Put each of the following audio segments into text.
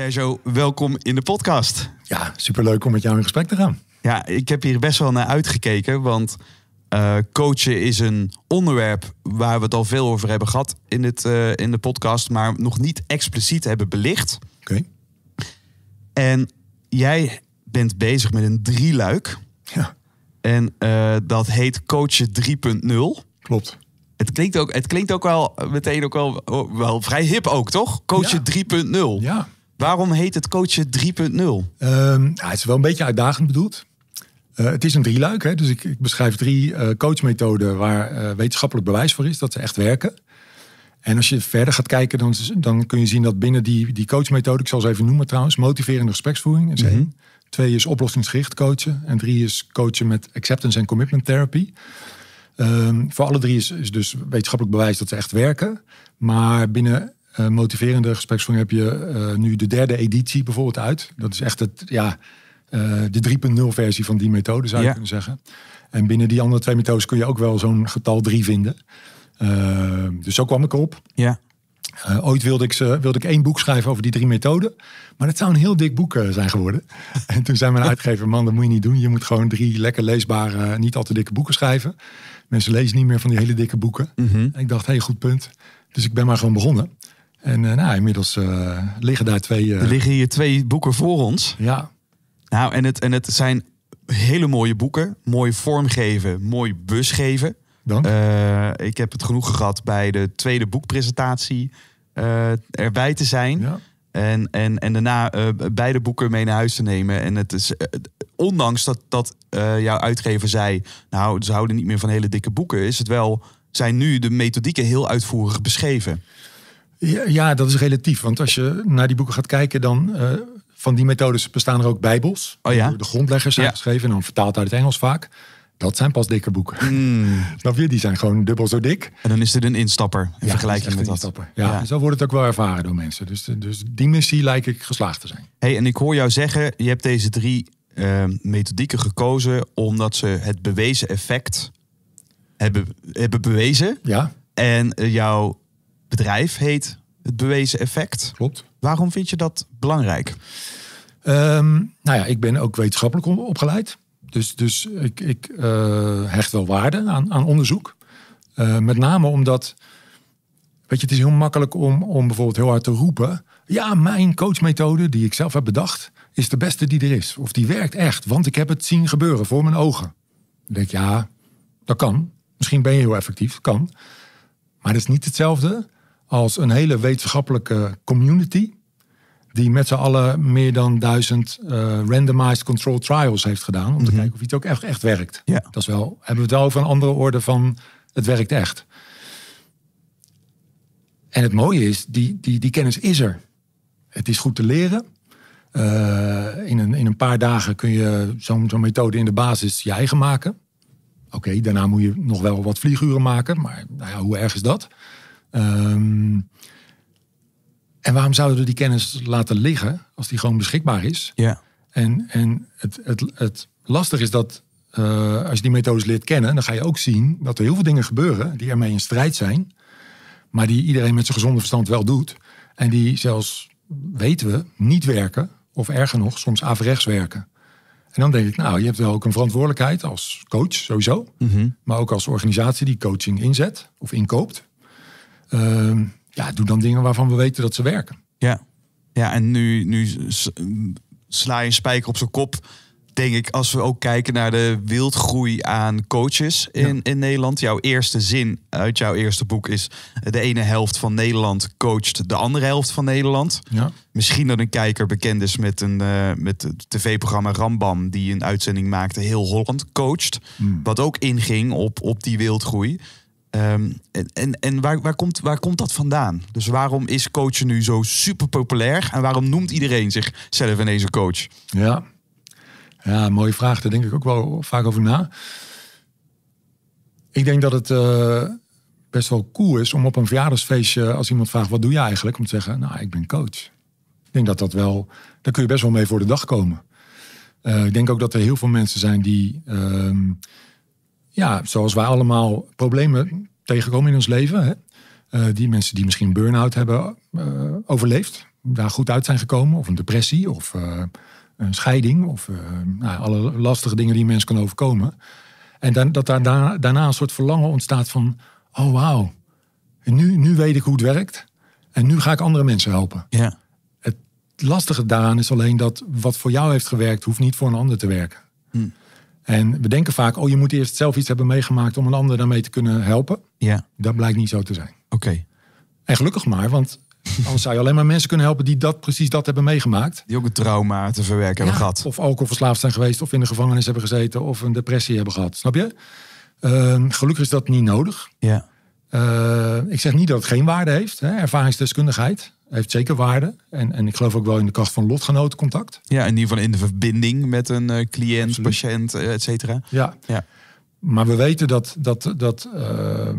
Sergio, welkom in de podcast. Ja, superleuk om met jou in gesprek te gaan. Ja, ik heb hier best wel naar uitgekeken, want eh, coachen is een onderwerp waar we het al veel over hebben gehad in, dit, eh, in de podcast, maar nog niet expliciet hebben belicht. Oké. En jij bent bezig met een drieluik. Ja. En eh, dat heet Coachen 3.0. Klopt. Het klinkt ook, het klinkt ook wel meteen ook wel, wel vrij hip ook, toch? Coachen ja. 3.0. Ja, Waarom heet het coachen 3.0? Um, nul? Ehm, het is wel een beetje uitdagend bedoeld. Eh, het is een drieluik, hè? dus ik, ik beschrijf drie uh, coachmethoden waar eh, wetenschappelijk bewijs voor is dat ze echt werken. En als je verder gaat kijken, dan, dan kun je zien dat binnen die, die coachmethode, ik zal ze even noemen trouwens, motiverende gespreksvoering is mm Twee is oplossingsgericht coachen. En drie is coachen met acceptance en commitment therapy. Ehm, voor alle drie is, is dus wetenschappelijk bewijs dat ze echt werken. Maar binnen eh, motiverende gespreksvorm heb je eh, nu de derde editie bijvoorbeeld uit. Dat is echt het, ja, eh, de 3.0 versie van die methode zou je kunnen zeggen. En binnen die andere twee methodes kun je ook wel zo'n getal 3 vinden. dus zo kwam ik op. Ja. ooit wilde ik, ze, wilde ik één boek schrijven over die drie methoden. Maar dat zou een heel dik boek zijn geworden. en toen zei mijn uitgever: Man, dat moet je niet doen. Je moet gewoon drie lekker leesbare, niet al te dikke boeken schrijven. Mensen lezen niet meer van die hele dikke boeken. Mhm. Ik dacht: hey, goed punt. Dus ik ben maar gewoon begonnen. En uh, nou, inmiddels eh, liggen daar twee... Eh, er liggen hier twee boeken voor ons. Ja. Nou, en het, en het zijn hele mooie boeken. Mooi vormgeven, mooi busgeven. Dank. ik heb het genoeg gehad bij de tweede boekpresentatie erbij te zijn. Ja. En, en, en daarna beide boeken mee naar huis te nemen. En het is, ondanks dat, dat jouw uitgever zei, nou, ze houden niet meer van hele dikke boeken, is het wel, zijn nu de methodieken heel uitvoerig beschreven. Ja, ja, dat is relatief. Want als je naar die boeken gaat kijken, dan eh, van die methodes bestaan er ook bijbels. Oh De grondleggers zijn geschreven en dan vertaald uit het Engels vaak. Dat zijn pas dikke boeken. Mm. weer Die zijn gewoon dubbel zo dik. En dan is dit een instapper in vergelijking met dat. Ja, ja. zo wordt het ook wel ervaren door mensen. Dus, dus die missie lijkt ik geslaagd te zijn. hey, en ik hoor jou zeggen, je hebt deze drie ehm, methodieken gekozen omdat ze het bewezen effect hebben, hebben bewezen. Ja. En eh, jouw bedrijf heet Het Bewezen Effect. Klopt. Waarom vind je dat belangrijk? Ehm, nou ja, ik ben ook wetenschappelijk opgeleid. Dus, dus ik, ik eh, hecht wel waarde aan, aan onderzoek. Eh, met name omdat, weet je, het is heel makkelijk om, om bijvoorbeeld heel hard te roepen. Ja, mijn coachmethode die ik zelf heb bedacht, is de beste die er is. Of die werkt echt, want ik heb het zien gebeuren voor mijn ogen. Dan denk ik, ja, dat kan. Misschien ben je heel effectief, kan. Maar dat is niet hetzelfde als een hele wetenschappelijke community. Die met z'n allen meer dan duizend uh, randomized control trials heeft gedaan. Om te mhm. kijken of iets ook echt, werkt. Ja. Dat is wel, hebben we het wel over een andere orde van het werkt echt. En het mooie is, die, die, die kennis is er. Het is goed te leren. Eh, in, een, in een paar dagen kun je zo'n zo'n methode in de basis je eigen maken. Oké, daarna moet je nog wel wat vlieguren maken, maar nou ja, hoe erg is dat? Ehm, en waarom zouden we die kennis laten liggen als die gewoon beschikbaar is? Ja. En, en het, het, het lastig is dat eh, als je die methodes leert kennen, dan ga je ook zien dat er heel veel dingen gebeuren die ermee in strijd zijn, maar die iedereen met zijn gezonde verstand wel doet. En die zelfs, weten we, niet werken, of erger nog, soms averechts werken. En dan denk ik, nou, je hebt wel ook een verantwoordelijkheid als coach sowieso, mhm. maar ook als organisatie die coaching inzet of inkoopt. Ehm, ja, doe dan dingen waarvan we weten dat ze werken. Ja, ja en nu, nu sla je een spijker op zijn kop. Denk ik, als we ook kijken naar de wildgroei aan coaches in, in Nederland. Jouw eerste zin uit jouw eerste boek is: de ene helft van Nederland coacht de andere helft van Nederland. Ja. Misschien dat een kijker bekend is met, een, eh, met het tv-programma Rambam, die een uitzending maakte, Heel Holland coacht. Hmm. Wat ook inging op, op die wildgroei. Um, en en, waar, waar, komt, waar komt dat vandaan? Dus waarom is coachen nu zo super populair en waarom noemt iedereen zichzelf ineens deze coach? Ja. ja, mooie vraag. Daar denk ik ook wel vaak over na. Ik denk dat het eh, best wel cool is om op een verjaardagsfeestje, eh, als iemand vraagt wat doe je eigenlijk, om te zeggen, nou ik ben coach. Ik denk dat dat wel, daar kun je best wel mee voor de dag komen. Eh, ik denk ook dat er heel veel mensen zijn die. Ehm, ja, zoals wij allemaal problemen tegenkomen in ons leven. Hè? Eh, die mensen die misschien burn-out hebben eh, overleefd, daar goed uit zijn gekomen, of een depressie, of eh, een scheiding, of nou, alle lastige dingen die een mens kan overkomen. En dan, dat daar, daarna een soort verlangen ontstaat van, oh wauw, nu, nu weet ik hoe het werkt en nu ga ik andere mensen helpen. Ja. Het lastige daaraan is alleen dat wat voor jou heeft gewerkt, hoeft niet voor een ander te werken. Hm. En we denken vaak, oh, je moet eerst zelf iets hebben meegemaakt om een ander daarmee te kunnen helpen. Ja. Dat blijkt niet zo te zijn. Oké. En gelukkig maar, want anders zou je alleen maar mensen kunnen helpen die dat, precies dat hebben meegemaakt. Die ook een trauma te verwerken hebben gehad. Of alcoholverslaafd zijn geweest, of in de gevangenis hebben gezeten, of een depressie hebben gehad. Snap je? Ehm, gelukkig is dat niet nodig. Ja. Ehm, ik zeg niet dat het geen waarde heeft, hè, ervaringsdeskundigheid heeft zeker waarde. En, en ik geloof ook wel in de kracht van lotgenotencontact. Ja, in ieder geval in de verbinding met een eh, cliënt, patiënt, eh, et cetera. Ja. ja. Maar we weten dat, dat, dat ehm,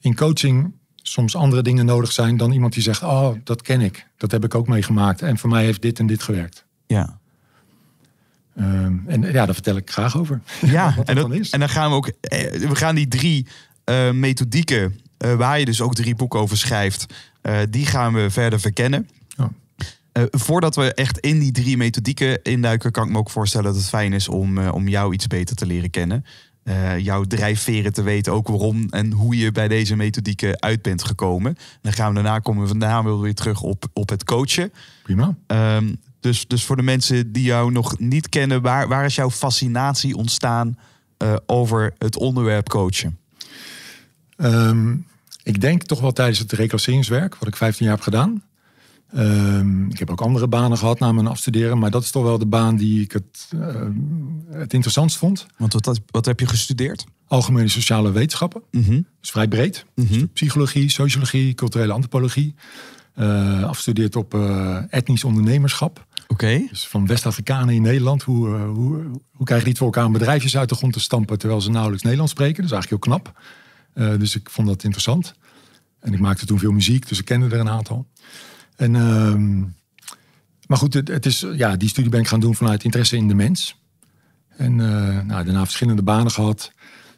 in coaching soms andere dingen nodig zijn dan iemand die zegt: Oh, dat ken ik. Dat heb ik ook meegemaakt. En voor mij heeft dit en dit gewerkt. Ja. Ehm, en ja, daar vertel ik graag over. Ja, en, dan is. en dan gaan we ook, eh, we gaan die drie methodieken eh, waar je dus ook drie boeken over schrijft. Eh, die gaan we verder verkennen. Eh, voordat we echt in die drie methodieken induiken, kan ik me ook voorstellen dat het fijn is om, om jou iets beter te leren kennen. Uh, jouw drijfveren te weten, ook waarom en hoe je bij deze methodieken uit bent gekomen. Dan gaan we daarna komen we vandaan weer terug op, op het coachen. Prima. Ehm, dus, dus voor de mensen die jou nog niet kennen, waar, waar is jouw fascinatie ontstaan over het onderwerp coachen? Um ik denk toch wel tijdens het reclasseringswerk, wat ik 15 jaar heb gedaan. Ehm, ik heb ook andere banen gehad na mijn afstuderen, maar dat is toch wel de baan die ik het, eh, het interessantst vond. Want wat, wat heb je gestudeerd? Algemene sociale wetenschappen. Mm -hmm. vrij breed. Mhm. Dus psychologie, sociologie, culturele antropologie. Uh, afgestudeerd op eh, etnisch ondernemerschap. Oké. Dus van West-Afrikanen in Nederland. Hoe, hoe, hoe niet die voor elkaar om bedrijfjes uit de grond te stampen terwijl ze nauwelijks Nederlands spreken? Dat is eigenlijk heel knap. Eh, dus ik vond dat interessant. En ik maakte toen veel muziek, dus ik kende er een aantal. En, ehm, maar goed, het, het, is, ja, die studie ben ik gaan doen vanuit interesse in de mens. En eh, nou, daarna verschillende banen gehad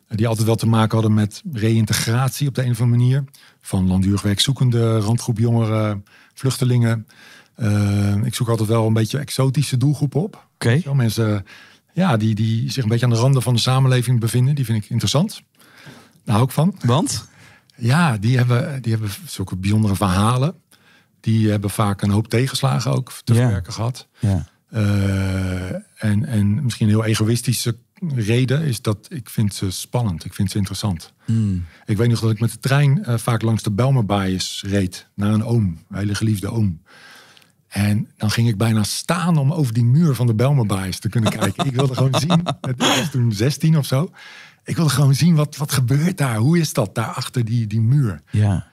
eh, die altijd wel te maken hadden met reïntegratie op de een of andere manier. Van langdurig werkzoekende, randgroep jongeren, vluchtelingen. ik zoek altijd wel een beetje exotische doelgroepen op. Oké. Mensen ja, die, die zich een beetje aan de randen van de samenleving bevinden, die vind ik interessant. Nou ook van. Want? Ja, die hebben, die hebben zulke bijzondere verhalen. Die hebben vaak een hoop tegenslagen ook te verwerken gehad. Eh, en, en misschien een heel egoïstische reden is dat ik vind ze spannend. Ik vind ze interessant. Hmm. Ik weet nog dat ik met de trein eh, vaak langs de Belmerbaaiers reed. Naar een oom, een hele geliefde oom. En dan ging ik bijna staan om over die muur van de Belmerbaaiers te kunnen kijken. ik wilde gewoon zien. Het was toen 16 of zo ik wilde gewoon zien wat, wat gebeurt daar. Hoe is dat daar achter die, die muur? Ja.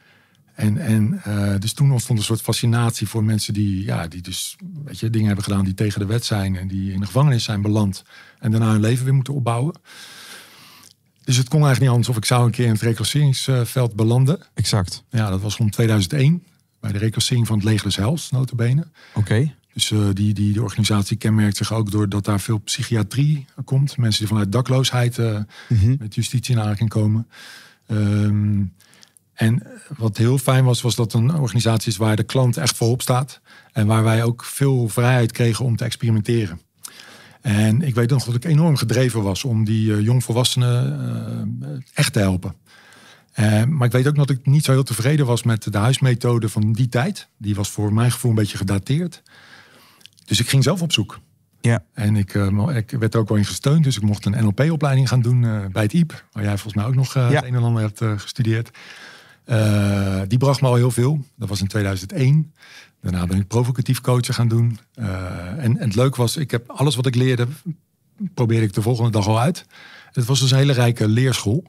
En, en eh, dus toen ontstond een soort fascinatie voor mensen die, ja, die dus weet je, dingen hebben gedaan die tegen de wet zijn en die in de gevangenis zijn beland en daarna hun leven weer moeten opbouwen. Dus het kon eigenlijk niet anders of ik zou een keer in het reclasseringsveld belanden. Exact. Ja, dat was rond 2001 bij de reclassering van het leger des Oké. Dus eh, die, die, organisatie kenmerkt zich ook doordat daar veel psychiatrie komt. Mensen die vanuit dakloosheid eh, mhm. met justitie in aanraking komen. Ehm, en wat heel fijn was, was dat een organisatie is waar de klant echt voorop staat. En waar wij ook veel vrijheid kregen om te experimenteren. En ik weet nog dat ik enorm gedreven was om die eh, jongvolwassenen echt te helpen. Ehm, maar ik weet ook dat ik niet zo heel tevreden was met de huismethode van die tijd. Die was voor mijn gevoel een beetje gedateerd. Dus ik ging zelf op zoek. Ja. En ik, eh, ik, werd ook wel in gesteund. Dus ik mocht een NLP-opleiding gaan doen eh, bij het IEP. Waar jij volgens mij ook nog uh, ja. een en ander hebt gestudeerd. die bracht me al heel veel. Dat was in 2001. Daarna ben ik provocatief coachen gaan doen. En, en, het leuke was, ik heb alles wat ik leerde, probeerde ik de volgende dag al uit. Het was dus een hele rijke leerschool.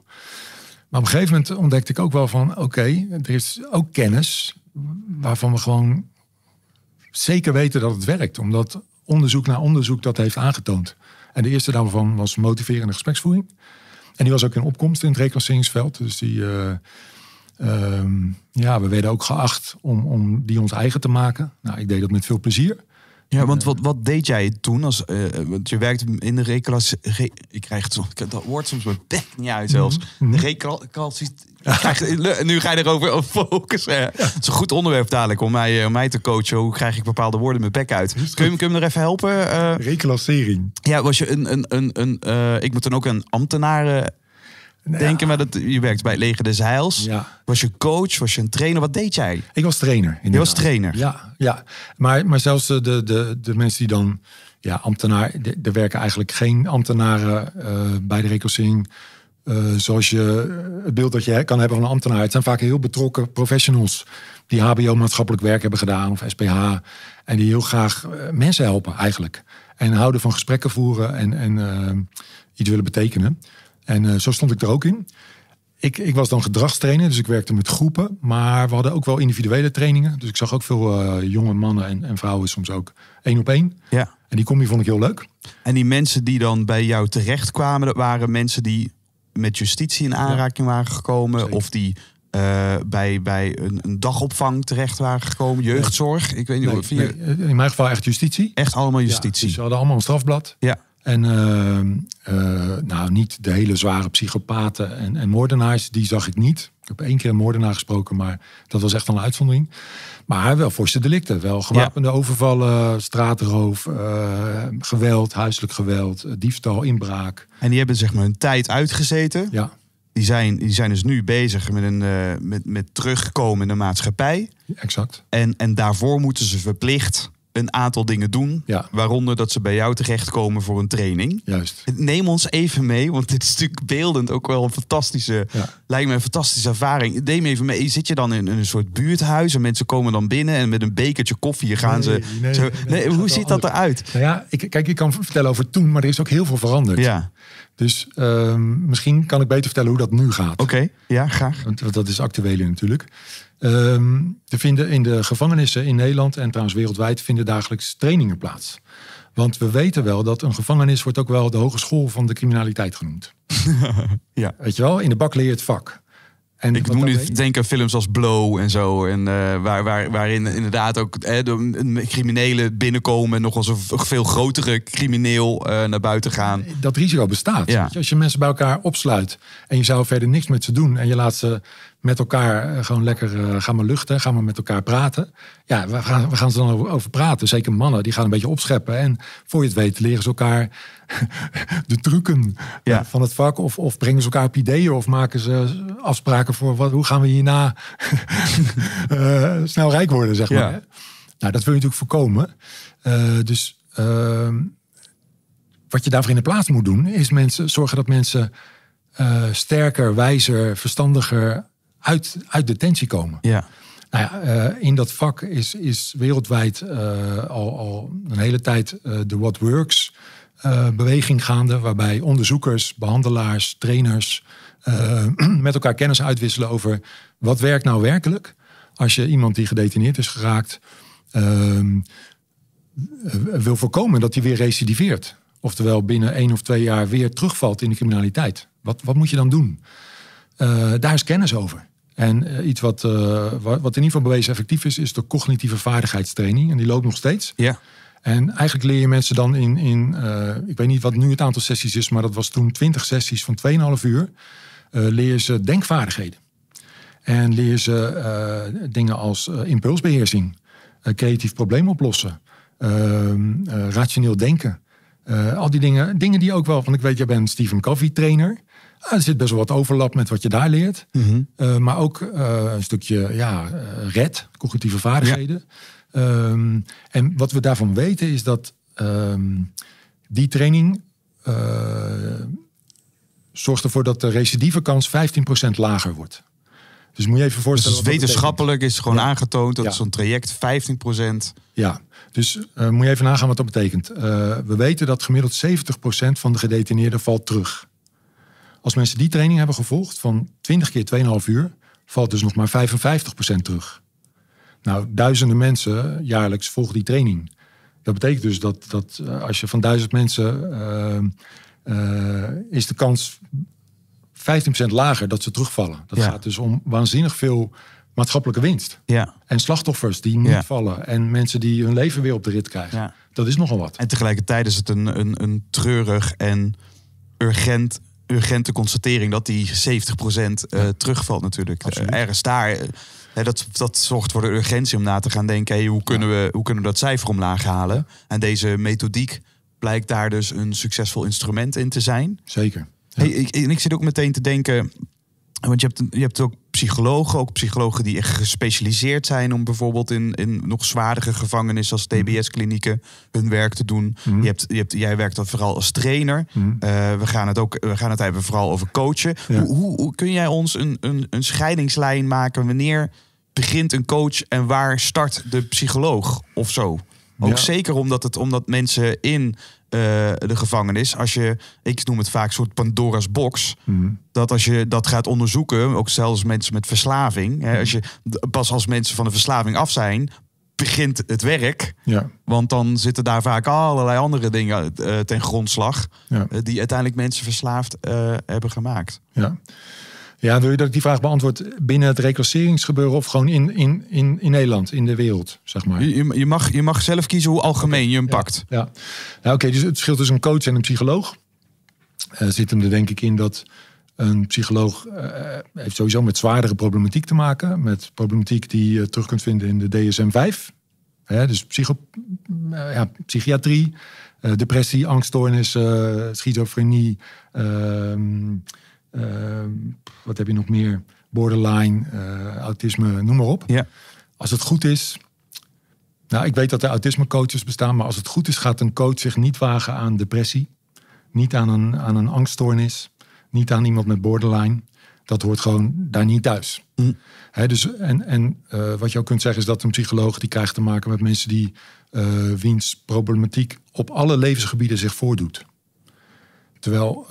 Maar op een gegeven moment ontdekte ik ook wel van, oké, er is ook kennis waarvan we gewoon zeker weten dat het werkt. Omdat onderzoek na onderzoek dat heeft aangetoond. En de eerste daarvan was motiverende gespreksvoering. En die was ook in opkomst in het reclasseringsveld. Dus die, eh, ehm, ja, we werden ook geacht om, om die ons eigen te maken. Nou, ik deed dat met veel plezier. Ja, want eh. wat, wat deed jij toen? Als, eh, want je werkt in de reclass... ik krijg het, dat woord soms mijn bek niet uit zelfs. Mhm, mhm. De Nu ga je erover focussen. Ja. Het is een goed onderwerp dadelijk om mij, eh, om mij te coachen. Hoe krijg ik bepaalde woorden mijn bek uit? Kun je, kun je me er even helpen? Reclassering. Ja, was je een... een, een, een ik moet dan ook een ambtenaar nou denken, maar dat, je werkt bij het leger des Heils. Ja. Was je coach, was je een trainer? Wat deed jij? Ik was trainer. Je was trainer? Ja, ja. Maar, maar zelfs eh, de, de, de mensen die dan... Ja, ambtenaar... Er werken eigenlijk geen ambtenaren eh, bij de reclassering... Uh, eh, zoals je het beeld dat je kan hebben van een ambtenaar. Het zijn vaak heel betrokken professionals die HBO maatschappelijk werk hebben gedaan of SPH. En die heel graag mensen helpen eigenlijk. En houden van gesprekken voeren en, en iets willen betekenen. En eh, zo stond ik er ook in. Ik, ik was dan gedragstrainer, dus ik werkte met groepen. Maar we hadden ook wel individuele trainingen. Dus ik zag ook veel eh, jonge mannen en, en, vrouwen soms ook één op één. Ja. En die combi vond ik heel leuk. En die mensen die dan bij jou terecht kwamen, dat waren mensen die met justitie in aanraking waren gekomen. Of die eh, bij, bij een, een, dagopvang terecht waren gekomen, jeugdzorg. Ik weet niet of hoe. in mijn geval echt justitie. Echt allemaal justitie. Ja, dus ze hadden allemaal een strafblad. Ja. En ehm, eh, nou, niet de hele zware psychopaten en, en, moordenaars, die zag ik niet. Ik heb één keer een moordenaar gesproken, maar dat was echt een uitzondering. Maar wel voorste delicten. Wel gewapende overvallen, straatroof, eh, geweld, huiselijk geweld, eh, diefstal, inbraak. En die hebben zeg maar hun tijd uitgezeten. Ja. Die zijn, die zijn dus nu bezig met, een, met, met terugkomen in de maatschappij. Exact. En, en daarvoor moeten ze verplicht een aantal dingen doen. Ja. Waaronder dat ze bij jou terechtkomen voor een training. Juist. Neem ons even mee, want dit is natuurlijk beeldend ook wel een fantastische, lijkt me een fantastische ervaring. Neem even mee, zit je dan in een soort buurthuis en mensen komen dan binnen en met een bekertje koffie gaan ze. Nee, zo, nee, hoe ziet dat eruit? Nou ja, ik, kijk, ik kan vertellen over toen, maar er is ook heel veel veranderd. Ja. Dus ehm, misschien kan ik beter vertellen hoe dat nu gaat. Oké, ja, graag. Want dat is actuele natuurlijk. Um, er vinden in de gevangenissen in Nederland en trouwens wereldwijd vinden dagelijks trainingen plaats. Want we weten wel dat een gevangenis wordt ook wel de hogeschool van de criminaliteit genoemd. ja. Weet je wel, in de bak leer je het vak. En ik moet nu denken films als Blow en zo. En, eh, waar, waar, waarin inderdaad ook hè, de criminelen binnenkomen. En nog als een veel grotere crimineel eh, naar buiten gaan. Dat risico bestaat. Je, als je mensen bij elkaar opsluit. En je zou verder niks met ze doen. En je laat ze met elkaar eh, gewoon lekker gaan maar luchten. Gaan we met elkaar praten. Ja, we gaan, we gaan ze dan over, over praten. Zeker mannen, die gaan een beetje opscheppen. En voor je het weet leren ze elkaar de trucken eh, van het vak. Of, of brengen ze elkaar op ideeën of maken ze eh, afspraken voor wat, hoe gaan we hierna eh, snel rijk worden, zeg maar. Nou, dat wil je natuurlijk voorkomen. dus ehm, wat je daarvoor in de plaats moet doen, is mensen, zorgen dat mensen sterker, wijzer, verstandiger uit, uit detentie komen. Ja. Nou ja, in dat vak is, is wereldwijd al, al, een hele tijd de What Works uh, beweging gaande waarbij onderzoekers, behandelaars, trainers eh, met elkaar kennis uitwisselen over wat werkt nou werkelijk als je iemand die gedetineerd is geraakt ehm, eh, wil voorkomen dat hij weer recidiveert. Oftewel binnen één of twee jaar weer terugvalt in de criminaliteit. Wat, wat moet je dan doen? daar is kennis over. En iets wat, wat, in ieder geval bewezen effectief is, is de cognitieve vaardigheidstraining. En die loopt nog steeds. Ja. En eigenlijk leer je mensen dan in, in eh, ik weet niet wat nu het aantal sessies is, maar dat was toen 20 sessies van 2,5 uur, uh, leer ze denkvaardigheden. En leer ze eh, dingen als impulsbeheersing, creatief probleem oplossen, ehm, rationeel denken. al die dingen, dingen die ook wel, want ik weet, jij bent Stephen Covey trainer. Ah, er zit best wel wat overlap met wat je daar leert. Mhm. maar ook een stukje ja, red, cognitieve vaardigheden. Ehm, en wat we daarvan weten is dat ehm, die training uh, zorgt ervoor dat de kans 15% lager wordt. Dus moet je even voorstellen. Dus wetenschappelijk is gewoon aangetoond dat ja. zo'n traject 15%. Ja, dus eh, moet je even nagaan wat dat betekent. Eh, we weten dat gemiddeld 70% van de gedetineerden valt terug. Als mensen die training hebben gevolgd van 20 keer 2,5 uur, valt dus nog maar 55% terug. Nou, duizenden mensen jaarlijks volgen die training. Dat betekent dus dat, dat eh, als je van duizend mensen eh, eh, is de kans 15% lager dat ze terugvallen. Dat gaat dus om waanzinnig veel maatschappelijke winst. Ja. En slachtoffers die niet vallen. En mensen die hun leven weer op de rit krijgen. Ja. Dat is nogal wat. En tegelijkertijd is het een, een, een treurig en urgent urgente constatering dat die 70% uh, terugvalt natuurlijk. Absoluut. ergens daar dat, dat zorgt voor de urgentie om na te gaan denken: hoe, kunnen we, hoe kunnen we dat cijfer omlaag halen? En deze methodiek blijkt daar dus een succesvol instrument in te zijn. Zeker. ik, en ik zit ook meteen te denken. Want je hebt, je hebt ook psychologen, ook psychologen die echt gespecialiseerd zijn om bijvoorbeeld in, in nog zwaardere gevangenissen als mhm. TBS-klinieken hun werk te doen. Mhm. Je hebt, je hebt, jij werkt dan vooral als trainer. Mhm. Eh, we, gaan het ook, we gaan het hebben vooral over coachen. Hoe, hoe, hoe, kun jij ons een, een, een scheidingslijn maken wanneer begint een coach en waar start de psycholoog of zo? Ook zeker omdat, het, omdat mensen in eh, de gevangenis, als je, ik noem het vaak een soort Pandora's box, mhm. dat als je dat gaat onderzoeken, ook zelfs mensen met verslaving, hè, mhm. als je, pas als mensen van de verslaving af zijn, begint het werk. Ja. Want dan zitten daar vaak allerlei andere dingen eh, ten grondslag, eh, die uiteindelijk mensen verslaafd hebben gemaakt. Ja. Ja, wil je dat ik die vraag beantwoord binnen het reclasseringsgebeuren of gewoon in, in, in, in Nederland, in de wereld, zeg maar? Je, je, mag, je mag zelf kiezen hoe algemeen je hem pakt. Ja, nou, oké, dus het verschil tussen een coach en een psycholoog eh, zit hem er denk ik in dat een psycholoog eh, heeft sowieso met zwaardere problematiek te maken. Met problematiek die je terug kunt vinden in de DSM-5. dus psycho, eh, ja, psychiatrie, depressie, angststoornissen, schizofrenie... Ehm, Ehm, wat heb je nog meer? Borderline, eh, autisme, noem maar op. Ja. Als het goed is, nou, ik weet dat er autismecoaches bestaan, maar als het goed is, gaat een coach zich niet wagen aan depressie, niet aan een, aan een angststoornis, niet aan iemand met borderline. Dat hoort gewoon daar niet thuis. Mm. dus, en en eh, wat je ook kunt zeggen is dat een psycholoog die krijgt te maken met mensen die eh, wiens problematiek op alle levensgebieden zich voordoet. Terwijl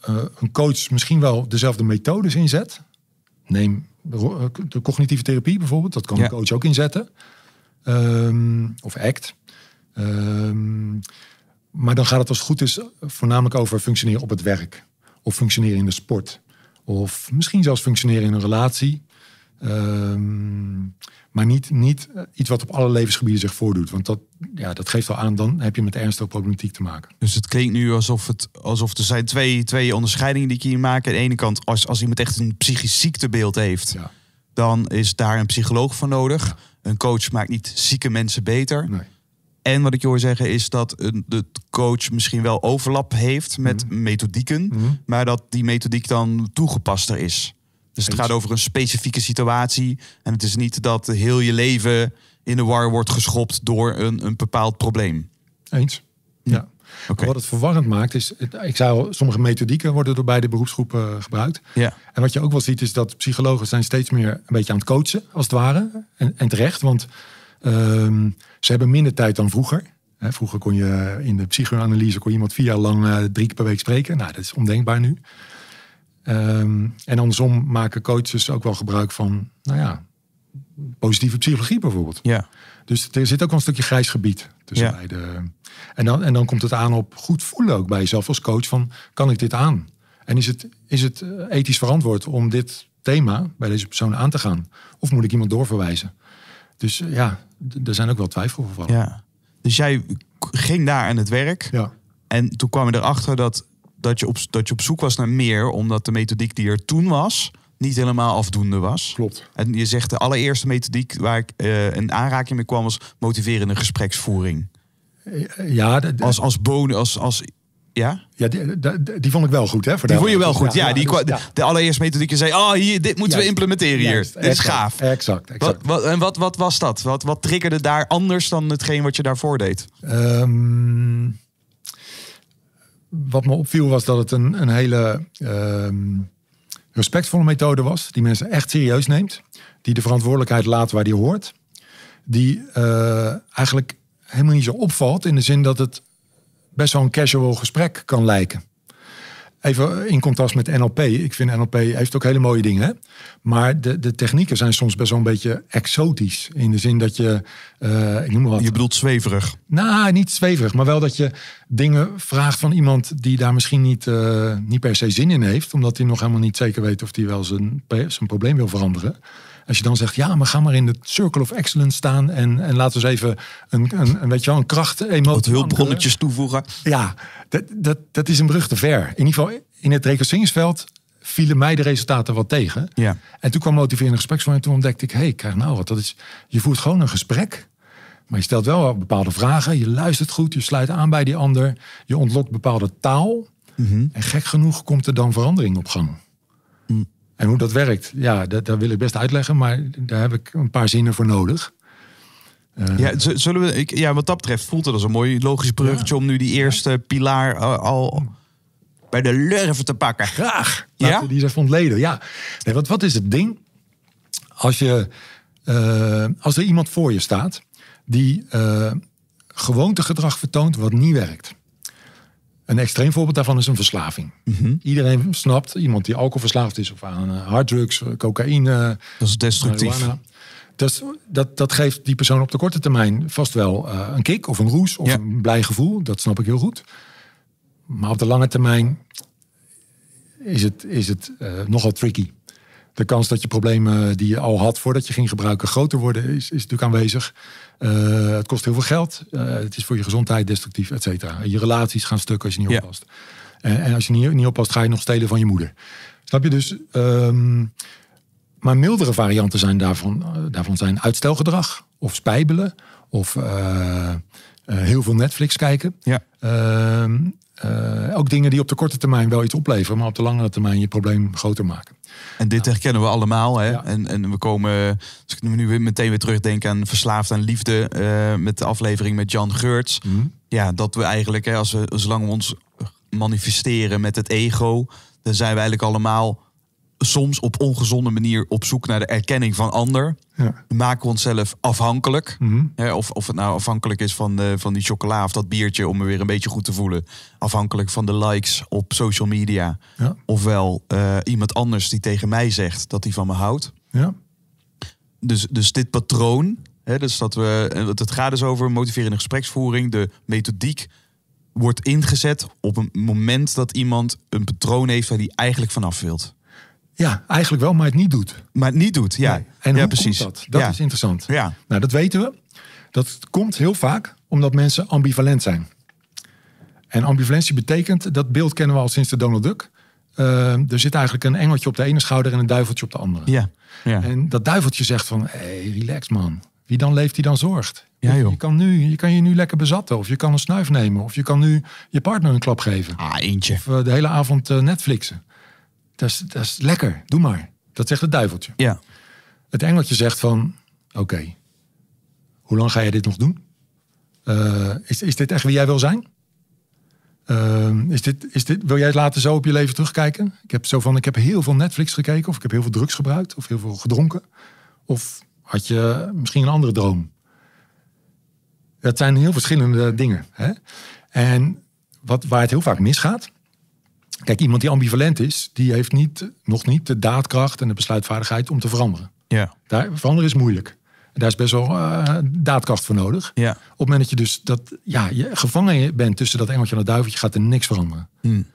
eh, een coach misschien wel dezelfde methodes inzet. Neem eh, de, cognitieve therapie bijvoorbeeld, dat kan een coach ook inzetten. Ehm, of ACT. Ehm, maar dan gaat het als goed is voornamelijk over functioneren op het werk. Of functioneren in de sport. Of misschien zelfs functioneren in een relatie. Ehm, maar niet, niet eh, iets wat op alle levensgebieden zich voordoet. Want dat, ja, dat geeft al aan, dan heb je met ernstige problematiek te maken. Dus het klinkt nu alsof, het, alsof er zijn twee, twee onderscheidingen die je hier maak. Aan de ene kant, als, als iemand echt een psychisch ziektebeeld heeft, dan is daar een psycholoog voor nodig. Een coach maakt niet zieke mensen beter. Nee. En wat ik je hoor zeggen is dat de coach misschien wel overlap heeft met mhm. methodieken, mhm. maar dat die methodiek dan toegepaster is. Dus het gaat over een specifieke situatie. En het is niet dat heel je leven in de war wordt geschopt door een, een bepaald probleem. Eens. Ja. ja. Wat het verwarrend maakt is, ik zei al, sommige methodieken worden door beide beroepsgroepen eh, gebruikt. Ja. En wat je ook wel ziet is dat psychologen zijn steeds meer een beetje aan het coachen, als het ware. En, en terecht, want ehm, ze hebben minder tijd dan vroeger. vroeger kon je in de psychoanalyse kon iemand vier jaar lang eh, drie keer per week spreken. Nou, dat is ondenkbaar nu. Ehm, en andersom maken coaches ook wel gebruik van, nou ja, positieve psychologie bijvoorbeeld. Ja. Dus er zit ook wel een stukje grijs gebied tussen ja. beide. En dan, en dan komt het aan op goed voelen ook bij jezelf als coach van, kan ik dit aan? En is het, is het eh, ethisch verantwoord om dit thema bij deze persoon aan te gaan? Of moet ik iemand doorverwijzen? Dus eh, ja, er zijn ook wel twijfelgevallen. Ja. Dus jij ging daar aan het werk. Ja. En toen kwam je erachter dat dat je, op, dat je op zoek was naar meer, omdat de methodiek die er toen was, niet helemaal afdoende was. Klopt. En je zegt de allereerste methodiek waar ik een eh, aanraking mee kwam, was motiverende gespreksvoering. Eh, ja, als, als bonus, als, als ja? Ja, die, eh, die, vond ik wel goed, hè? Voor die vond je wel goed, ja. die, dus De, allereerste methodiek, je zei, ah, oh, hier, dit moeten we implementeren hier. dit is gaaf. Exact, exact. Wat, en wat, wat was dat? Wat, wat triggerde daar anders dan hetgeen wat je daarvoor deed? Ehm, wat me opviel was dat het een, een hele ehm, respectvolle methode was. Die mensen echt serieus neemt. Die de verantwoordelijkheid laat waar die hoort. Die eh, eigenlijk helemaal niet zo opvalt in de zin dat het best wel een casual gesprek kan lijken. Even in contrast met NLP. Ik vind NLP heeft ook hele mooie dingen. Maar de, de technieken zijn soms best wel een beetje exotisch. In de zin dat je, eh, ik noem maar wat. Je bedoelt zweverig? Nou, niet zweverig. Maar wel dat je dingen vraagt van iemand die daar misschien niet, eh, niet per se zin in heeft. Omdat hij nog helemaal niet zeker weet of hij wel zijn, zijn probleem wil veranderen. Als je dan zegt, ja, maar ga maar in de Circle of Excellence staan. En, en laten we eens even een, een, een, weet je wel, een kracht, emotie. Wat hulpbronnetjes toevoegen. Ja, dat, dat, dat is een brug te ver. In ieder geval in het recruteringsveld vielen mij de resultaten wat tegen. Ja. En toen kwam motiverende en Toen ontdekte ik, hé, hey, krijg nou wat. Dat is, je voert gewoon een gesprek. Maar je stelt wel bepaalde vragen. Je luistert goed. Je sluit aan bij die ander. Je ontlokt bepaalde taal. Mhm. En gek genoeg komt er dan verandering op gang. En hoe dat werkt, ja, dat, dat wil ik best uitleggen, maar daar heb ik een paar zinnen voor nodig. Eh, ja, zullen we, ik, ja, wat dat betreft voelt het als een mooi logisch bruggetje om nu die eerste pilaar eh, al bij de lurven te pakken. Graag. ja? die eens vond leden. Ja. Nee, want wat is het ding? Als, je, eh, als er iemand voor je staat die uh, gewoontegedrag vertoont wat niet werkt. Een extreem voorbeeld daarvan is een verslaving. Mhm. Iedereen snapt, iemand die alcoholverslaafd is of aan eh, harddrugs, eh, cocaïne. Dat is destructief. Marijuana, dat, dat geeft die persoon op de korte termijn vast wel eh, een kick of een roes of ja. een blij gevoel. Dat snap ik heel goed. Maar op de lange termijn is het, is het nogal tricky de kans dat je problemen die je al had voordat je ging gebruiken groter worden, is, is natuurlijk aanwezig. Eh, het kost heel veel geld. Eh, het is voor je gezondheid destructief, et cetera. Je relaties gaan stuk als je niet ja. oppast. En, als je niet, niet oppast, ga je nog stelen van je moeder. Snap je dus? Ehm, maar mildere varianten zijn daarvan, eh, daarvan zijn uitstelgedrag of spijbelen of heel veel Netflix kijken. Ja. Ehm, ook dingen die op de korte termijn wel iets opleveren, maar op de langere termijn je probleem groter maken. En dit herkennen we allemaal. Hè? En, en we komen, als ik nu weer meteen weer terugdenk aan Verslaafd aan Liefde, eh, met de aflevering met Jan Geurts. Mhm. Ja, dat we eigenlijk, hè, als we, zolang we ons manifesteren met het ego, dan zijn we eigenlijk allemaal soms op ongezonde manier op zoek naar de erkenning van ander. Ja. We maken onszelf afhankelijk. Mhm. of, of het nou afhankelijk is van, eh, van die chocola of dat biertje om me weer een beetje goed te voelen. Afhankelijk van de likes op social media. Ja. Ofwel eh, iemand anders die tegen mij zegt dat hij van me houdt. Ja. Dus, dus dit patroon, hè, dus dat we, eh, het gaat dus over motiverende gespreksvoering. De methodiek wordt ingezet op een moment dat iemand een patroon heeft waar die eigenlijk vanaf wilt. Ja, eigenlijk wel, maar het niet doet. Maar het niet doet, ja. En ja, hoe precies. Komt dat? Dat is interessant. Ja. Nou, dat weten we. Dat komt heel vaak omdat mensen ambivalent zijn. En ambivalentie betekent, dat beeld kennen we al sinds de Donald Duck. Eh, er zit eigenlijk een engeltje op de ene schouder en een duiveltje op de andere. Ja, ja. En dat duiveltje zegt van, hey, relax man. Wie dan leeft, die dan zorgt. Ja, joh. Je, kan nu, je kan je nu lekker bezatten. Of je kan een snuif nemen. Of je kan nu je partner een klap geven. Ah, eentje. Of eh, de hele avond eh, Netflixen dat is, dat lekker, doe maar. Dat zegt het duiveltje. Ja. Het engeltje zegt van, oké, hoe lang ga jij dit nog doen? Eh, is, is dit echt wie jij wil zijn? Eh, is dit, is dit, wil jij het later zo op je leven terugkijken? Ik heb zo van, ik heb heel veel Netflix gekeken, of ik heb heel veel drugs gebruikt, of heel veel gedronken. Of had je misschien een andere droom? het zijn heel verschillende dingen. Hè? En wat, waar het heel vaak misgaat, Kijk, iemand die ambivalent is, die heeft niet, nog niet de daadkracht en de besluitvaardigheid om te veranderen. Ja. Daar, veranderen is moeilijk. Daar is best wel eh, daadkracht voor nodig. Ja. Op het moment dat je dus dat, ja, je gevangen bent tussen dat engeltje en dat duiveltje, gaat er niks veranderen. Hmm.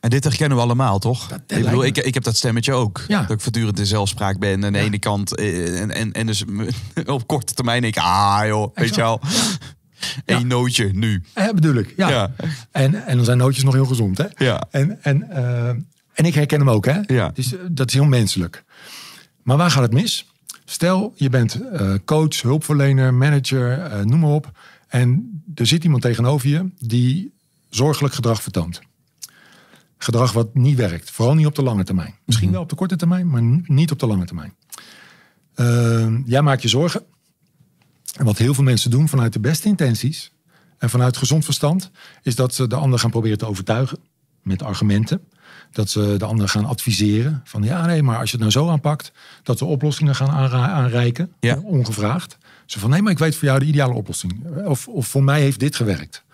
En dit herkennen we allemaal, toch? ik bedoel, ik, ik, heb dat stemmetje ook. Ja. Dat ik voortdurend in zelfspraak ben. Aan de ene kant. Eh, en, en, en dus op korte termijn denk ik, ah joh, weet je wel. Eén nootje nu. Ja, eh, bedoel ik, ja. En, en dan zijn nootjes nog heel gezond, hè? Ja. En, en, eh, en ik herken hem ook, hè? Ja. Dus, eh, dat is heel menselijk. Maar waar gaat het mis? Stel, je bent coach, hulpverlener, manager, noem maar op. En er zit iemand tegenover je die zorgelijk gedrag vertoont. Gedrag wat niet werkt. Vooral niet op de lange termijn. Misschien mhm. wel op de korte termijn, maar niet op de lange termijn. Ehm, jij maakt je zorgen. En wat heel veel mensen doen vanuit de beste intenties en vanuit gezond verstand, is dat ze de ander gaan proberen te overtuigen met argumenten. Dat ze de ander gaan adviseren van ja, nee, maar als je het nou zo aanpakt, dat ze oplossingen gaan aanreiken, ja. ongevraagd. Ze van nee, maar ik weet voor jou de ideale oplossing. Of, of voor mij heeft dit gewerkt.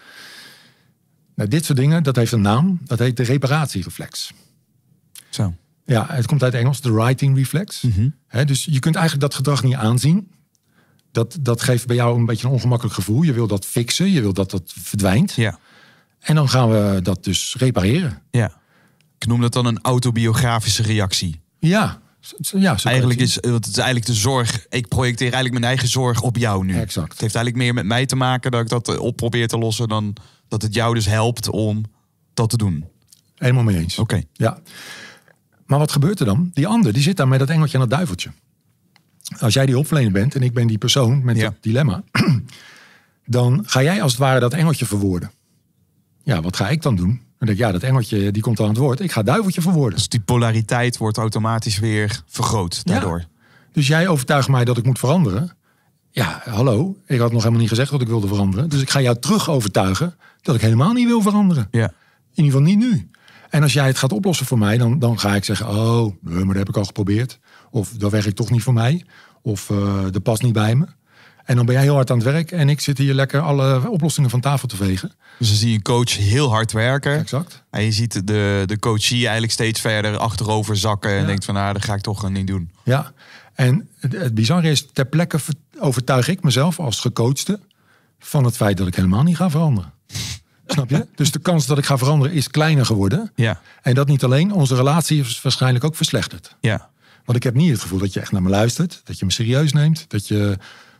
Nou, dit soort dingen, dat heeft een naam. Dat heet de reparatiereflex. Zo. Ja, het komt uit Engels, de writing reflex. Mhm. dus je kunt eigenlijk dat gedrag niet aanzien dat, dat geeft bij jou een beetje een ongemakkelijk gevoel. Je wil dat fixen, je wil dat dat verdwijnt. Ja. En dan gaan we dat dus repareren. Ja. Ik noem dat dan een autobiografische reactie. Ja. Ja, eigenlijk is het is eigenlijk de zorg. Ik projecteer eigenlijk mijn eigen zorg op jou nu. Exact. Het heeft eigenlijk meer met mij te maken dat ik dat eh, op probeer te lossen dan dat het jou dus helpt om dat te doen. Helemaal mee eens. Oké. Ja. Maar wat gebeurt er dan? Die ander die zit daar met dat engeltje en dat duiveltje. Als jij die hulpverlener bent en ik ben die persoon met ja. dat dilemma, dan ga jij als het ware dat engeltje verwoorden. Ja, wat ga ik dan doen? Dan denk ik, ja, dat engeltje die komt aan het woord. Ik ga duiveltje verwoorden. Dus die polariteit wordt automatisch weer vergroot daardoor. Dus jij overtuigt mij dat ik moet veranderen. Ja, hallo, ik had nog helemaal niet gezegd dat ik wilde veranderen. Dus ik ga jou terug overtuigen dat ik helemaal niet wil veranderen. Ja. In ieder geval niet nu. En als jij het gaat oplossen voor mij, dan, dan ga ik zeggen, oh, maar dat heb ik al geprobeerd. Of dat werkt toch niet voor mij. Of uh, dat past niet bij me. En dan ben jij heel hard aan het werk en ik zit hier lekker alle oplossingen van tafel te vegen. Dus dan zie je een coach heel hard werken. Exact. En je ziet de, de coachie eigenlijk steeds verder achterover zakken. En denkt van, nou, dat ga ik toch niet doen. Ja, en het, het bizarre is, ter plekke overtuig ik mezelf als gecoachte... van het feit dat ik helemaal niet ga veranderen. Snap je? Dus de kans dat ik ga veranderen is kleiner geworden. Ja. En dat niet alleen, onze relatie is waarschijnlijk ook verslechterd. Ja. Want ik heb niet het gevoel dat je echt naar me luistert. Dat je me serieus neemt. Dat je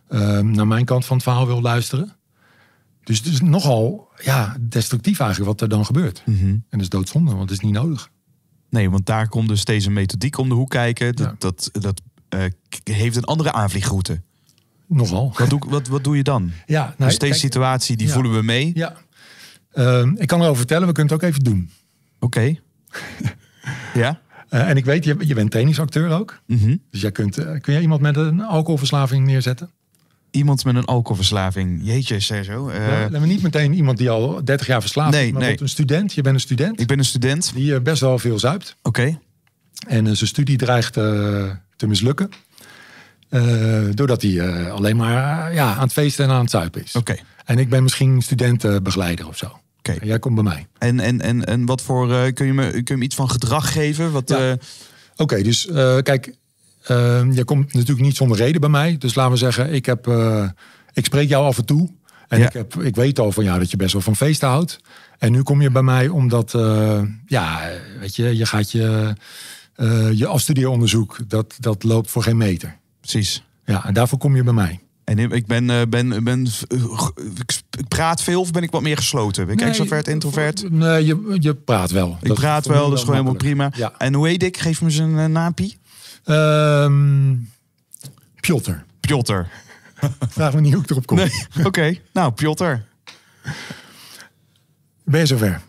ehm, naar mijn kant van het verhaal wil luisteren. Dus het is nogal ja, destructief eigenlijk wat er dan gebeurt. Mhm. En dat is doodzonde, want het is niet nodig. Nee, want daar komt dus deze methodiek om de hoek kijken. Dat, dat, dat eh, heeft een andere aanvliegroute. Nogal. Wat doe, wat, wat doe je dan? Ja, nou, deze situatie, die voelen we mee. Ja. Ehm, ik kan erover vertellen, we kunnen het ook even doen. Oké. ja? Eh, en ik weet, je, je bent trainingsacteur ook. Mhm. Dus jij kunt, eh, kun je iemand met een alcoholverslaving neerzetten? Iemand met een alcoholverslaving. Jeetje, Sergio. Uh, we niet meteen iemand die al 30 jaar verslaafd is. Maar nee. een student. Je bent een student. Ik ben een student. Die best wel veel zuipt. Oké. En zijn studie dreigt te mislukken. doordat hij alleen maar ja, aan het feesten en aan het zuipen is. Oké. En ik ben misschien studentenbegeleider of zo. Oké. Jij komt bij mij. En, en, en, en wat voor, eh, kun, je me, kun je me iets van gedrag geven? Wat, ja. Eh, Oké, dus eh, kijk, ehm, je komt natuurlijk niet zonder reden bij mij. Dus laten we zeggen, ik, heb, ik spreek jou af en toe. En ik, heb, ik weet al van jou dat je best wel van feesten houdt. En nu kom je bij mij omdat, ja, weet je, je gaat je, je afstudeeronderzoek, dat, dat loopt voor geen meter. Precies. Ja, en daarvoor kom je bij mij ik ben, eh, ben, ben, eh, ik praat veel of ben ik wat meer gesloten? Ben ik nee, extrovert, introvert? Nee, je, je praat wel. Ik praat wel, dat is gewoon helemaal prima. Ja. En hoe heet ik? Geef me zijn een eh, naampie. Um, ehm, Piotr. Vraag me niet hoe ik erop kom. Oké, nou Pjotter. Ben je zover?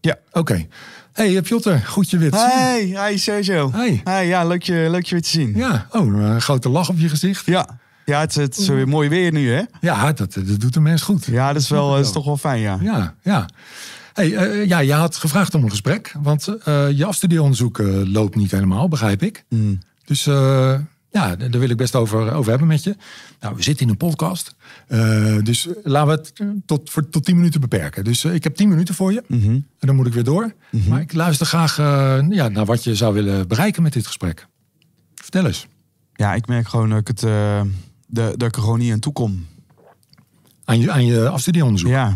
Ja. Oké. Hey Pjotter, goed je weer te zien. Hey, hi Sergio. ja, leuk je, leuk je weer te zien. Ja, oh, een grote lach op je gezicht. Ja, ja, het, het is weer mooi weer nu, hè? Ja, dat, dat doet de mens goed. Ja, dat is, wel, is toch wel fijn, ja. Ja, ja. Hey, eh, eh, ja, je had gevraagd om een gesprek, want uh, je afstudieonderzoek loopt niet helemaal, begrijp ik. Mm. Dus ja, daar wil ik best over, over hebben met je. Nou, we zitten in een podcast, dus laten we het tot, voor, tot 10 minuten beperken. Dus ik heb tien minuten voor je mhm. en dan moet ik weer door. Mhm. Maar ik luister graag ja, naar wat je zou willen bereiken met dit gesprek. Vertel eens. Ja, ik merk gewoon dat ik het de, dat ik er gewoon niet aan toe Aan je, aan je afstudieonderzoek? Ja.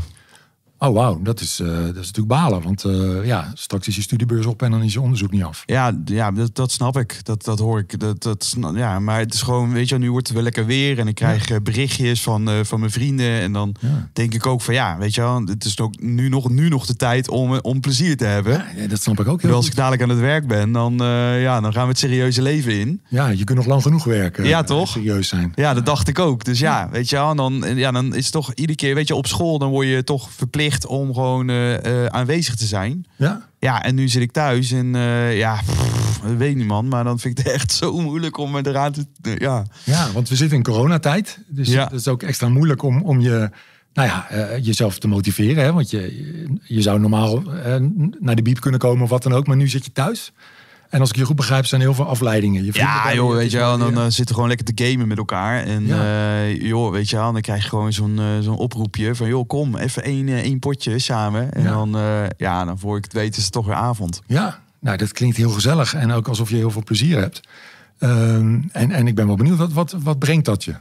Oh wauw, dat, is, uh, dat is natuurlijk balen. Want eh, ja, straks is je studiebeurs op en dan is je onderzoek niet af. Ja, ja dat, dat snap ik. Dat, dat hoor ik. Dat, dat, ja, maar het is gewoon, weet je, nu wordt het wel lekker weer. En ik krijg eh, berichtjes van, van mijn vrienden. En dan denk ik ook van ja, weet je wel, het is ook nu nog, nu nog de tijd om, om plezier te hebben. Ja, dat snap ik ook heel Als ik dadelijk aan het werk ben, dan, ja, dan gaan we het serieuze leven in. Ja, je kunt nog lang genoeg werken. Ja, toch? Serieus zijn. Ja, dat dacht ik ook. Dus ja, weet je wel, dan, ja, dan is het toch iedere keer, weet je, op school dan word je toch verplicht om gewoon eh, eh, aanwezig te zijn. Ja. Ja, en nu zit ik thuis en eh, ja, weet niet man, maar dan vind ik het echt zo moeilijk om me eraan te... ja. ja, want we zitten in coronatijd, dus ja. het is ook extra moeilijk om, om je, nou ja, jezelf te motiveren. Hè? Want je, je zou normaal naar de biep kunnen komen of wat dan ook, maar nu zit je thuis. En als ik je goed begrijp, zijn er heel veel afleidingen. Je ja, joh, weet je wel. Dan, eh, zitten gewoon lekker te gamen met elkaar. En eh, joh, weet je wel, dan krijg je gewoon zo'n eh, zo'n oproepje van joh, kom, even één, één potje samen. En dan, ja, dan voor ik het weet is het toch weer avond. Ja, nou, dat klinkt heel gezellig. En ook alsof je heel veel plezier hebt. Ehm, en, en ik ben wel benieuwd, wat, wat, wat brengt dat je?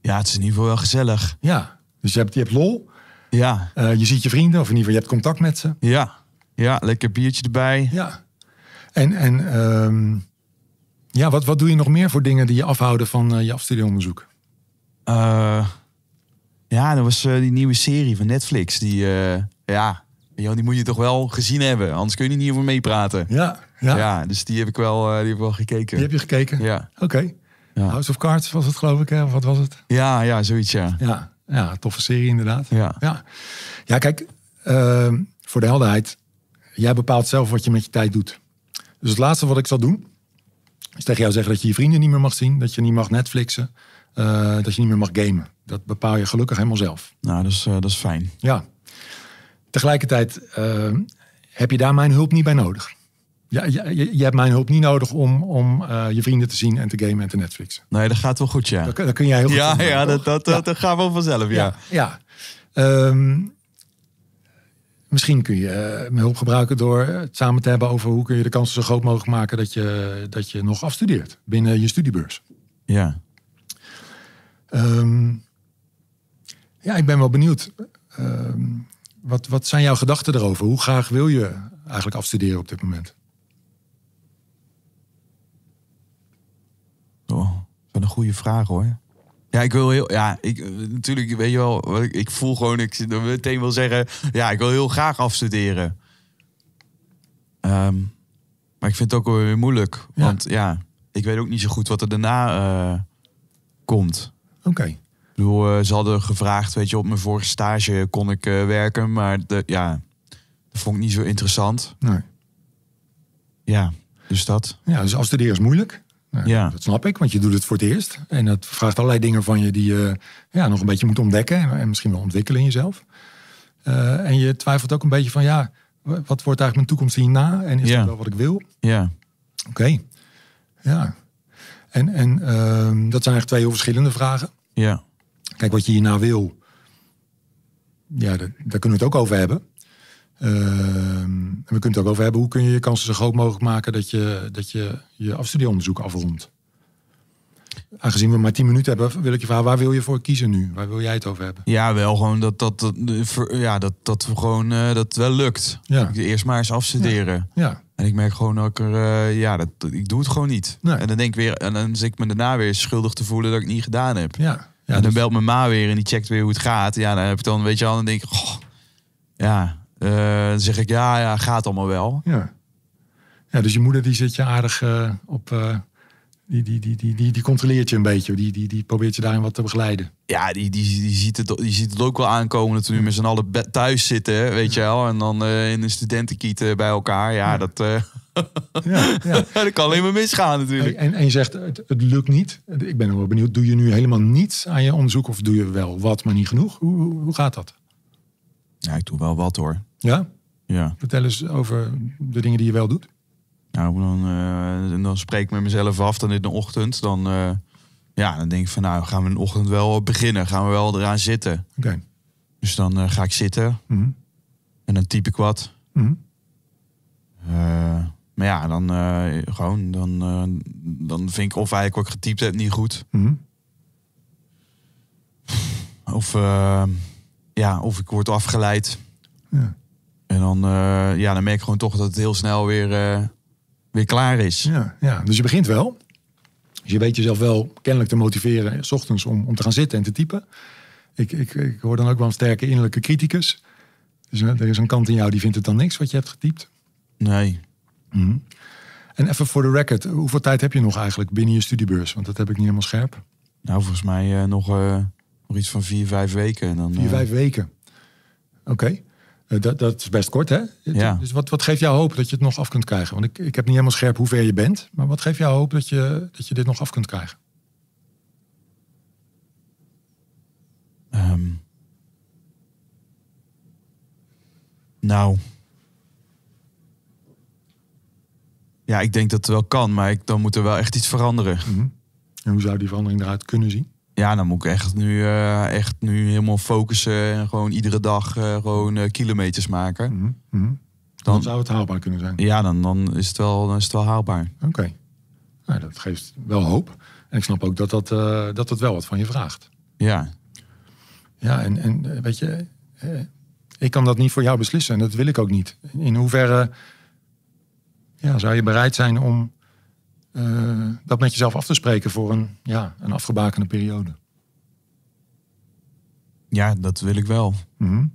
Ja, het is in ieder geval wel gezellig. Ja, dus je hebt, je hebt lol. Ja. je ziet je vrienden, of in ieder geval je hebt contact met ze. Ja, ja lekker biertje erbij. Ja. En, en ehm, ja, wat, wat doe je nog meer voor dingen die je afhouden van eh, je afstudieonderzoek? Eh, ja, dat was eh, die nieuwe serie van Netflix. Die, ja, die moet je toch wel gezien hebben. Anders kun je niet hierover meepraten. Ja, ja. ja, dus die heb ik wel, die heb ik wel gekeken. Die heb je gekeken? Ja. Oké. House of Cards was het, geloof ik, hè? Of wat was het? Ja, ja, zoiets, ja. Ja, ja toffe serie inderdaad. Ja, ja. ja kijk, ehm, voor de helderheid. Jij bepaalt zelf wat je met je tijd doet. Dus het laatste wat ik zal doen, is tegen jou zeggen dat je je vrienden niet meer mag zien, dat je niet mag Netflixen, eh, dat je niet meer mag gamen. Dat bepaal je gelukkig helemaal zelf. Nou, dat is, eh, dat is fijn. Ja. Tegelijkertijd eh, heb je daar mijn hulp niet bij nodig. Ja, je, je, hebt mijn hulp niet nodig om, om je vrienden te zien en te gamen en te Netflixen. Nee, dat gaat wel goed, ja. Dat, dat kun jij heel goed. Ja, ja, dat, dat, dat, gaat wel vanzelf, ja. Ja. Ehm, Misschien kun je uh, hulp gebruiken door eh, het samen te hebben over hoe kun je de kansen zo groot mogelijk maken dat je, dat je nog afstudeert binnen je studiebeurs. Ja. Ehm, ja, ik ben wel benieuwd. Ehm, wat, wat zijn jouw gedachten erover? Hoe graag wil je eigenlijk afstuderen op dit moment? Oh, dat is een goede vraag hoor. Ja, ik wil heel. Ja, ik, eh, natuurlijk, weet je wel, ik voel gewoon, ik meteen wil zeggen, ja, ik wil heel graag afstuderen. Ehm, maar ik vind het ook wel weer moeilijk. Want ja, ik weet ook niet zo goed wat er daarna eh, komt. Oké. Okay. Eh, ze hadden gevraagd, weet je, op mijn vorige stage kon ik werken, maar de, ja, dat vond ik niet zo interessant. Nee. Ja, dus dat. Ja, dus afstuderen is moeilijk. Nou, ja. Dat snap ik, want je doet het voor het eerst. En dat vraagt allerlei dingen van je die je ja, nog een beetje moet ontdekken. En, misschien wel ontwikkelen in jezelf. Eh, en je twijfelt ook een beetje van, ja, wat wordt eigenlijk mijn toekomst hierna? En is dat wel wat ik wil? Ja. Oké. Ja. En, en ehm, dat zijn eigenlijk twee heel verschillende vragen. Ja. Kijk, wat je hierna wil, ja, daar, daar kunnen we het ook over hebben. Ehm, en we kunnen het ook over hebben, hoe kun je je kansen zo groot mogelijk maken dat je dat je, je afstudieonderzoek afrondt. Aangezien we maar tien minuten hebben, wil ik je vragen, waar wil je voor kiezen nu? Waar wil jij het over hebben? Ja, wel gewoon dat dat, dat ja, dat, dat gewoon eh, dat wel lukt. Ja. Eerst maar eens afstuderen. Ja. En ik merk gewoon dat ik er, eh, ja, dat, ik doe het gewoon niet. En dan denk ik weer, en dan zit ik me daarna weer schuldig te voelen dat ik het niet gedaan heb. Ja. ja en dan dus- belt mijn ma weer en die checkt weer hoe het gaat. Ja, dan heb ik dan, weet je al, dan denk ik, goh, ja, eh, dan zeg ik, ja, ja, gaat allemaal wel. Ja. ja, dus je moeder die zit je aardig eh, op... Eh, die, die, die, die, die, die controleert je een beetje. Die, die, die probeert je daarin wat te begeleiden. Ja, die, die, die, ziet, het, die ziet het ook wel aankomen dat we nu met z'n allen thuis zitten, weet je wel. En dan in een studentenkiet bij elkaar. Ja, dat... Ja, ja. dat kan alleen maar misgaan natuurlijk. En, en je zegt, het, het, lukt niet. Ik ben wel benieuwd, doe je nu helemaal niets aan je onderzoek? Of doe je wel wat, maar niet genoeg? Hoe, hoe gaat dat? Ja, ik doe wel wat hoor. Ja? Ja. Vertel eens over de dingen die je wel doet. Nou, dan, eh, dan spreek ik met mezelf af, dan in de ochtend. Dan, eh, ja, dan denk ik van nou, gaan we in de ochtend wel beginnen. Gaan we wel eraan zitten. Oké. Dus dan eh, ga ik zitten. Mhm. En dan typ ik wat. Mhm. maar ja, dan gewoon, dan, dan vind ik of eigenlijk wat ik getypt heb niet goed. Mhm. Of ja, of ik word afgeleid. Ja. En dan, eh, ja, dan merk ik gewoon toch dat het heel snel weer, eh, weer klaar is. Ja, ja, dus je begint wel. Dus je weet jezelf wel kennelijk te motiveren, s ochtends om, om te gaan zitten en te typen. Ik, ik, ik hoor dan ook wel een sterke innerlijke criticus. Dus eh, er is een kant in jou die vindt het dan niks wat je hebt getypt. Nee. Mhm. En even voor de record, hoeveel tijd heb je nog eigenlijk binnen je studiebeurs? Want dat heb ik niet helemaal scherp. Nou, volgens mij nog iets van vier, vijf weken. En dan, vier, eh, vijf weken. Oké. Eh, dat, dat, is best kort, hè? Ja. Dus wat, wat geeft jou hoop dat je het nog af kunt krijgen? Want ik, ik heb niet helemaal scherp hoe ver je bent. Maar wat geeft jou hoop dat je, dat je dit nog af kunt krijgen? Ehm. nou. Ja, ik denk dat het wel kan. Maar ik, dan moet er wel echt iets veranderen. Mhm. En hoe zou die verandering eruit kunnen zien? Ja, dan moet ik echt nu, eh, echt nu helemaal focussen en gewoon iedere dag eh, gewoon eh, kilometers maken. Mhm, mhm. dan, zou het haalbaar kunnen zijn. Ja, dan, dan, is, het wel, dan is het wel haalbaar. Oké. Nou, dat geeft wel hoop. En ik snap ook dat dat, dat, dat wel wat van je vraagt. Ja. Ja, en, en weet je, ik kan dat niet voor jou beslissen en dat wil ik ook niet. In hoeverre ja, zou je bereid zijn om eh, dat met jezelf af te spreken voor een, ja, een afgebakende periode. Ja, dat wil ik wel. Mhm.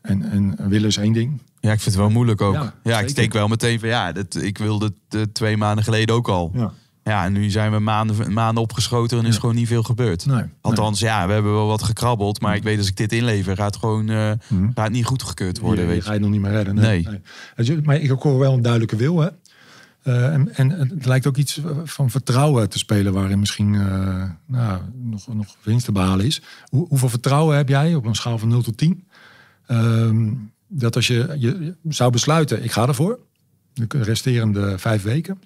en, en willen is één ding. Ja, ik vind het wel moeilijk ook. Ja, ik steek wel meteen van ja, dat, ik wilde het eh, twee maanden geleden ook al. Ja. Ja, en nu zijn we maanden, maanden opgeschoten en is gewoon niet veel gebeurd. Nee, Althans, ja, we hebben wel wat gekrabbeld. Maar mhm. ik weet als ik dit inlever, gaat gewoon eh, mhm. gaat niet goedgekeurd worden. weet je. ga je nog niet meer redden. Nee. nee. Maar ik hoor wel een duidelijke wil. Hè? Eh, en, en het lijkt ook iets van vertrouwen te spelen, waarin misschien eh, nou, nog, nog winst te behalen is. hoeveel vertrouwen heb jij op een schaal van 0 tot 10? Um, ehm, dat als je, zou besluiten, ik ga ervoor, de resterende vijf weken,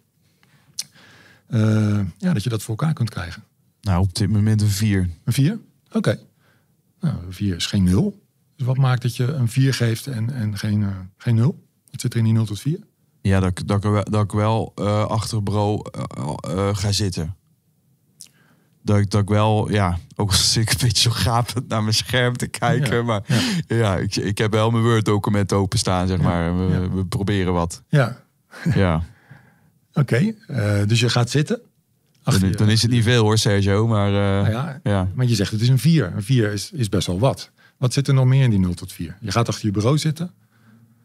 uh, ja, dat je dat voor elkaar kunt krijgen. Nou, op dit moment een vier. Een 4? Oké. Nou, een 4 is geen 0. Dus wat maakt dat je een 4 geeft en, en geen, uh, geen nul? Wat zit er in die 0 tot 4? Ja, dat, dat, dat ik wel eh, achter bro uh, eh, eh, ga zitten. Dat ik, dat ik wel, ja, ook als ik een beetje zo gaaf naar mijn scherm te kijken. maar ja, ik, ik heb wel mijn Word-document openstaan, zeg maar. We, proberen wat. Ja. ja. Oké, dus je gaat zitten. dan, is het niet veel hoor, Sergio. Maar, uh, ja, maar je zegt het is een 4. Een 4 is, is best wel wat. Wat zit er nog meer in die 0 tot 4? Je gaat achter je bureau zitten.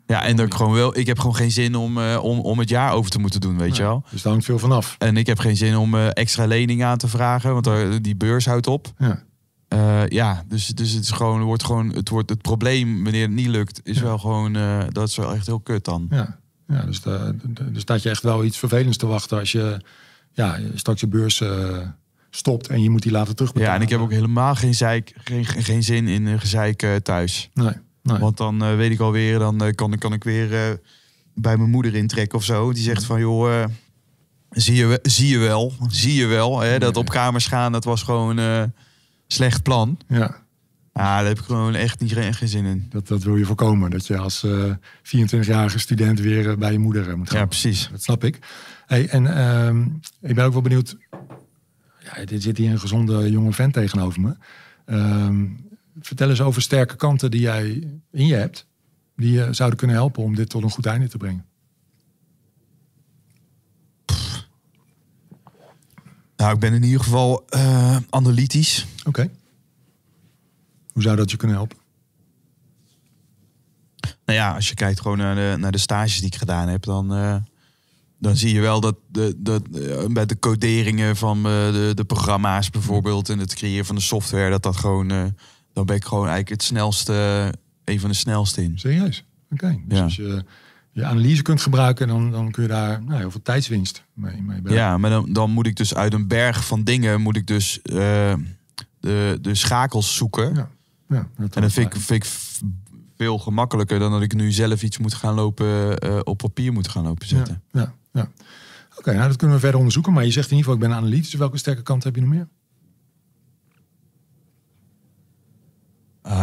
Ja, en dat gewoon wel, ik heb gewoon geen zin om, eh, om, om het jaar over te moeten doen, weet je wel. Dus daar hangt veel vanaf En ik heb geen zin om eh, extra lening aan te vragen, want eh, die beurs houdt op. Ja. ja, dus, dus het is gewoon, wordt gewoon, het wordt het probleem wanneer het niet lukt, is wel gewoon, dat is wel echt heel kut dan. Ja, ja dus, de, staat dus je echt wel iets vervelends te wachten als je ja, straks je beurs stopt en je moet die later terugbetalen. Ja, en ik heb ook helemaal geen, zeik, geen, geen zin in een gezeik thuis. Nee. Want dan eh, weet ik alweer, dan eh, kan, kan ik weer eh, bij mijn moeder intrekken of zo. Die zegt van, joh, zie, je, zie je wel, zie je wel. Hè? Dat op kamers gaan, dat was gewoon slecht plan. Ja. Ja, ah, daar heb ik gewoon echt niet geen zin in. Dat, dat wil je voorkomen. Dat je als 24-jarige student weer bij je moeder moet gaan. Ja, precies. Dat snap ik. Hey, en ehm, ik ben ook wel benieuwd. Ja, er zit hier een gezonde jonge vent tegenover me. Ehm, vertel eens over sterke kanten die jij in je hebt, die je zouden kunnen helpen om dit tot een goed einde te brengen. Nou, ik ben in ieder geval eh, analytisch. Oké. Hoe zou dat je kunnen helpen? Nou ja, als je kijkt gewoon naar de, naar de stages die ik gedaan heb, dan, eh, dan zie je wel dat, de, dat bij eh, de coderingen van de, de programma's bijvoorbeeld en het creëren van de software, dat dat gewoon dan ben ik gewoon eigenlijk het snelste, een van de snelste in. Serieus? Oké. Dus als je je analyse kunt gebruiken, dan, dan kun je daar nou, heel veel tijdswinst mee, mee bereiken. Ja, maar dan, dan moet ik dus uit een berg van dingen, moet ik dus eh, de, de schakels zoeken. Ja. Ja, en dat vind ik, vind ik veel gemakkelijker dan dat ik nu zelf iets moet gaan lopen, eh, op papier moet gaan lopen zetten. Ja, ja, Oké, nou dat kunnen we verder onderzoeken. Maar je zegt in ieder geval, ik ben analytisch. Welke sterke kant heb je nog meer? Eh,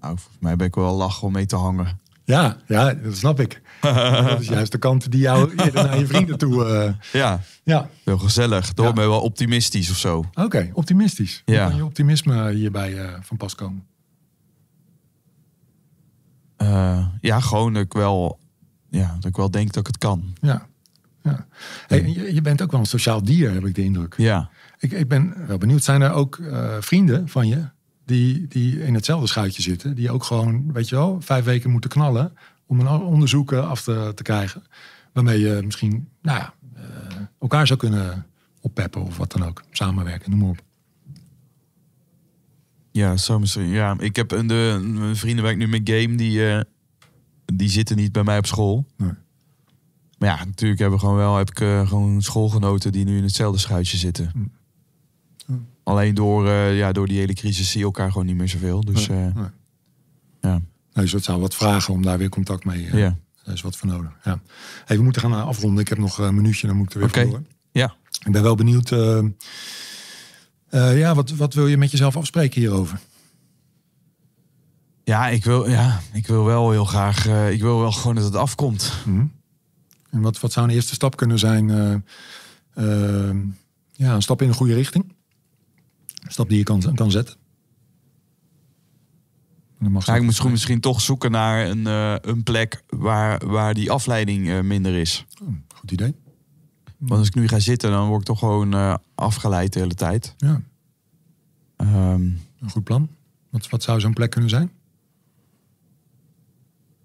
nou, volgens mij ben ik wel lachen om mee te hangen. Ja, ja dat snap ik. dat is juist de kant die jou naar je vrienden toe... Eh, ja. ja, heel gezellig. Door ja. wel optimistisch of zo. Oké, optimistisch. Ja. kan je optimisme hierbij eh, van pas komen? ja, gewoon dat ik wel... Ja, dat ik wel denk dat ik het kan. Ja. ja. Hey, je, je bent ook wel een sociaal dier, heb ik de indruk. Ja. Ik, ik ben wel benieuwd, zijn er ook eh, vrienden van je die, die in hetzelfde schuitje zitten, die ook gewoon, weet je wel, vijf weken moeten knallen om een onderzoek af te, te krijgen, waarmee je misschien, nou ja, eh, elkaar zou kunnen oppeppen of wat dan ook, samenwerken, noem maar op. Ja, zo misschien. Ja, ik heb een, de, vrienden waar ik nu mee game, die, eh, die zitten niet bij mij op school. Maar ja, natuurlijk hebben we gewoon wel heb ik, gewoon schoolgenoten die nu in hetzelfde schuitje zitten. Hm. Alleen door, eh, ja, door die hele crisis zie je elkaar gewoon niet meer zoveel. Dus nee, eh, ja. Nou, dat wat vragen om daar weer contact mee. Uh, ja. Daar is wat voor nodig. Ja. Hey, we moeten gaan afronden. Ik heb nog een minuutje, dan moet ik er weer okay. voor. Ja. Ik ben wel benieuwd. ja, wat, wat wil je met jezelf afspreken hierover? Ja, ik wil, ja, ik wil wel heel graag. ik wil wel gewoon dat het afkomt. Mhm. En wat, wat zou een eerste stap kunnen zijn? ja, een stap in de goede richting stap die je kan, kan zetten. ga ik moet misschien toch zoeken naar een, eh, een plek waar, waar die afleiding eh, minder is. Oh, goed idee. Want als ik nu ga zitten, dan word ik toch gewoon eh, afgeleid de hele tijd. Ja. Ehm. een goed plan. Wat, wat zou zo'n plek kunnen zijn?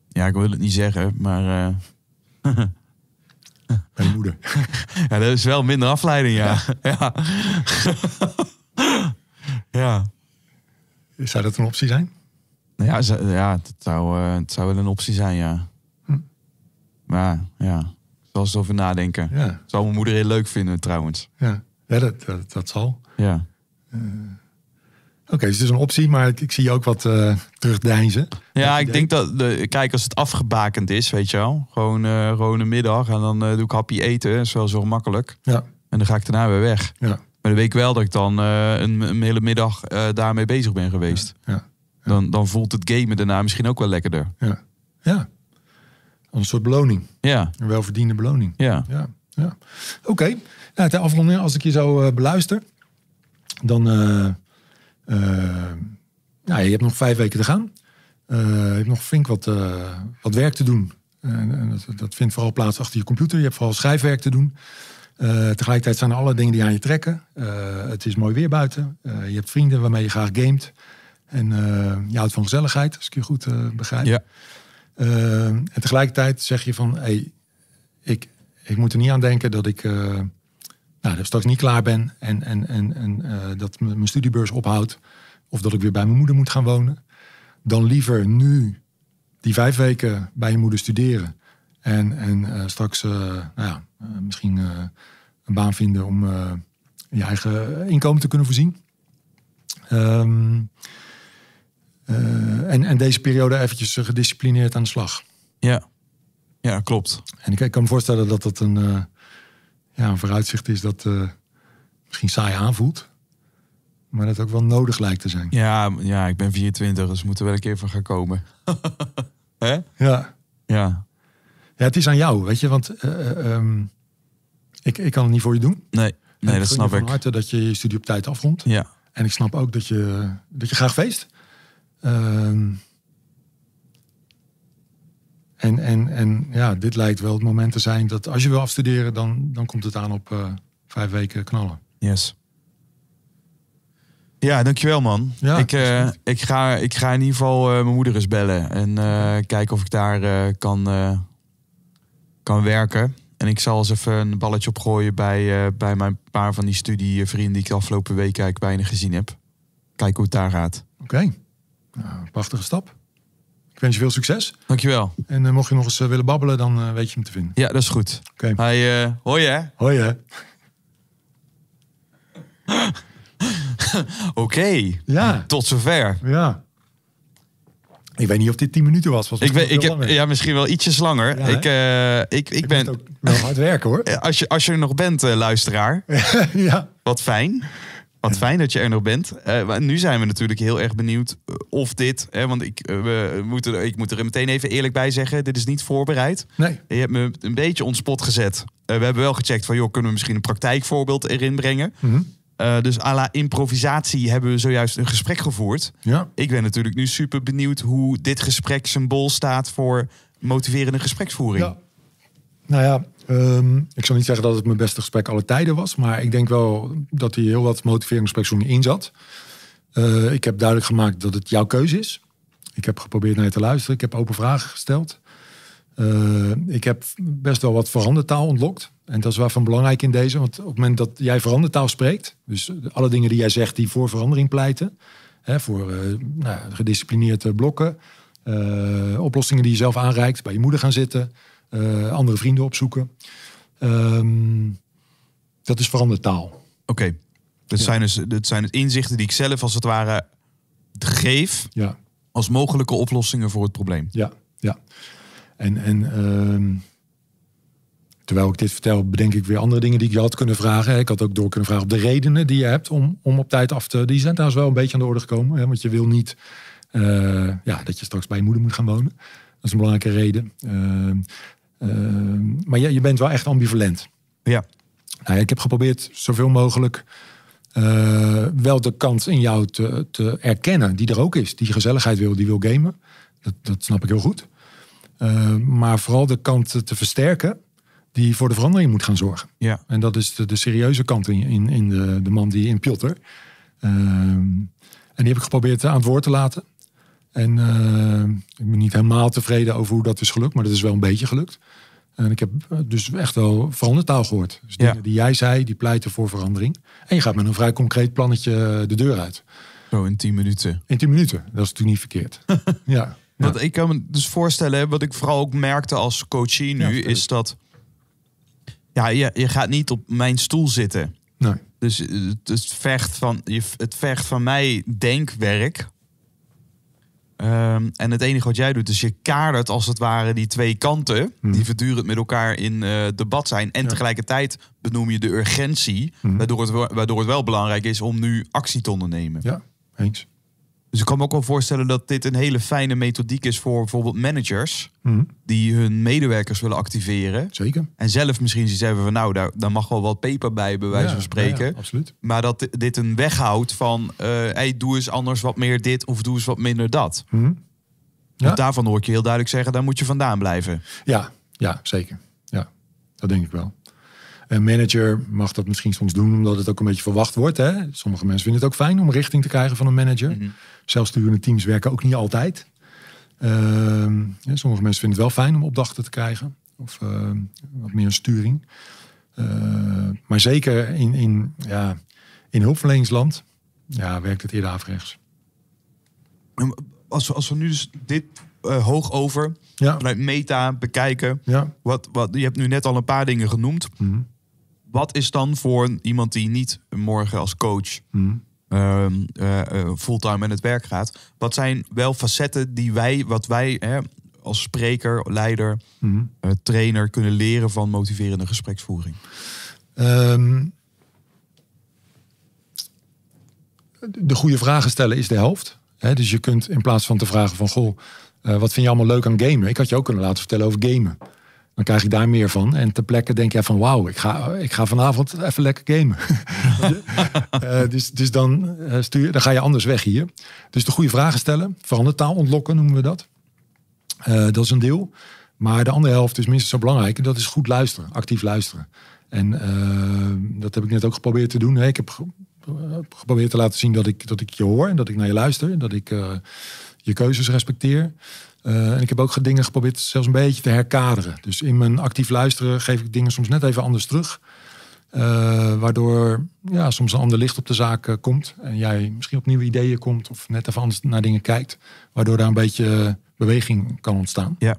Ja, ik wil het niet zeggen, maar. mijn moeder. ja, dat is wel minder afleiding, ja. ja. ja. Zou dat een optie zijn? Ja, ja het, zou, eh, het zou wel een optie zijn, ja. Maar hm. ja, ik zal over nadenken. zou mijn moeder heel leuk vinden trouwens. Ja, dat, dat, zal. Ja. Eh, oké, dus het is een optie, maar ik, ik zie je ook wat uh, terugdeinzen. Ja, ik denk dat, kijk, als het afgebakend is, weet je wel. Gewoon, uh, gewoon een middag en dan doe ik happy eten. Dat is wel zo makkelijk. Ja. En dan ga ik daarna weer weg. Ja. Maar wel dat ik dan eh, een, hele middag eh, daarmee bezig ben geweest. Ja, Dan, dan voelt het gamen daarna misschien ook wel lekkerder. Ja. ja. Een soort beloning. Ja. Een welverdiende beloning. Ja. ja. ja. Oké. Nou, ter afronding, als ik je zo uh, eh, beluister, dan. nou, je hebt nog vijf weken te gaan. je hebt nog flink wat, wat werk te doen. En, dat, dat vindt vooral plaats achter je computer. Je hebt vooral schrijfwerk te doen. Eh, tegelijkertijd zijn er alle dingen die aan je trekken. Eh, het is mooi weer buiten. Eh, je hebt vrienden waarmee je graag gamet. En je houdt van gezelligheid, als ik je goed begrijp. Ja. en tegelijkertijd zeg je van, hey, ik, ik moet er niet aan denken dat ik nou, straks niet klaar ben. En, en, en, en dat mijn studiebeurs ophoudt. Of dat ik weer bij mijn moeder moet gaan wonen. Dan liever nu die vijf weken bij je moeder studeren. En, en straks nou ja, eh, misschien eh, een baan vinden om eh, je eigen inkomen te kunnen voorzien. Ehm, en, en deze periode eventjes gedisciplineerd aan de slag. Ja, ja klopt. En ik, kan me voorstellen dat dat een, ja, een vooruitzicht is dat misschien saai aanvoelt. Maar dat ook wel nodig lijkt te zijn. Ja, ja ik ben 24, dus we moeten wel een keer van gaan komen. Hè? Ja. Ja het is aan jou, weet je, want eh, eh, ehm, ik, ik kan het niet voor je doen. Nee, nee dat snap ik. Van harte dat je je studie op tijd afrondt. Ja. En ik snap ook dat je, dat je graag feest. Ehm, en, en, en ja, dit lijkt wel het moment te zijn dat als je wil afstuderen, dan, dan komt het aan op uh, vijf weken knallen. Yes. Ja, dankjewel man. Ja, ik, ik, ga, ik ga in ieder geval mijn moeder eens bellen en kijken of ik daar kan, kan werken. En ik zal eens even een balletje opgooien bij, eh, bij mijn paar van die studievrienden eh, die ik de afgelopen week eigenlijk bijna gezien heb. Kijken hoe het daar gaat. Oké, nou, prachtige stap. Ik wens je veel succes. Dankjewel. En eh, mocht je nog eens willen babbelen, dan weet je hem te vinden. Ja, dat is goed. Oké. Okay. Hey, hoi hè. Hoi hè. Oké. Ja. Tot zover. Ja. Ik weet niet of dit 10 minuten was. ik ik ja, misschien wel ietsjes langer. ik, uh, ik, ik, ik ben. Ook wel hard werken hoor. Eh, als je, als je er nog bent, eh, luisteraar. ja. Wat fijn. Wat fijn dat je er nog bent. Uh, nu zijn we natuurlijk heel erg benieuwd of dit. Hè, want ik, we moeten, ik moet er meteen even eerlijk bij zeggen: dit is niet voorbereid. Nee. Je hebt me een beetje ontspot gezet. we hebben wel gecheckt van, joh, kunnen we misschien een praktijkvoorbeeld erin brengen? Mm eh, dus à la improvisatie hebben we zojuist een gesprek gevoerd. Ja. Ik ben natuurlijk nu super benieuwd hoe dit gesprek symbool staat voor motiverende gespreksvoering. Ja. Nou ja, ehm, ik zou niet zeggen dat het mijn beste gesprek alle tijden was. Maar ik denk wel dat hier heel wat motiverende gespreksvoering in zat. Eh, ik heb duidelijk gemaakt dat het jouw keuze is. Ik heb geprobeerd naar je te luisteren. Ik heb open vragen gesteld. Eh, ik heb best wel wat veranderde taal ontlokt. En dat is waarvan belangrijk in deze, want op het moment dat jij verandertaal spreekt, dus alle dingen die jij zegt die voor verandering pleiten, hè, voor eh, nou, gedisciplineerde blokken, eh, oplossingen die je zelf aanreikt, bij je moeder gaan zitten, eh, andere vrienden opzoeken. Ehm, dat is verandertaal. Oké, dat, zijn dus, dat zijn het dus inzichten die ik zelf als het ware geef ja. als mogelijke oplossingen voor het probleem. Ja, ja. En, en ehm, Terwijl ik dit vertel, bedenk ik weer andere dingen die ik je had kunnen vragen. Ik had ook door kunnen vragen op de redenen die je hebt om, om op tijd af te. Die zijn trouwens wel een beetje aan de orde gekomen. Hè? Want je wil niet eh, ja, dat je straks bij je moeder moet gaan wonen. Dat is een belangrijke reden. Eh, eh, maar je, je bent wel echt ambivalent. Ja. Nou ik heb geprobeerd zoveel mogelijk wel de kans in jou te, te erkennen die er ook is. Die gezelligheid wil, die wil gamen. Dat, dat snap ik heel goed. maar vooral de kant te versterken die voor de verandering moet gaan zorgen. Ja. En dat is de, de serieuze kant in, in, de, de, man die in Piotr. Ehm, en die heb ik geprobeerd eh, aan het woord te laten. En eh, ik ben niet helemaal tevreden over hoe dat is gelukt, maar dat is wel een beetje gelukt. En ik heb eh, dus echt wel verandertaal gehoord. Dus ja. die jij zei, die pleiten voor verandering. En je gaat met een vrij concreet plannetje de deur uit. Zo in 10 minuten. In 10 minuten, dat is toen niet verkeerd. ja. Wat ik kan me dus voorstellen, wat ik vooral ook merkte als coachie nu, is dat ja, je, je gaat niet op mijn stoel zitten. Nee. Dus het, het vergt van, het vergt van mij denkwerk. Ehm, en het enige wat jij doet is je kadert als het ware die twee kanten. Hmm. Die voortdurend met elkaar in eh, debat zijn. En tegelijkertijd benoem je de urgentie. Hmm. Waardoor, het, waardoor het wel belangrijk is om nu actie te ondernemen. Ja, eens. Dus ik kan me ook wel voorstellen dat dit een hele fijne methodiek is voor bijvoorbeeld managers. Mhm. Die hun medewerkers willen activeren. Zeker. En zelf misschien zoiets we van nou, daar, daar mag wel wat peper bij, bij wijze van spreken. Ja, absoluut. Maar dat dit een weghoudt van uh, hey, doe eens anders wat meer dit of doe eens wat minder dat. Mhm. Dus daarvan hoor ik je heel duidelijk zeggen, daar moet je vandaan blijven. Ja, ja zeker. Ja, dat denk ik wel. Een manager mag dat misschien soms doen omdat het ook een beetje verwacht wordt. Hè? Sommige mensen vinden het ook fijn om richting te krijgen van een manager. Mm -hmm. Zelfsturende teams werken ook niet altijd. Ehm, sommige mensen vinden het wel fijn om opdrachten te krijgen. Of eh, wat meer sturing. Eh, maar zeker in, in, ja, in hulpverleningsland ja, werkt het eerder afrechts. Als, als we nu dus dit eh, hoog over. Vanuit meta bekijken. Ja. Wat, wat, je hebt nu net al een paar dingen genoemd. Mhm wat is dan voor iemand die niet morgen als coach hmm. ehm, eh, eh, fulltime aan het werk gaat, wat zijn wel facetten die wij, wat wij hè, als spreker, leider, hmm. eh, trainer kunnen leren van motiverende gespreksvoering? Ehm, de goede vragen stellen is de helft. Hè? Dus je kunt in plaats van te vragen van goh, wat vind je allemaal leuk aan gamen? Ik had je ook kunnen laten vertellen over gamen dan krijg je daar meer van. En ter plekke denk jij van wauw, ik ga, ik ga vanavond even lekker gamen. Eh, dus dus dan, eh, stuur, dan ga je anders weg hier. Dus de goede vragen stellen, verandertaal ontlokken noemen we dat. Eh, dat is een deel. Maar de andere helft is minstens zo belangrijk. En dat is goed luisteren, actief luisteren. En dat heb ik net ook geprobeerd te doen. ik heb geprobeerd te laten zien dat ik, dat ik je hoor en dat ik naar je luister. En dat ik je keuzes respecteer. Eh, en ik heb ook dingen geprobeerd zelfs een beetje te herkaderen. Dus in mijn actief luisteren geef ik dingen soms net even anders terug. Eh, waardoor ja, soms een ander licht op de zaak eh, komt. En jij misschien op nieuwe ideeën komt. Of net even anders naar dingen kijkt. Waardoor daar een beetje beweging kan ontstaan. Ja.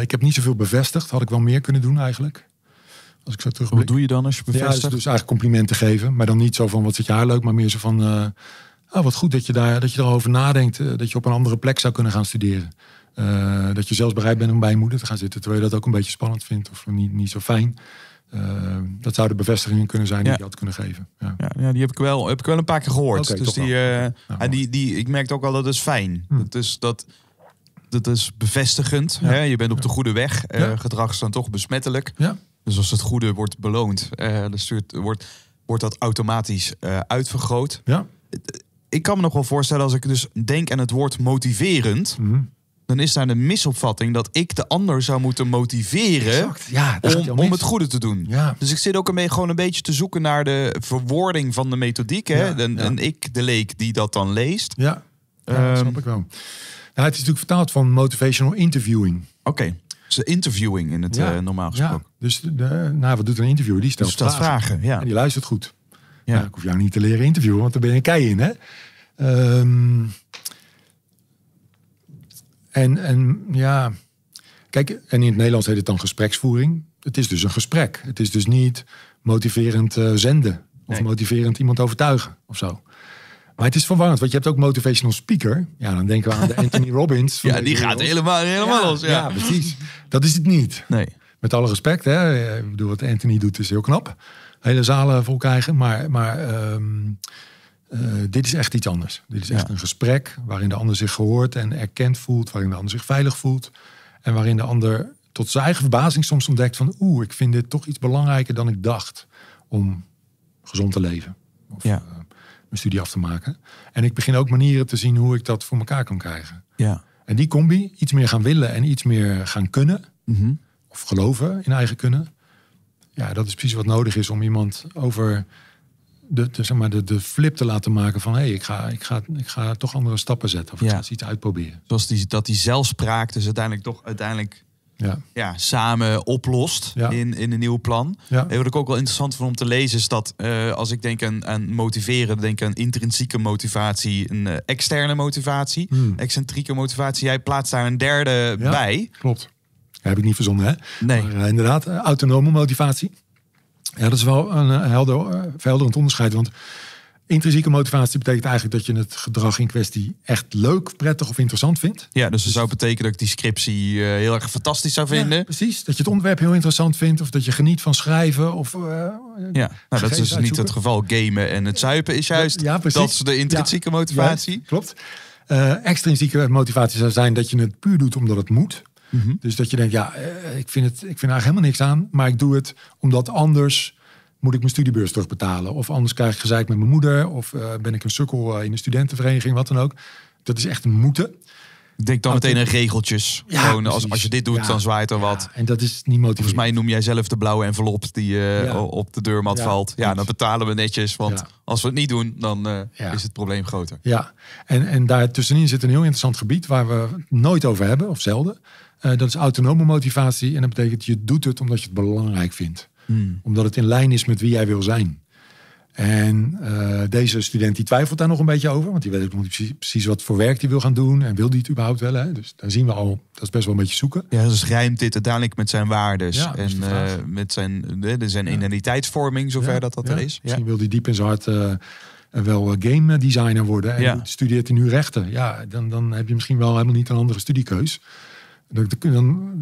ik heb niet zoveel bevestigd. Had ik wel meer kunnen doen eigenlijk. Als ik zo terugblik. Wat doe je dan als je bevestigt? Ja, dus, dus eigenlijk complimenten geven. Maar dan niet zo van wat zit je haar leuk. Maar meer zo van Oh, wat goed dat je, daar, dat je erover nadenkt. Eh, dat je op een andere plek zou kunnen gaan studeren. Eh, dat je zelfs bereid bent om bij je moeder te gaan zitten. Terwijl je dat ook een beetje spannend vindt of niet, niet zo fijn. Eh, dat dat de bevestigingen kunnen zijn die je had kunnen geven. Ja. Ja, ja, die heb ik, wel, heb ik wel een paar keer gehoord. dus die, uh, nou, die, die, ik merkte ook al dat is fijn. Hm. Dat, is, dat, dat is bevestigend. Hè? Je bent op de goede weg. gedrag is dan toch besmettelijk. Dus als het goede wordt beloond, dan stuurt, wordt, wordt dat automatisch uitvergroot. Ja ik kan me nog wel voorstellen als ik dus denk aan het woord motiverend. Mhm. Dan is daar de misopvatting dat ik de ander zou moeten motiveren ja, om, om, het goede te doen. Dus ik zit ook ermee gewoon een beetje te zoeken naar de verwoording van de methodiek. Hè? en, ik, de leek, die dat dan leest. Ja, dat ehm, snap ik wel. Hij het is natuurlijk vertaald van motivational interviewing. Oké. Ze dus interviewing in het ja, eh, normaal gesproken. Dus de, nou, wat doet een interviewer? Die stelt, vragen. vragen ja. En die luistert goed. Ja. Nou, ik hoef jou niet te leren interviewen, want daar ben je een kei in, hè? Ehm, en, en ja, kijk, en in het Nederlands heet het dan gespreksvoering. Het is dus een gesprek. Het is dus niet motiverend eh, zenden of motiverend iemand overtuigen of zo. Maar het is verwarrend, want je hebt ook motivational speaker. Ja, dan denken we aan de Anthony Robbins. ja, die gaat helemaal, helemaal los. Ja. ja. precies. Dat is het niet. Nee. Met alle respect, hè. Ik bedoel, wat Anthony doet is heel knap hele zalen vol krijgen. Maar, maar ehm, eh, dit is echt iets anders. Dit is echt een gesprek waarin de ander zich gehoord en erkend voelt. Waarin de ander zich veilig voelt. En waarin de ander tot zijn eigen verbazing soms ontdekt van... oeh, ik vind dit toch iets belangrijker dan ik dacht om gezond te leven. Of ja. Eh, mijn studie af te maken. En ik begin ook manieren te zien hoe ik dat voor elkaar kan krijgen. Ja. En die combi, iets meer gaan willen en iets meer gaan kunnen... Mhm. of geloven in eigen kunnen ja, dat is precies wat nodig is om iemand over de, zeg maar de, de, flip te laten maken van hé, hey, ik, ga, ik, ga, ik ga toch andere stappen zetten of ik ga iets uitproberen. Zoals die, dat die zelfspraak dus uiteindelijk toch uiteindelijk ja. Ja, samen oplost in, in een nieuw plan. Ja. En wat ik ook wel interessant vond om te lezen is dat eh, als ik denk aan, motiveren, denk aan intrinsieke motivatie, een eh, externe motivatie, hmm. excentrieke motivatie. Jij plaatst daar een derde bij. Klopt heb ik niet verzonnen, hè? Nee. Eh, inderdaad, eh, autonome motivatie. Ja, dat is wel een eh, helder, verhelderend onderscheid. Want intrinsieke motivatie betekent eigenlijk dat je het gedrag in kwestie echt leuk, prettig of interessant vindt. Ja, dus dat dus- zou betekenen dat ik die scriptie heel erg fantastisch zou vinden. Ja, precies, dat je het onderwerp heel interessant vindt of dat je geniet van schrijven of. ja, nou, dat is dus niet het geval. Gamen en het zuipen is juist ja, precies. dat is de intrinsieke motivatie. klopt. extrinsieke motivatie zou zijn dat je het puur doet omdat het moet. Mhm. Dus dat je denkt, ja, eh, ik vind, het, ik vind eigenlijk helemaal niks aan, maar ik doe het omdat anders moet ik mijn studiebeurs terugbetalen. Of anders krijg ik gezeik met mijn moeder, of eh, ben ik een sukkel eh, in een studentenvereniging, wat dan ook. Dat is echt een moeten. Denk dan meteen aan regeltjes. Gewoon, als, als je dit doet, dan zwaait er wat. En dat is niet motiverend. Volgens mij noem jij zelf de blauwe envelop die uh, op de deurmat valt. Ja, dan betalen we netjes. Want als we het niet doen, dan is het probleem groter. Ja, en, en daar tussenin zit een heel interessant gebied waar we het nooit over hebben, of zelden. Eh, dat is autonome motivatie. En dat betekent je doet het omdat je het belangrijk vindt. Hmm. Omdat het in lijn is met wie jij wil zijn. En eh, deze student die twijfelt daar nog een beetje over. Want die weet ook niet precies wat voor werk die wil gaan doen. En wil die het überhaupt wel. Hè? Dus dan zien we al, dat is best wel een beetje zoeken. Ja, dus rijmt dit uiteindelijk met zijn waarden Ja, en eh, met zijn, de, zijn identiteitsvorming, zover dat dat er is. Misschien wil die diep in zijn hart wel game designer worden. En studeert hij nu rechten. Ja, dan, dan heb je misschien wel helemaal niet een andere studiekeus.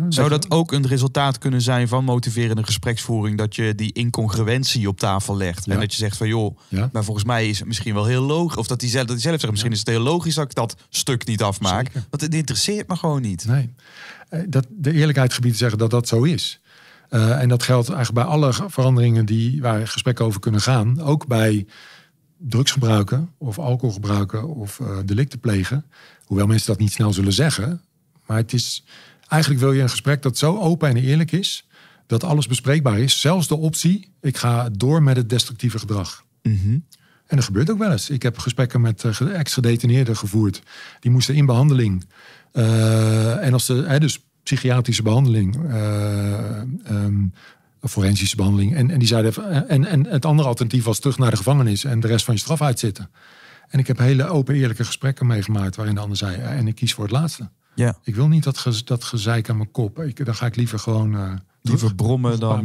Zou dat ook een resultaat kunnen zijn van motiverende gespreksvoering? Dat je die incongruentie op tafel legt. En dat je zegt van joh, maar volgens mij is het misschien wel heel logisch. Of dat die zelf, dat zelf zegt, misschien is het heel logisch dat ik dat stuk niet afmaak. Want het interesseert me gewoon niet. Nee. Eh, dat, de eerlijkheid gebied zeggen dat dat zo is. Eh, en dat geldt eigenlijk bij alle veranderingen die, waar gesprekken over kunnen gaan. Ook bij drugs gebruiken of alcohol gebruiken of uh, delicten plegen. Hoewel mensen dat niet snel zullen zeggen. Maar het is, eigenlijk wil je een gesprek dat zo open en eerlijk is, dat alles bespreekbaar is. Zelfs de optie, ik ga door met het destructieve gedrag. Mhm. En dat gebeurt ook wel eens. Ik heb gesprekken met eh, ex-gedetineerden gevoerd. Die moesten in behandeling. Eh, en als ze, hè, dus psychiatrische behandeling, uh, forensische behandeling. En, en, die zeiden, en, en het andere alternatief was terug naar de gevangenis en de rest van je straf uitzitten. En ik heb hele open, eerlijke gesprekken meegemaakt waarin de ander zei, en ik kies voor het laatste. Ja. Ik wil niet dat, dat gezeik aan mijn kop. Ik, dan ga ik liever gewoon. Eh, liever brommen dan, eh,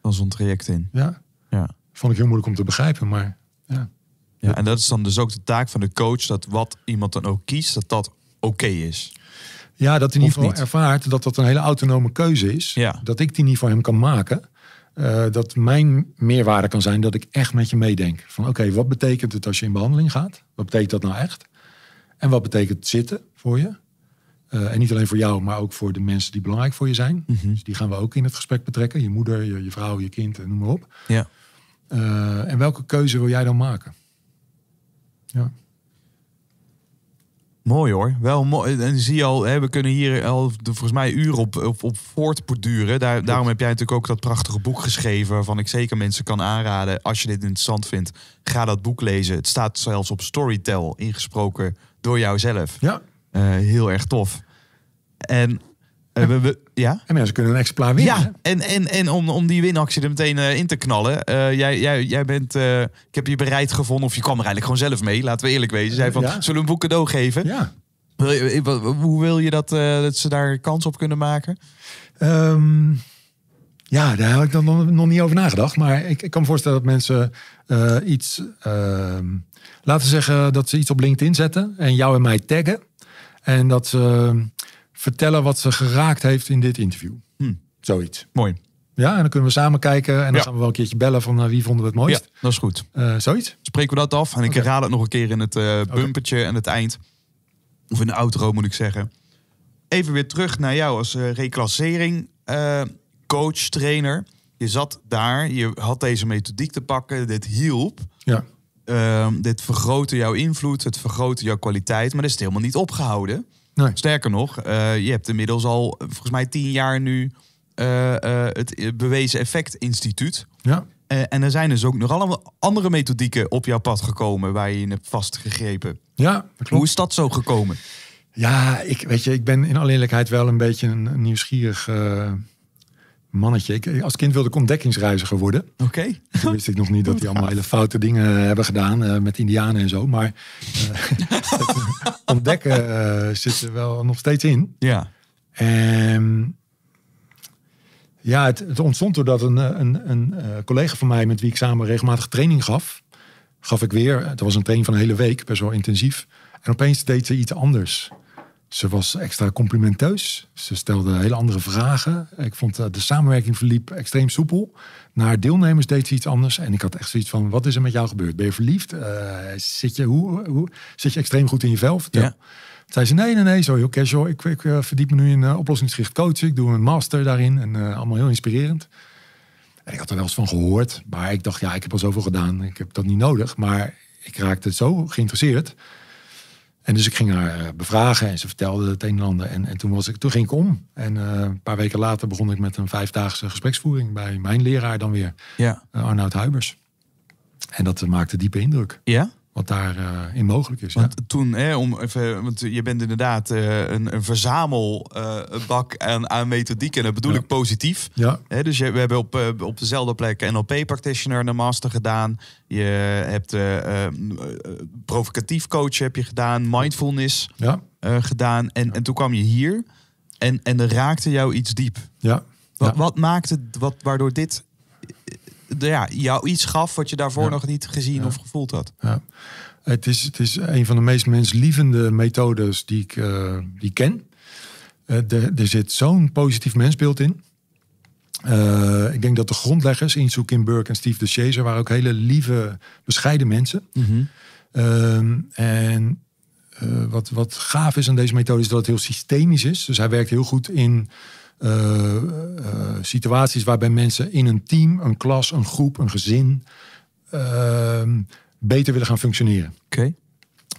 dan zo'n traject in. Ja. ja. Vond ik heel moeilijk om te begrijpen, maar ja. Ja, en dat is dan dus ook de taak van de coach, dat wat iemand dan ook kiest, dat dat oké is. Ja, dat hij in ieder geval ervaart dat dat een hele autonome keuze is. Ja. Dat ik die niet voor hem kan maken. Eh, dat mijn meerwaarde kan zijn dat ik echt met je meedenk. Van oké, wat betekent het als je in behandeling gaat? Wat betekent dat nou echt? En wat betekent zitten voor je? Eh, en niet alleen voor jou, maar ook voor de mensen die belangrijk voor je zijn. Mhm. Dus die gaan we ook in het gesprek betrekken. Je moeder, je, vrouw, je kind, eh, noem maar op. Ja. Eh, en welke keuze wil jij dan maken? Ja. Mooi hoor. Wel mooi. En zie je al, hè, we kunnen hier al volgens mij uren op, op, op voortborduren. daarom heb jij natuurlijk ook dat prachtige boek geschreven. Waarvan ik zeker mensen kan aanraden. Als je dit interessant vindt, ga dat boek lezen. Het staat zelfs op Storytel ingesproken door jouzelf. Ja. Eh, heel erg tof. En uh, we, ja? En mensen kunnen een exemplaar winnen. Ja, en, en, en om, om die winactie er meteen eh, in te knallen. jij, jij, jij bent, ik heb je bereid gevonden, of je kwam er eigenlijk gewoon zelf mee, laten we eerlijk wezen. Zij van, zullen we een boek cadeau geven? Ja. Hoe wil je dat, dat ze daar kans op kunnen maken? Ehm, ja, daar heb ik dan nog, nog niet over nagedacht. Maar ik, ik kan me voorstellen dat mensen iets... Ehm, laten we zeggen dat ze iets op LinkedIn zetten en jou en mij taggen. En dat ze eh, vertellen wat ze geraakt heeft in dit interview. Hm, zoiets. Mooi. Ja, en dan kunnen we samen kijken. En dan gaan we wel een keertje bellen van eh, wie vonden we het mooist. Ja, dat is goed. Eh, zoiets. Spreken we dat af. En ik okay. herhaal het nog een keer in het uh, bumpertje en het eind. Of in de outro moet ik zeggen. Even weer terug naar jou als reclassering coach, trainer. Je zat daar, je had deze methodiek te pakken, dit hielp. Ja. Ehm, dit vergrootte jouw invloed, het vergrootte jouw kwaliteit, maar dat is het helemaal niet opgehouden. Sterker nog, eh, je hebt inmiddels al eh, volgens mij tien jaar nu eh, het Bewezen Effect Instituut. Ja. en er zijn dus ook nog allemaal andere methodieken op jouw pad gekomen waar je in hebt vastgegrepen. Ja, Hoe is dat zo gekomen? Ja, ik, weet je, ik ben in alle eerlijkheid wel een beetje een nieuwsgierig mannetje. Ik, als kind wilde ik ontdekkingsreiziger worden. Oké. wist ik nog niet dat die allemaal hele foute dingen eh, hebben gedaan eh, met indianen en zo. Maar eh, ontdekken uh, zit er wel nog steeds in. Ja. En ehm, ja, het, ontstond doordat een, een, een collega van mij met wie ik samen regelmatig training gaf, gaf ik weer. Het was een training van een hele week, best wel intensief. En opeens deed ze iets anders. Ze was extra complimenteus. Ze stelde hele andere vragen. Ik vond eh, de samenwerking verliep extreem soepel. Naar deelnemers deed ze iets anders. En ik had echt zoiets van, wat is er met jou gebeurd? Ben je verliefd? Eh, zit, je, hoe, hoe, zit je extreem goed in je vel? Vertel. Zei ze, nee, nee, nee, zo heel casual. Ik, ik eh, verdiep me nu in oplossingsgericht coaching. Ik doe een master daarin. En allemaal heel inspirerend. En ik had er wel eens van gehoord. Maar ik dacht, ja, ik heb al zoveel gedaan. Ik heb dat niet nodig. Maar ik raakte zo geïnteresseerd en dus ik ging haar eh, bevragen en ze vertelde het een en ander. En, en toen, was ik, toen ging ik om. En eh, een paar weken later begon ik met een vijfdaagse gespreksvoering bij mijn leraar dan weer, ja. Uh, Arnoud Huibers. En dat maakte diepe indruk. Ja? wat daarin eh, in mogelijk is. Want toen, hè, om even, want je bent inderdaad eh, een, een verzamelbak eh, aan, aan methodiek. En dat bedoel ik positief. Ja. Hè, dus je, we hebben op, op dezelfde plek NLP-practitioner en een master gedaan. Je hebt ehm, provocatief coach heb je gedaan. Mindfulness gedaan. En, en toen kwam je hier. En, en er raakte jou iets diep. Ja. Wat, wat maakte, wat, waardoor dit ja, jou iets gaf wat je daarvoor nog niet gezien of gevoeld had. Ja. Het, is, het is een van de meest menslievende methodes die ik eh, die ken. Eh, de, er zit zo'n positief mensbeeld in. Eh, ik denk dat de grondleggers, Inzo Kimberg en Steve de Chaser, waren ook hele lieve, bescheiden mensen. Mhm. Ehm, en wat, wat gaaf is aan deze methode is dat het heel systemisch is. Dus hij werkt heel goed in eh, eh, situaties waarbij mensen in een team, een klas, een groep, een gezin ehm, beter willen gaan functioneren. Oké.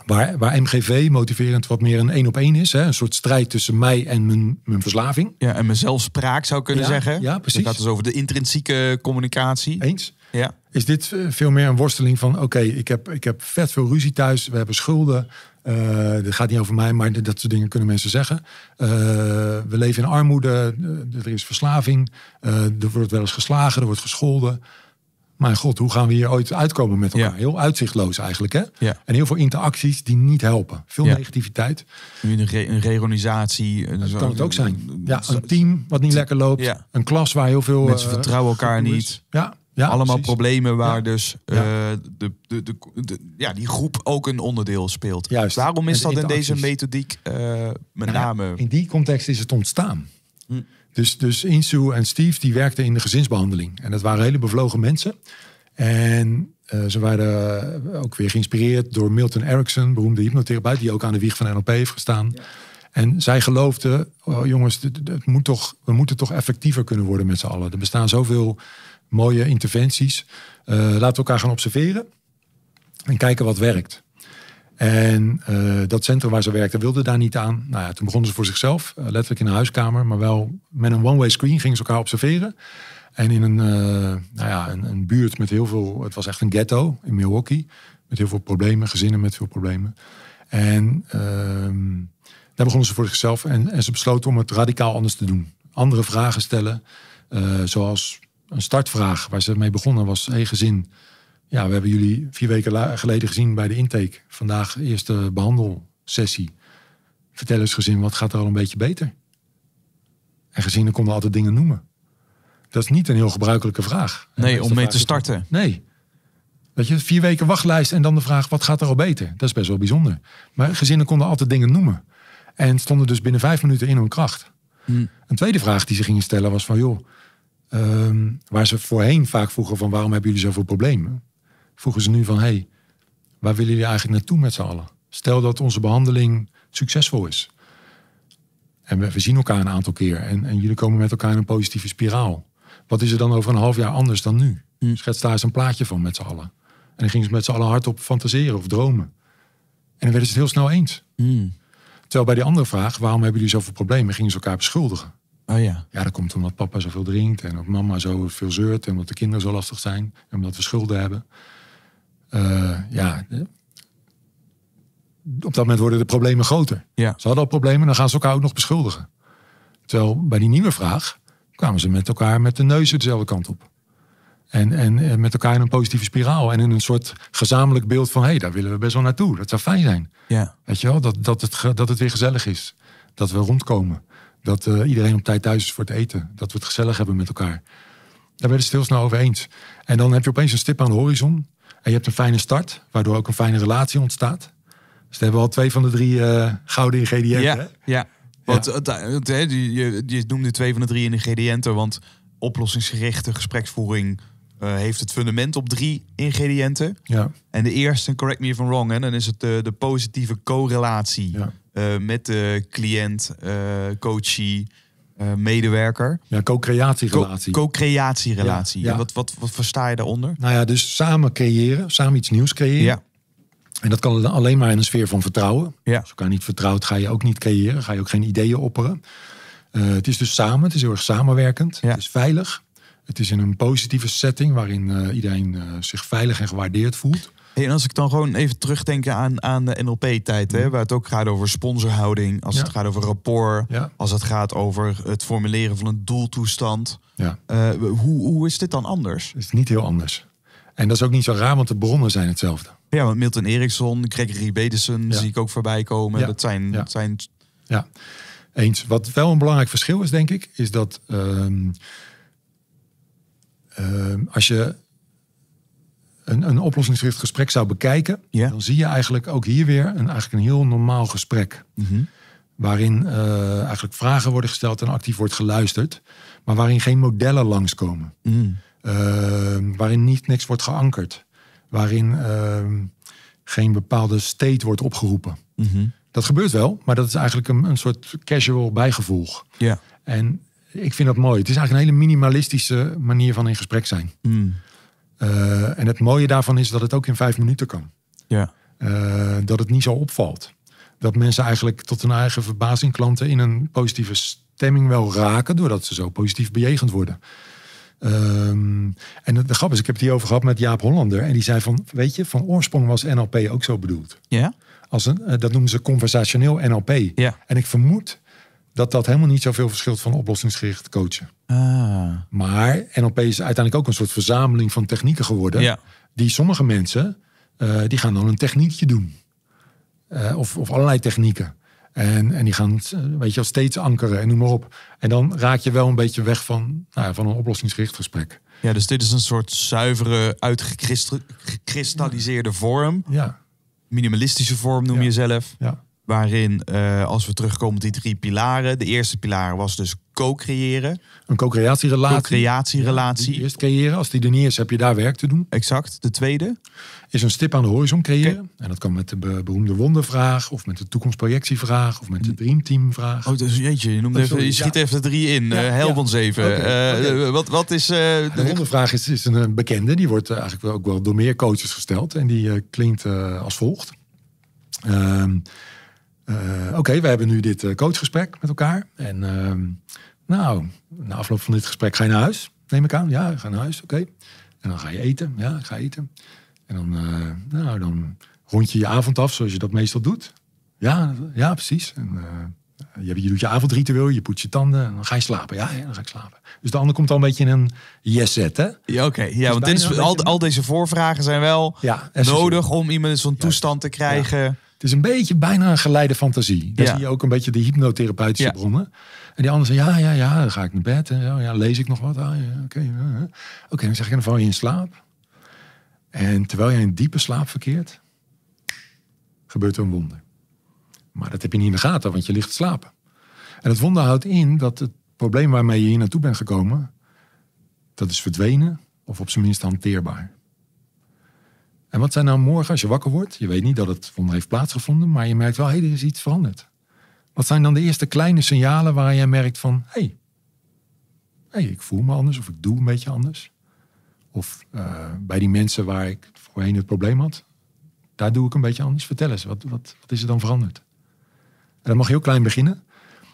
Waar, waar, MGV motiverend wat meer een één op één is. Hè? Een soort strijd tussen mij en mijn, mijn verslaving. Ja, en mezelf zelfspraak zou kunnen zeggen. Ja, precies. Het gaat dus over de intrinsieke communicatie. Eens. Ja. Is dit eh, veel meer een worsteling van: oké, ik, heb, ik heb vet veel ruzie thuis, we hebben schulden. Uh, eh, dat gaat niet over mij, maar dat soort dingen kunnen mensen zeggen. Eh, we leven in armoede, eh, er is verslaving, er wordt wel eens geslagen, er wordt gescholden. Maar god, hoe gaan we hier ooit uitkomen met elkaar? Heel uitzichtloos eigenlijk. Hè? En heel veel interacties die niet helpen. Veel negativiteit. Een, re een reorganisatie. Dat kan het ook zijn. Ja, een team wat niet lekker loopt. Een klas waar heel veel... Mensen vertrouwen elkaar niet. Ja, allemaal problemen waar dus eh, De, de, de, ja, die groep ook een onderdeel speelt. Juist. Waarom is dat in deze methodiek eh, met nou name? In die context is het ontstaan. Hm. Dus, dus Insu en Steve die werkten in de gezinsbehandeling. En dat waren hele bevlogen mensen. En eh, ze waren ook weer geïnspireerd door Milton Erickson, beroemde hypnotherapeut, die ook aan de wieg van NLP heeft gestaan. En zij geloofden, oh, jongens, het moet toch, we moeten toch effectiever kunnen worden met z'n allen. Er bestaan zoveel mooie interventies. Eh, laten we elkaar gaan observeren en kijken wat werkt. En eh, dat centrum waar ze werkte wilde daar niet aan. Nou ja, toen begonnen ze voor zichzelf, uh, letterlijk in een huiskamer, maar wel met een one-way screen gingen ze elkaar observeren. En in een, nou ja, een, een, buurt met heel veel, het was echt een ghetto in Milwaukee, met heel veel problemen, gezinnen met veel problemen. En ehm, daar begonnen ze voor zichzelf en, en ze besloten om het radicaal anders te doen. Andere vragen stellen, zoals een startvraag waar ze mee begonnen was: hey gezin, ja, we hebben jullie vier weken geleden gezien bij de intake. Vandaag eerste behandelsessie. Vertel eens gezin, wat gaat er al een beetje beter? En gezinnen konden altijd dingen noemen. Dat is niet een heel gebruikelijke vraag. Nee, om mee te starten. Nee. Weet je, vier weken wachtlijst en dan de vraag: wat gaat er al beter? Dat is best wel bijzonder. Maar gezinnen konden altijd dingen noemen. En stonden dus binnen vijf minuten in hun kracht. Hmm. Een tweede vraag die ze gingen stellen was: van joh, Ehm, waar ze voorheen vaak vroegen van waarom hebben jullie zoveel problemen? Vroegen ze nu van hé, hey, waar willen jullie eigenlijk naartoe met z'n allen? Stel dat onze behandeling succesvol is. En we, zien elkaar een aantal keer en, en, jullie komen met elkaar in een positieve spiraal. Wat is er dan over een half jaar anders dan nu? Mm. Schets daar eens een plaatje van met z'n allen. En dan gingen ze met z'n allen hardop fantaseren of dromen. En dan werden ze het heel snel eens. Mm. Terwijl bij die andere vraag, waarom hebben jullie zoveel problemen, gingen ze elkaar beschuldigen. Oh, ja. Ja, dat komt omdat papa zoveel drinkt en ook mama zo veel zeurt en omdat de kinderen zo lastig zijn en omdat we schulden hebben. Eh, ja. Eh, op dat moment worden de problemen groter. Ja. Ze hadden al problemen, dan gaan ze elkaar ook nog beschuldigen. Terwijl bij die nieuwe vraag kwamen ze met elkaar met de neus dezelfde kant op. En, en, met elkaar in een positieve spiraal. En in een soort gezamenlijk beeld van... hé, hey, daar willen we best wel naartoe. Dat zou fijn zijn. Ja. Weet je wel, dat, dat, het, dat het weer gezellig is. Dat we rondkomen. Dat eh, iedereen op tijd thuis is voor het eten. Dat we het gezellig hebben met elkaar. Daar werden ze het heel snel over eens. En dan heb je opeens een stip aan de horizon. En je hebt een fijne start, waardoor ook een fijne relatie ontstaat. Dus daar hebben we al twee van de drie eh, gouden ingrediënten. Ja, ja. Eh, je, noemt noemde twee van de drie ingrediënten, want oplossingsgerichte gespreksvoering heeft het fundament op drie ingrediënten. Ja. En de eerste, correct me if I'm wrong, dan is het de, de positieve correlatie. Ja. Eh, met de cliënt, eh, coachie, eh, medewerker. Ja, co-creatierelatie. Co-creatierelatie. Co ja, Wat, wat, wat versta je daaronder? Nou ja, dus samen creëren, samen iets nieuws creëren. Ja. En dat kan alleen maar in een sfeer van vertrouwen. Ja. Als dus elkaar niet vertrouwt, ga je ook niet creëren. Ga je ook geen ideeën opperen. het is dus samen, het is heel erg samenwerkend. Ja. Het is veilig. Het is in een positieve setting waarin iedereen zich veilig en gewaardeerd voelt en als ik dan gewoon even terugdenk aan, aan de NLP-tijd, hè, mm. waar het ook gaat over sponsorhouding, als het gaat over rapport, als het gaat over het formuleren van een doeltoestand. Ja. Eh, hoe, hoe is dit dan anders? Het is niet heel anders. En dat is ook niet zo raar, want de bronnen zijn hetzelfde. Ja, want Milton Eriksson, Gregory Bedison zie ik ook voorbij komen. Dat zijn. Dat zijn... ja, eens. Wat wel een belangrijk verschil is, denk ik, is dat ehm, ehm, als je een, oplossingsgericht gesprek zou bekijken, dan zie je eigenlijk ook hier weer een, eigenlijk een heel normaal gesprek. Mhm. Waarin eh, eigenlijk vragen worden gesteld en actief wordt geluisterd, maar waarin geen modellen langskomen. Mm. waarin niet niks wordt geankerd. Waarin ehm, geen bepaalde state wordt opgeroepen. Mhm. Dat gebeurt wel, maar dat is eigenlijk een, een soort casual bijgevolg. Ja. En ik vind dat mooi. Het is eigenlijk een hele minimalistische manier van in gesprek zijn. Mhm. Eh, en het mooie daarvan is dat het ook in vijf minuten kan. Ja. Eh, dat het niet zo opvalt. Dat mensen eigenlijk tot hun eigen verbazing klanten in een positieve stemming wel raken, doordat ze zo positief bejegend worden. Ehm, en de, grap is, ik heb het hierover gehad met Jaap Hollander. En die zei van, weet je, van oorsprong was NLP ook zo bedoeld. Ja. Als een, eh, dat noemen ze conversationeel NLP. Ja. En ik vermoed dat dat helemaal niet zoveel verschilt van oplossingsgericht coachen. Ah. Maar NLP is uiteindelijk ook een soort verzameling van technieken geworden. Die sommige mensen, eh, die gaan dan een techniekje doen. Eh, of, of allerlei technieken. En, en die gaan, eh, weet je, steeds ankeren en noem maar op. En dan raak je wel een beetje weg van, nou ja, van een oplossingsgericht gesprek. Ja, dus dit is een soort zuivere, uitgekristalliseerde vorm. Ja. Minimalistische vorm noem je zelf. Ja. Waarin, eh, als we terugkomen op die drie pilaren. De eerste pilaar was dus co-creëren. Een co-creatierelatie. Co-creatierelatie. Ja, eerst creëren. Als die er niet is, heb je daar werk te doen. Exact. De tweede. Is een stip aan de horizon creëren. En dat kan met de beroemde wondervraag. Of met de toekomstprojectievraag. Of met de dreamteamvraag. Oh, dus jeetje. Je, noemt even, je schiet ja. even drie in. Ja, uh, help ons even. Eh, wat, wat is... de wondervraag is, is een bekende. Die wordt eigenlijk ook wel door meer coaches gesteld. En die klinkt als volgt. Ehm eh, oké, okay, we hebben nu dit eh, coachgesprek met elkaar. En ehm, nou, na afloop van dit gesprek ga je naar huis, neem ik aan. Ja, ga naar huis, oké. En dan ga je eten, ja, ga eten. En dan, eh, nou, dan rond je je avond af, zoals je dat meestal doet. Ja, ja precies. En, je, je doet je avondritueel, je poetst je tanden en dan ga je slapen. Ja, dan ga ik slapen. Dus de ander komt al een beetje in een yes-set, hè? Ja, oké. Ja, dus want dit al, al deze voorvragen zijn wel ja, nodig om iemand in zo'n toestand te krijgen... Het is een beetje bijna een geleide fantasie. Daar zie je ook een beetje de hypnotherapeutische bronnen. En die anderen zeggen, ja, ja, ja, dan ga ik naar bed. En zo, ja, lees ik nog wat? Ah, ja, Oké, okay, dan zeg ik, dan val je in slaap. En terwijl je in diepe slaap verkeert, gebeurt er een wonder. Maar dat heb je niet in de gaten, want je ligt te slapen. En het wonder houdt in dat het probleem waarmee je hier naartoe bent gekomen, dat is verdwenen of op zijn minst hanteerbaar. En wat zijn nou morgen als je wakker wordt? Je weet niet dat het wonder heeft plaatsgevonden, maar je merkt wel, hé, hey, er is iets veranderd. Wat zijn dan de eerste kleine signalen waar jij merkt van, hé, hey, hey, ik voel me anders of ik doe een beetje anders? Of eh, bij die mensen waar ik voorheen het probleem had, daar doe ik een beetje anders. Vertel eens, wat, wat, wat is er dan veranderd? En dat mag heel klein beginnen,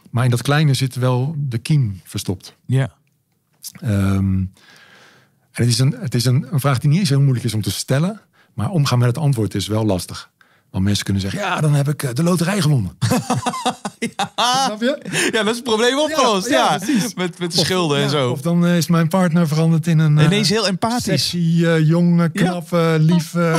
maar in dat kleine zit wel de kiem verstopt. Ja. Ehm, en het is, een, het is een, een vraag die niet eens heel moeilijk is om te stellen. Maar omgaan met het antwoord is wel lastig. Want mensen kunnen zeggen, ja, dan heb ik eh, de loterij gewonnen. ja. ja, dat is het probleem opgelost. Ja, Met, met de schulden en zo. Of dan eh, is mijn partner veranderd in een... Ineens eh, heel empathisch. Sexy, jonge, knappe, lieve,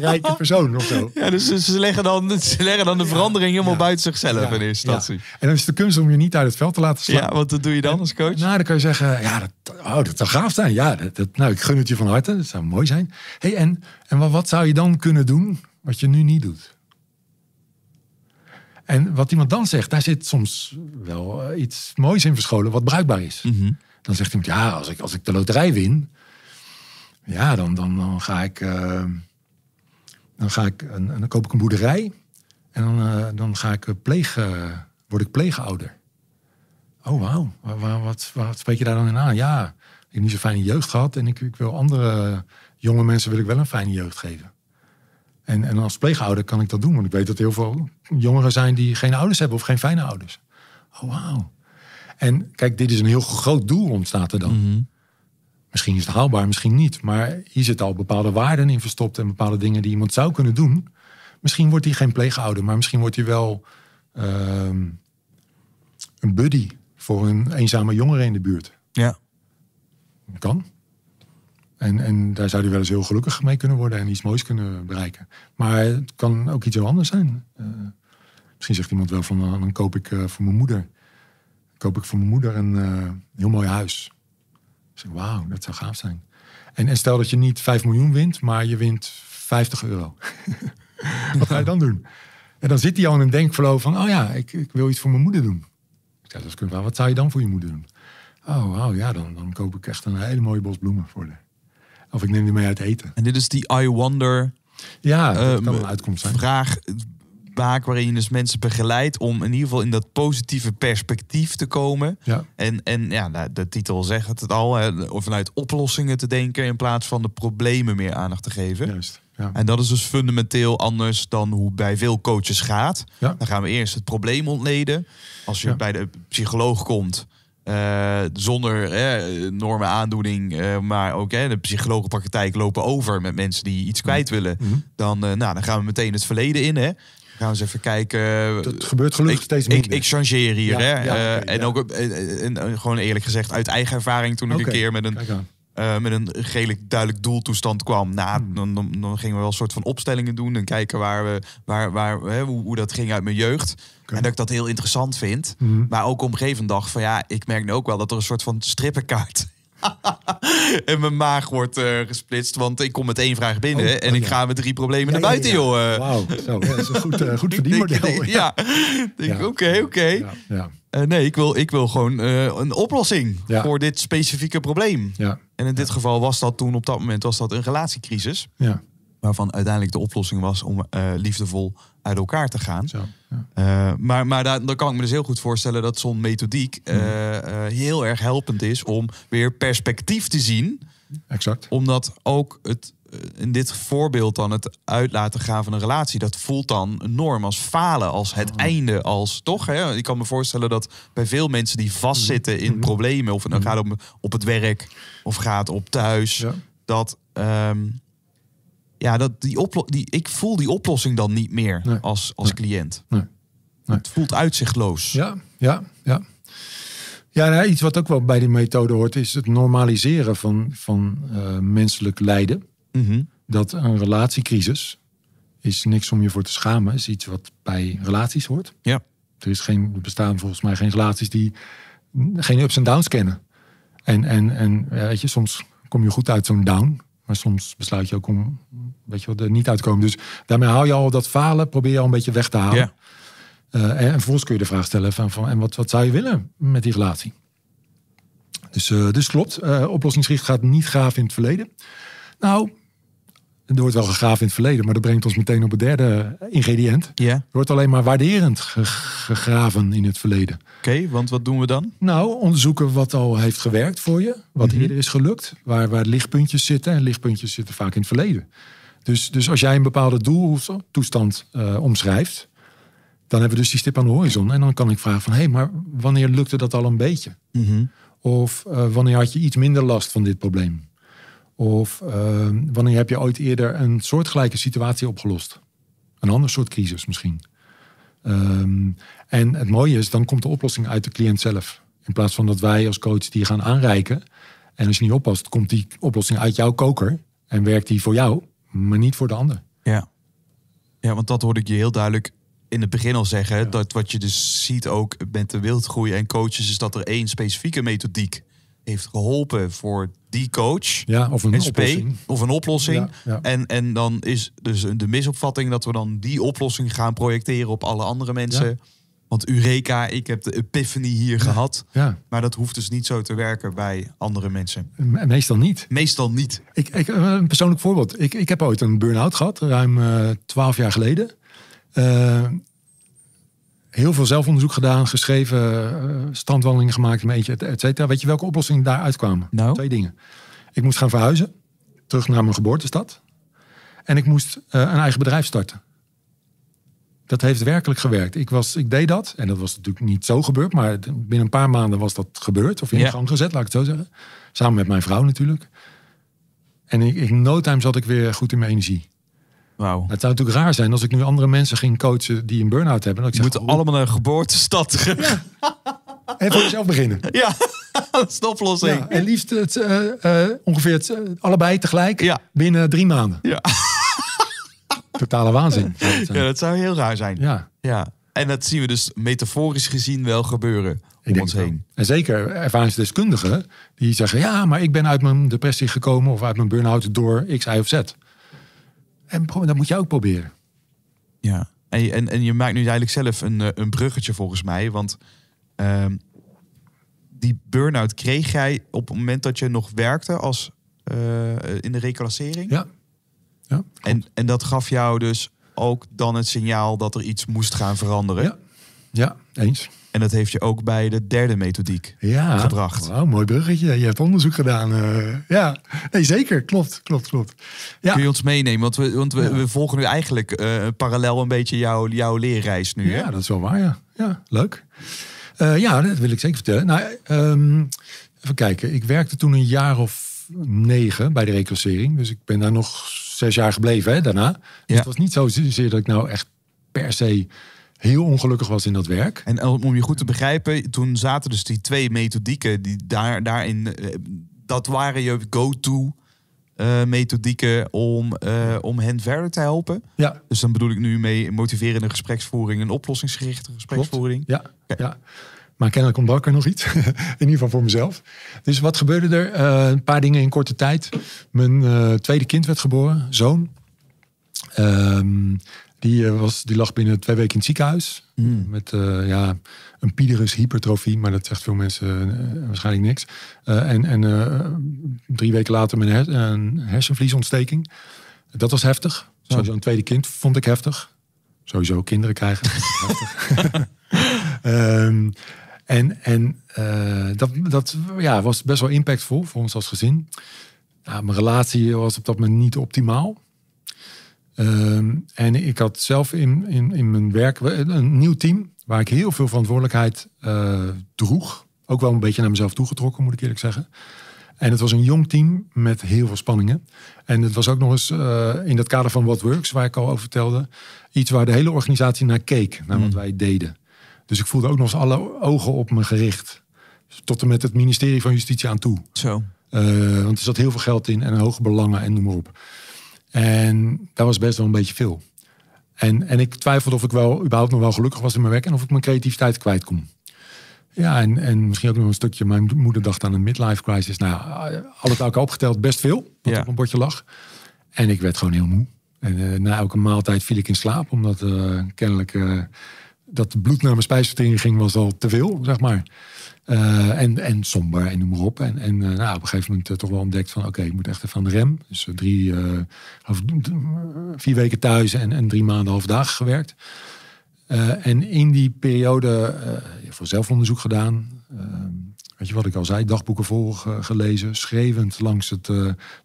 rijke persoon of Ja, dus ze leggen dan, ze leggen dan de verandering helemaal buiten zichzelf in eerste instantie. En dan is de kunst om je niet uit het veld te laten slaan. Ja, want dat doe je dan als coach? Nou, dan kan je zeggen, ja, dat, oh, dat zou gaaf zijn. Ja, dat, dat, nou, ik gun het je van harte. Dat zou mooi zijn. hey, en, en wat, wat zou je dan kunnen doen wat je nu niet doet. En wat iemand dan zegt, daar zit soms wel eh, iets moois in verscholen wat bruikbaar is. Mhm. Dan zegt iemand, ja, als ik, als ik de loterij win, ja, dan, dan, dan ga ik, eh, dan, ga ik een, dan koop ik een boerderij en dan, eh, dan ga ik plegen, word ik pleegouder. Oh, wauw, wat, wat, wat, spreek je daar dan in aan? Ja, ik heb niet zo'n fijne jeugd gehad en ik, ik wil andere jonge mensen wil ik wel een fijne jeugd geven. En, en als pleegouder kan ik dat doen. Want ik weet dat er heel veel jongeren zijn die geen ouders hebben of geen fijne ouders. Oh, wauw. En kijk, dit is een heel groot doel ontstaat er dan. Mhm. Misschien is het haalbaar, misschien niet. Maar hier zitten al bepaalde waarden in verstopt en bepaalde dingen die iemand zou kunnen doen. Misschien wordt hij geen pleegouder, maar misschien wordt hij wel ehm, een buddy voor een eenzame jongere in de buurt. Ja. Kan. En, en daar zou hij wel eens heel gelukkig mee kunnen worden en iets moois kunnen bereiken. Maar het kan ook iets heel anders zijn. Eh, misschien zegt iemand wel van dan koop ik eh, voor mijn moeder. koop ik voor mijn moeder een eh, heel mooi huis. zeg, wauw, dat zou gaaf zijn. En, stel dat je niet 5 miljoen wint, maar je wint 50 euro. Wat ga je dan doen? En dan zit hij al in een denkverloop van, oh ja, ik, ik wil iets voor mijn moeder doen. Ik zeg, dat is, wat zou je dan voor je moeder doen? Oh, wow, ja, dan, dan koop ik echt een hele mooie bos bloemen voor haar. Of ik neem die mee uit eten. En dit is die I Wonder. Ja, dat ehm, kan een uitkomst zijn. Vraag vaak eh, waarin je dus mensen begeleidt om in ieder geval in dat positieve perspectief te komen. Ja. En, en ja, nou, de titel zegt het al, hè, of vanuit oplossingen te denken in plaats van de problemen meer aandacht te geven. Juist. Ja. En dat is dus fundamenteel anders dan hoe bij veel coaches gaat. Dan gaan we eerst het probleem ontleden. Als je bij de psycholoog komt, eh, zonder eh, enorme aandoening, eh, maar ook hè, de psychologische praktijk lopen over met mensen die iets mm-hmm. kwijt willen. Mm-hmm. dan, eh, nou, dan gaan we meteen het verleden in. Hè. Dan gaan we eens even kijken. Dat gebeurt gelukkig steeds meer. Ik, changeer hier. hè. en ook gewoon eerlijk gezegd uit eigen ervaring toen ik een keer met een eh, met een redelijk duidelijk doeltoestand kwam. Nou, hmm. dan, dan, dan, gingen we wel een soort van opstellingen doen en kijken waar we, waar, waar, hè, hoe, hoe, dat ging uit mijn jeugd. En dat ik dat heel interessant vind. Hmm. Maar ook op een gegeven dag van ja, ik merk nu ook wel dat er een soort van strippenkaart en mijn maag wordt eh, gesplitst, want ik kom met één vraag binnen oh, en ik ga met drie problemen naar buiten, joh. Eh. Wauw, zo, dat is een goed, goed verdienmodel. ja, oké, oké. Okay, eh, nee, ik wil, ik wil gewoon eh, een oplossing voor dit specifieke probleem. Ja. En in dit geval was dat toen op dat moment was dat een relatiecrisis. Ja. Waarvan uiteindelijk de oplossing was om eh, liefdevol uit elkaar te gaan. Zo, maar maar daar, kan ik me dus heel goed voorstellen dat zo'n methodiek hmm. heel erg helpend is om weer perspectief te zien. Exact. Omdat ook het eh, in dit voorbeeld dan het uitlaten gaan van een relatie, dat voelt dan norm als falen, als het mhm. einde, als toch? Hè? Ik kan me voorstellen dat bij veel mensen die vastzitten in mhm. problemen, of het nou mhm. gaat om op het werk of gaat op thuis, dat. Ehm, ja, dat die die, ik voel die oplossing dan niet meer als, als cliënt. Nee. Het voelt uitzichtloos. Ja, ja, ja. Ja, nou, iets wat ook wel bij die methode hoort, is het normaliseren van, van eh, menselijk lijden. Mhm. Dat een relatiecrisis is niks om je voor te schamen. Is iets wat bij relaties hoort. Ja. Er, is geen, er bestaan volgens mij geen relaties die geen ups en downs kennen. En, en, en weet je, soms kom je goed uit zo'n down. Maar soms besluit je ook om weet je er niet uit te komen. Dus daarmee hou je al dat falen, probeer je al een beetje weg te halen. Ja. Eh, en, vervolgens kun je de vraag stellen van, van en wat, wat zou je willen met die relatie? Dus, eh, dus klopt, uh, oplossingsgericht gaat niet graven in het verleden. Nou, er wordt wel gegraven in het verleden, maar dat brengt ons meteen op het derde ingrediënt. Ja. Er wordt alleen maar waarderend gegraven in het verleden. Oké, want wat doen we dan? Nou, onderzoeken wat al heeft gewerkt voor je, wat mm eerder is gelukt, waar, waar lichtpuntjes zitten. En lichtpuntjes zitten vaak in het verleden. Dus, dus als jij een bepaalde doeltoestand eh, omschrijft, dan hebben we dus die stip aan de horizon. En dan kan ik vragen van, hé, hey, maar wanneer lukte dat al een beetje? Mhm. Of eh, wanneer had je iets minder last van dit probleem? Of ehm, wanneer heb je ooit eerder een soortgelijke situatie opgelost? Een ander soort crisis misschien. Ehm, en het mooie is, dan komt de oplossing uit de cliënt zelf. In plaats van dat wij als coach die gaan aanreiken. En als je niet oppast, komt die oplossing uit jouw koker. En werkt die voor jou, maar niet voor de ander. Ja, ja want dat hoorde ik je heel duidelijk in het begin al zeggen. Dat wat je dus ziet ook met de wildgroei en coaches, is dat er één specifieke methodiek heeft geholpen voor die coach. Ja, of een oplossing. Of een oplossing. En, en dan is dus de misopvatting dat we dan die oplossing gaan projecteren op alle andere mensen. Want Eureka, ik heb de epiphany hier gehad. Ja. Maar dat hoeft dus niet zo te werken bij andere mensen. Eh, meestal niet. Meestal niet. Ik, ik eh, een persoonlijk voorbeeld. Ik, ik heb ooit een burn-out gehad, ruim eh, twaalf jaar geleden heel veel zelfonderzoek gedaan, geschreven, eh, standwandelingen gemaakt een beetje et cetera. Weet je welke oplossingen daaruit kwamen? Nou. Twee dingen. Ik moest gaan verhuizen, terug naar mijn geboortestad. En ik moest eh, een eigen bedrijf starten. Dat heeft werkelijk gewerkt. Ik, was, ik deed dat, en dat was natuurlijk niet zo gebeurd, maar binnen een paar maanden was dat gebeurd, of in ja. gang gezet, laat ik het zo zeggen. Samen met mijn vrouw natuurlijk. En ik, in no time zat ik weer goed in mijn energie. Het zou natuurlijk raar zijn als ik nu andere mensen ging coachen die een burn-out hebben. We ik zeg, moeten allemaal naar geboortestad. Ja. en voor jezelf beginnen. Ja, dat is de oplossing. en liefst het, eh, eh, ongeveer het, eh, allebei tegelijk ja. binnen drie maanden. Ja. Totale waanzin. Ja, dat zou heel raar zijn. Ja. ja. En dat zien we dus metaforisch gezien wel gebeuren om ons heen. En zeker ervaringsdeskundigen die zeggen... ja, maar ik ben uit mijn depressie gekomen of uit mijn burn-out door X, Y of Z. En dat moet je ook proberen. Ja, en, en, en je maakt nu eigenlijk zelf een, eh, een bruggetje volgens mij. Want ehm, die burn-out kreeg jij op het moment dat je nog werkte als, eh, in de reclassering. Ja. ja en, en dat gaf jou dus ook dan het signaal dat er iets moest gaan veranderen. Ja, ja eens. En dat heeft je ook bij de derde methodiek ja. gebracht. Oh, mooi bruggetje. Je hebt onderzoek gedaan. Eh, ja, nee, zeker. Klopt, klopt, klopt. Ja. Kun je ons meenemen? Want we, want we, we volgen nu eigenlijk eh, parallel een beetje jouw, jouw leerreis nu. Hè? Ja, dat is wel waar. Ja, ja leuk. Eh, ja, dat wil ik zeker vertellen. Nou, ehm, even kijken. Ik werkte toen een jaar of negen bij de reclassering. Dus ik ben daar nog zes jaar gebleven hè, daarna. Dus het was niet zozeer dat ik nou echt per se heel ongelukkig was in dat werk. En eh, om je goed te begrijpen, toen zaten dus die twee methodieken die daar, daarin. Eh, dat waren je go-to. Eh, methodieken om, om hen verder te helpen. Ja. Dus dan bedoel ik nu mee motiverende gespreksvoering en oplossingsgerichte gespreksvoering. Ja, ja. Maar kennelijk ontbrak er nog iets. in ieder geval voor mezelf. Dus wat gebeurde er? een paar dingen in korte tijd. Mijn tweede kind werd geboren, zoon. Ehm, die, eh, was, die lag binnen twee weken in het ziekenhuis. Hmm. Met eh, ja, een piderus hypertrofie, maar dat zegt veel mensen eh, waarschijnlijk niks. en en drie weken later met een, een hersenvliesontsteking. Dat was heftig. Sowieso een tweede kind vond ik heftig. Sowieso kinderen krijgen. um, en en dat, dat ja, was best wel impactvol voor ons als gezin. Nou, mijn relatie was op dat moment niet optimaal. Ehm, en ik had zelf in, in, in mijn werk een nieuw team waar ik heel veel verantwoordelijkheid eh, droeg. Ook wel een beetje naar mezelf toegetrokken, moet ik eerlijk zeggen. En het was een jong team met heel veel spanningen. En het was ook nog eens eh, in dat kader van What Works, waar ik al over vertelde, iets waar de hele organisatie naar keek, naar wat hmm. wij deden. Dus ik voelde ook nog eens alle ogen op me gericht. Tot en met het ministerie van Justitie aan toe. Zo. Eh, want er zat heel veel geld in en hoge belangen en noem maar op. En dat was best wel een beetje veel. En, en ik twijfelde of ik wel überhaupt nog wel gelukkig was in mijn werk en of ik mijn creativiteit kwijt kon. Ja, en, en misschien ook nog een stukje. Mijn moeder dacht aan een midlife crisis. Nou, eh, al het opgeteld best veel. Wat op een bordje lag. En ik werd gewoon heel moe. En eh, na elke maaltijd viel ik in slaap. Omdat eh, kennelijk dat bloed naar mijn spijsvertering ging, was al te veel, zeg maar. Eh, en, en somber en noem maar op. En, en eh, nou, op een gegeven moment eh, toch wel ontdekt van... oké, ik moet echt even aan de rem. Dus drie, half, vier weken thuis en, en drie maanden half dagen gewerkt. en in die periode voor zelfonderzoek gedaan. weet je wat ik al zei? Dagboeken volgelezen. Schreeuwend langs het,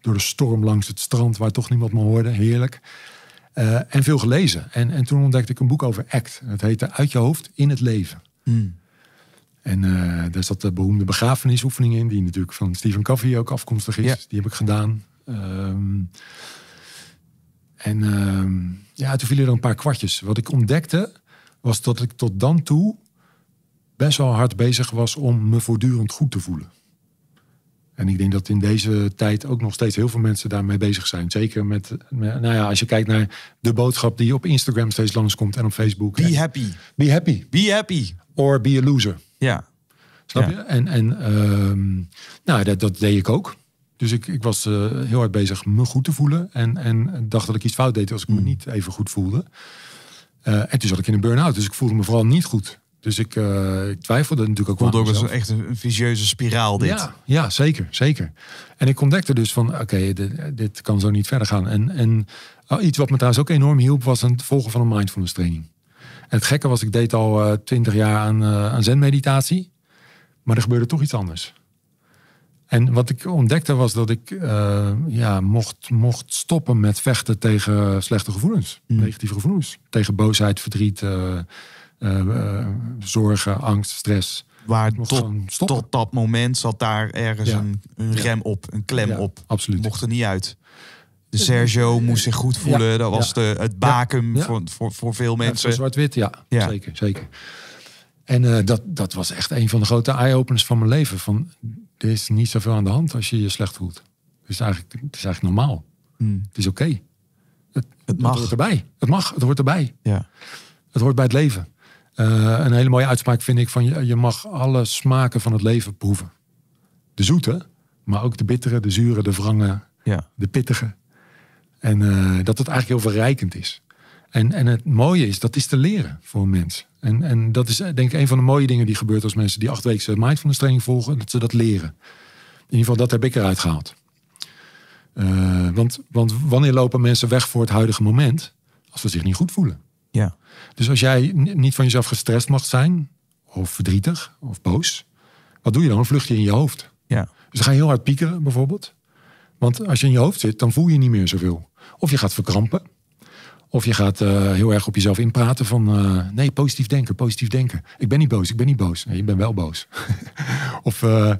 door de storm langs het strand... waar toch niemand me hoorde. Heerlijk. Eh, en veel gelezen. En, en toen ontdekte ik een boek over ACT. Het heette Uit je hoofd in het leven. Hmm. En eh, daar zat de beroemde begrafenisoefening in, die natuurlijk van Stephen Covey ook afkomstig is. Die heb ik gedaan. Ehm, en ehm, ja, toen vielen er een paar kwartjes. Wat ik ontdekte was dat ik tot dan toe best wel hard bezig was om me voortdurend goed te voelen. En ik denk dat in deze tijd ook nog steeds heel veel mensen daarmee bezig zijn. Zeker met, nou ja, als je kijkt naar de boodschap die op Instagram steeds langskomt en op Facebook. Be happy. Be happy. Be happy. Or be a loser. Ja. Snap je? En, en ehm, nou, dat, deed ik ook. Dus ik, ik was eh, heel hard bezig me goed te voelen. En, en dacht dat ik iets fout deed als ik me hmm. niet even goed voelde. Eh, en toen zat ik in een burn-out. Dus ik voelde me vooral niet goed. Dus ik, eh, ik twijfelde natuurlijk ook wel. Het was echt een visieuze spiraal dit. Ja, ja, zeker, zeker. En ik ontdekte dus van, oké, eh, eh, dit, kan zo niet verder gaan. En, en oh, iets wat me trouwens ook enorm hielp was het volgen van een mindfulness training. En het gekke was, ik deed al twintig jaar aan, aan zenmeditatie. Maar er gebeurde toch iets anders. En wat ik ontdekte was dat ik ja, mocht, mocht stoppen met vechten tegen slechte gevoelens. Hmm. Negatieve gevoelens. Tegen boosheid, verdriet, eh, eh, zorgen, angst, stress. Waar tot, tot, dat moment zat daar ergens een, een, rem op, een klem op. Absoluut. Mocht er niet uit. Sergio moest zich goed voelen. dat was de, het baken voor, voor, voor, veel mensen. Zwart-wit, ja. Zeker, zeker. En eh, dat, dat was echt een van de grote eye-openers van mijn leven. Van, er is niet zoveel aan de hand als je je slecht voelt. Het is eigenlijk, het is eigenlijk normaal. Hmm. Het is oké. Het, mag. erbij. Het mag. Het hoort erbij. Ja. Het hoort bij het leven. Eh, een hele mooie uitspraak vind ik van je, je mag alle smaken van het leven proeven. De zoete, maar ook de bittere, de zure, de wrange, ja. de pittige. En eh, dat het eigenlijk heel verrijkend is. En, en het mooie is, dat is te leren voor een mens. En, en dat is eh, denk ik een van de mooie dingen die gebeurt als mensen die acht weken mindfulness training volgen, dat ze dat leren. In ieder geval, dat heb ik eruit gehaald. want, want wanneer lopen mensen weg voor het huidige moment? Als ze zich niet goed voelen. Ja. Dus als jij niet van jezelf gestrest mag zijn, of verdrietig, of boos, wat doe je dan? Vlucht je in je hoofd. Ja. Dus ga heel hard piekeren bijvoorbeeld. Want als je in je hoofd zit, dan voel je niet meer zoveel. Of je gaat verkrampen. Of je gaat eh, heel erg op jezelf inpraten van eh, nee, positief denken, positief denken. Ik ben niet boos, ik ben niet boos. Nee, je bent wel boos. of uh,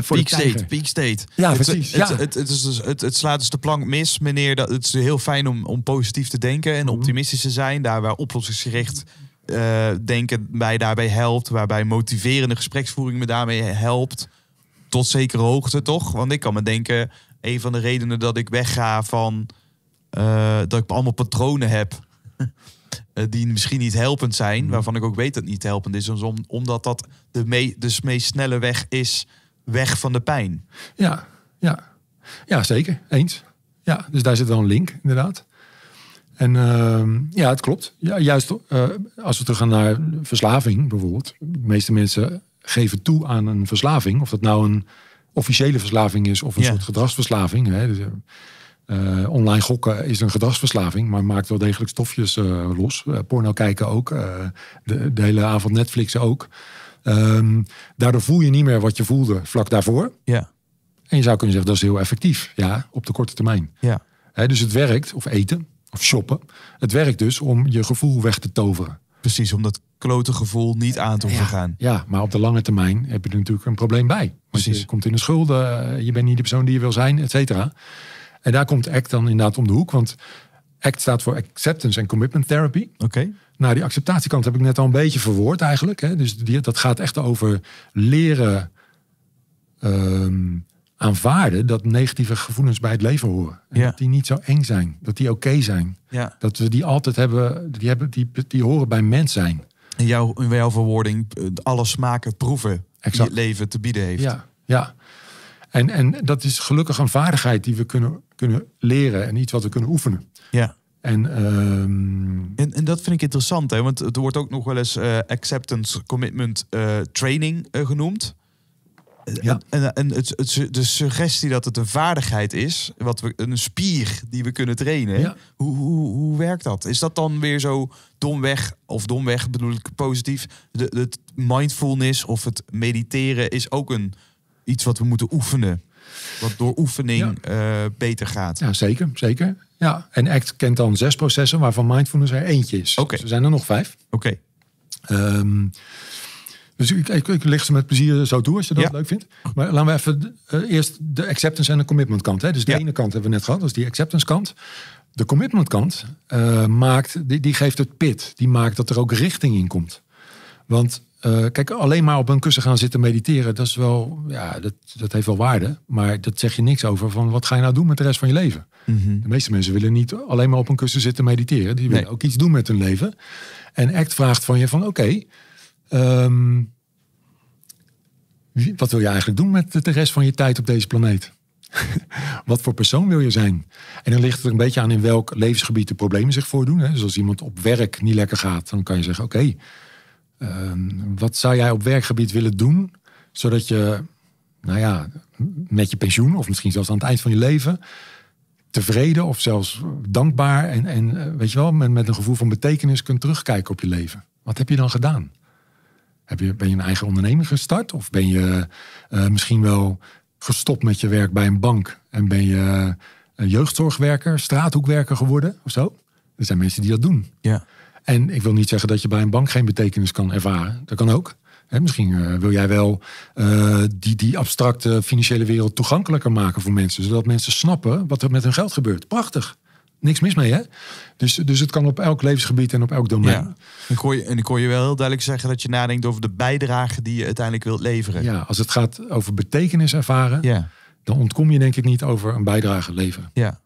voor peak state, peak state. Ja, precies. Het, ja. Het, het, dus, het, het, slaat dus de plank mis, meneer. Dat, het is heel fijn om, om positief te denken en mhm. optimistisch te zijn. Daar waar oplossingsgericht denken mij daarbij helpt. Waarbij motiverende gespreksvoering me daarmee helpt. Tot zekere hoogte, toch? Want ik kan me denken, een van de redenen dat ik wegga van... Eh, dat ik allemaal patronen heb eh, die misschien niet helpend zijn, mhm. waarvan ik ook weet dat het niet helpend is, om, omdat dat de, dus meest snelle weg is, weg van de pijn. Ja, ja. ja zeker, eens. Ja, dus daar zit wel een link, inderdaad. En ehm, ja, het klopt. Ja, juist eh, als we terug gaan naar verslaving bijvoorbeeld. De meeste mensen geven toe aan een verslaving. Of dat nou een officiële verslaving is of een soort gedragsverslaving. Hè. Dus, eh, online gokken is een gedragsverslaving, maar maakt wel degelijk stofjes eh, los. Uh, porno kijken ook. De, de, hele avond Netflix ook. Ehm, daardoor voel je niet meer wat je voelde vlak daarvoor. Ja. En je zou kunnen zeggen, dat is heel effectief. Ja, op de korte termijn. Ja. dus het werkt, of eten, of shoppen. Het werkt dus om je gevoel weg te toveren. Precies, om dat klote gevoel niet aan te ja, gaan. Ja, maar op de lange termijn heb je er natuurlijk een probleem bij. Precies. je komt in de schulden, je bent niet de persoon die je wil zijn, et cetera. En daar komt ACT dan inderdaad om de hoek. Want ACT staat voor Acceptance and Commitment Therapy. Oké. Nou, die acceptatiekant heb ik net al een beetje verwoord eigenlijk. Hè. Dus die, dat gaat echt over leren um, aanvaarden dat negatieve gevoelens bij het leven horen. En ja. Dat die niet zo eng zijn. Dat die oké zijn. Ja. Dat we die altijd hebben, die, hebben die, die horen bij mens zijn. En jouw, jouw verwoording, eh, alles smaken, proeven exact. het leven te bieden heeft. Ja, ja. En, en dat is gelukkig een vaardigheid die we kunnen, kunnen leren en iets wat we kunnen oefenen. Ja. En, ehm, en, en, dat vind ik interessant, hè? want er wordt ook nog wel eens eh, acceptance commitment eh, training eh, genoemd. Ja. En, en het, het, de suggestie dat het een vaardigheid is, wat we, een spier die we kunnen trainen. Ja. Hoe, hoe, hoe werkt dat? Is dat dan weer zo domweg, of domweg bedoel ik positief, de, het mindfulness of het mediteren is ook een iets wat we moeten oefenen. Wat door oefening eh, beter gaat. Ja, zeker, zeker. Ja, en ACT kent dan zes processen, waarvan mindfulness er eentje is. Oké. Dus er zijn er nog vijf. Oké. Ehm, dus ik, ik, ik, leg ze met plezier zo toe als je dat leuk vindt. Maar laten we even eh, eerst de acceptance en de commitment kant. Hè. Dus de ene kant hebben we net gehad, dus die acceptance kant. De commitment kant eh, maakt, die, die geeft het pit. Die maakt dat er ook richting in komt. Want eh, kijk, alleen maar op een kussen gaan zitten mediteren, dat is wel, ja, dat, dat heeft wel waarde. Maar dat zeg je niks over van wat ga je nou doen met de rest van je leven. Mhm. De meeste mensen willen niet alleen maar op een kussen zitten mediteren. Die willen ook iets doen met hun leven. En ACT vraagt van je van oké, ehm, wat wil je eigenlijk doen met de rest van je tijd op deze planeet? wat voor persoon wil je zijn? En dan ligt het er een beetje aan in welk levensgebied de problemen zich voordoen. Hè? Dus als iemand op werk niet lekker gaat, dan kan je zeggen oké. Ehm, wat zou jij op werkgebied willen doen, zodat je, nou ja, met je pensioen of misschien zelfs aan het eind van je leven tevreden of zelfs dankbaar en, en eh, weet je wel, met, met een gevoel van betekenis kunt terugkijken op je leven. Wat heb je dan gedaan? Heb je, ben je een eigen onderneming gestart of ben je eh, misschien wel gestopt met je werk bij een bank en ben je eh, jeugdzorgwerker, straathoekwerker geworden of zo? Er zijn mensen die dat doen. Ja. En ik wil niet zeggen dat je bij een bank geen betekenis kan ervaren. Dat kan ook. He, misschien eh, wil jij wel eh, die, die abstracte financiële wereld toegankelijker maken voor mensen. Zodat mensen snappen wat er met hun geld gebeurt. Prachtig. Niks mis mee, hè? Dus, dus het kan op elk levensgebied en op elk domein. En, ik hoor je, en ik hoor je wel heel duidelijk zeggen dat je nadenkt over de bijdrage die je uiteindelijk wilt leveren. Ja, als het gaat over betekenis ervaren, ja. dan ontkom je denk ik niet over een bijdrage leveren. Ja.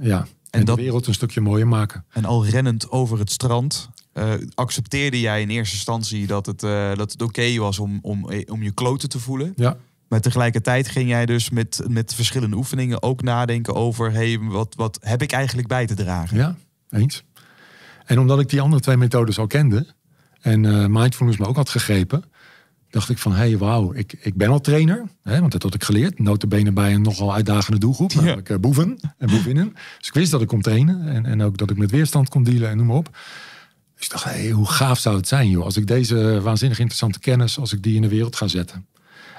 Ja en, de wereld een stukje mooier maken. En al rennend over het strand eh, accepteerde jij in eerste instantie dat het, eh, dat het oké was om, om, eh, om je kloten te voelen. Ja. Maar tegelijkertijd ging jij dus met, met verschillende oefeningen ook nadenken over: hey, wat, wat heb ik eigenlijk bij te dragen? Ja, eens. En omdat ik die andere twee methodes al kende en mindfulness me ook had gegrepen, dacht ik van, hé, hey, wauw, ik, ik ben al trainer. Hè, want dat had ik geleerd. Notabene bij een nogal uitdagende doelgroep, ja. namelijk eh, boeven en eh, boevinnen. dus ik wist dat ik kon trainen en, en ook dat ik met weerstand kon dealen en noem maar op. Dus ik dacht, hé, hey, hoe gaaf zou het zijn, joh. Als ik deze waanzinnig interessante kennis, als ik die in de wereld ga zetten.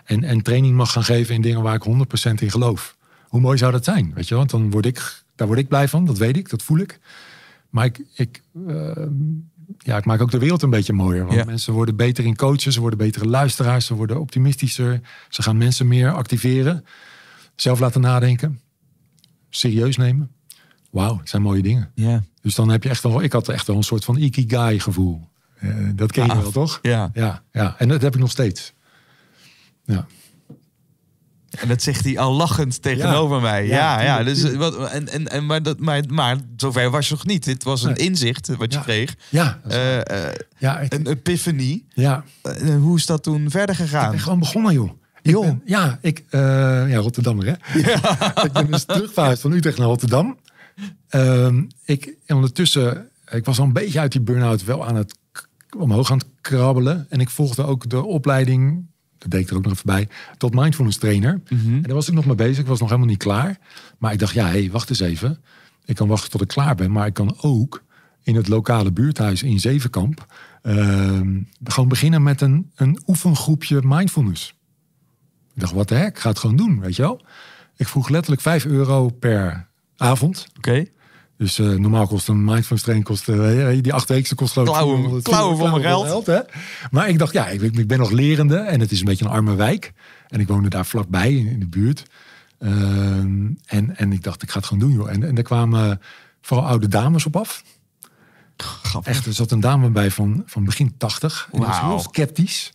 En, en training mag gaan geven in dingen waar ik 100% in geloof. Hoe mooi zou dat zijn, weet je. Want dan word ik, daar word ik blij van, dat weet ik, dat voel ik. Maar ik, ik eh, ja, ik maak ook de wereld een beetje mooier. Want mensen worden beter in coachen, ze worden betere luisteraars, ze worden optimistischer. Ze gaan mensen meer activeren. Zelf laten nadenken. Serieus nemen. Wauw, het zijn mooie dingen. Ja. Dus dan heb je echt wel, ik had echt wel een soort van ikigai gevoel. Eh, dat ken je ah, wel, toch? Ja. ja. Ja, en dat heb ik nog steeds. Ja. En dat zegt hij al lachend tegenover mij. Ja, ja, Dus, wat, en, en, en, maar, dat, maar, maar zover was je nog niet. Dit was een inzicht wat je kreeg. Ja. Eh, eh, ja Een epifanie. Ja. Eh, hoe is dat toen verder gegaan? Ik ben gewoon begonnen, joh. joh. ja, ik, ja, Rotterdammer, hè? ik ben dus terugverhuisd van Utrecht naar Rotterdam. Ehm, ik, en ondertussen, ik was al een beetje uit die burn-out wel aan het omhoog aan het krabbelen. En ik volgde ook de opleiding dat deed ik er ook nog even bij, tot mindfulness trainer. Mhm. En daar was ik nog mee bezig, ik was nog helemaal niet klaar. Maar ik dacht, ja, hé, hey, wacht eens even. Ik kan wachten tot ik klaar ben, maar ik kan ook in het lokale buurthuis in Zevenkamp ehm, gewoon beginnen met een, een oefengroepje mindfulness. Ik dacht, wat de heck, ik ga het gewoon doen, weet je wel. Ik vroeg letterlijk 5 euro per avond. Oké. Dus eh, normaal kost een mindfulness training kost, uh, die acht weken kost geloof klauwen, voor mijn geld. hè? Maar ik dacht, ja, ik, ik, ben nog lerende en het is een beetje een arme wijk. En ik woonde daar vlakbij in, de buurt. Ehm, en, en ik dacht, ik ga het gewoon doen joh. En, en daar kwamen vooral oude dames op af. Echt, er zat een dame bij van, van begin tachtig. En was heel sceptisch.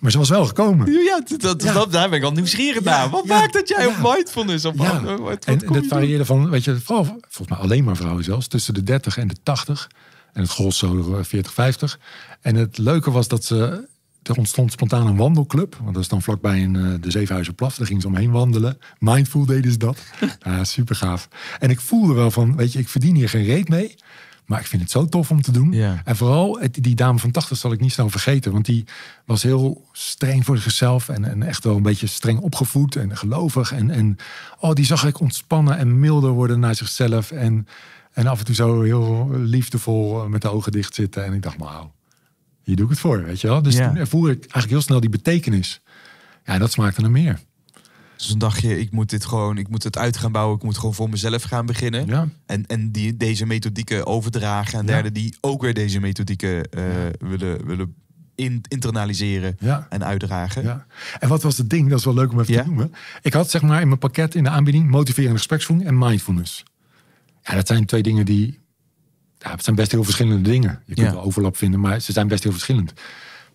Maar ze was wel gekomen. Ja, dat, ja. dat daar ben ik al nieuwsgierig naar. Wat maakt dat jij op mindfulness op Wat, en, dat varieerde van, weet je, volgens mij alleen maar vrouwen zelfs, tussen de 30 en de 80. En het gold zo 40, 50. En het leuke was dat ze, er ontstond spontaan een wandelclub. Want dat is dan vlakbij een, eh, de Zevenhuizen Plaf. Daar gingen ze omheen wandelen. Mindful deden ze dat. ja, super gaaf. En ik voelde wel van, weet je, ik verdien hier geen reet mee. Maar ik vind het zo tof om te doen. En vooral die dame van 80 zal ik niet snel vergeten. Want die was heel streng voor zichzelf. En, en echt wel een beetje streng opgevoed en gelovig. En, en oh, die zag ik ontspannen en milder worden naar zichzelf. En, en af en toe zo heel liefdevol eh, met de ogen dicht zitten. En ik dacht, maar hier doe ik het voor, weet je wel. Dus ja. toen voer ik eigenlijk heel snel die betekenis. Ja, dat smaakte naar meer. Dus dan dacht je, ik moet dit gewoon, ik moet het uit gaan bouwen. Ik moet gewoon voor mezelf gaan beginnen. Ja. En, en die, deze methodieken overdragen en ja. derden die ook weer deze methodieken eh, willen, willen internaliseren en uitdragen. Ja. En wat was het ding? Dat is wel leuk om even te noemen. Ik had zeg maar in mijn pakket in de aanbieding motiverende gespreksvoering en mindfulness. Ja, dat zijn twee dingen die. zijn best heel verschillende dingen. Je kunt wel overlap vinden, maar ze zijn best heel verschillend.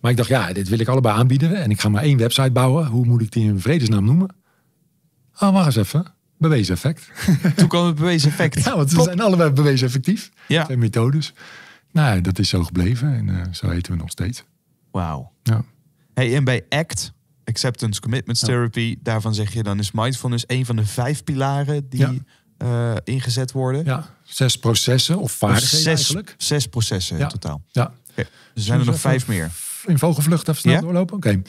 Maar ik dacht, ja, dit wil ik allebei aanbieden en ik ga maar één website bouwen. Hoe moet ik die in vredesnaam noemen? oh, maar eens even. Bewezen effect. Toen kwam het bewezen effect. ja, want ze zijn allebei bewezen effectief. Ja. methodes. Nou, dat is zo gebleven en eh, zo heten we nog steeds. Wauw. Ja. Hey, en bij ACT, Acceptance Commitment Therapy, daarvan zeg je dan is mindfulness een van de vijf pilaren die eh, ingezet worden. Ja, zes processen of vaardigheden zes, eigenlijk. Zes processen in totaal. Ja. Okay. Dus zijn er nog vijf meer. In vogelvlucht even snel doorlopen? Oké.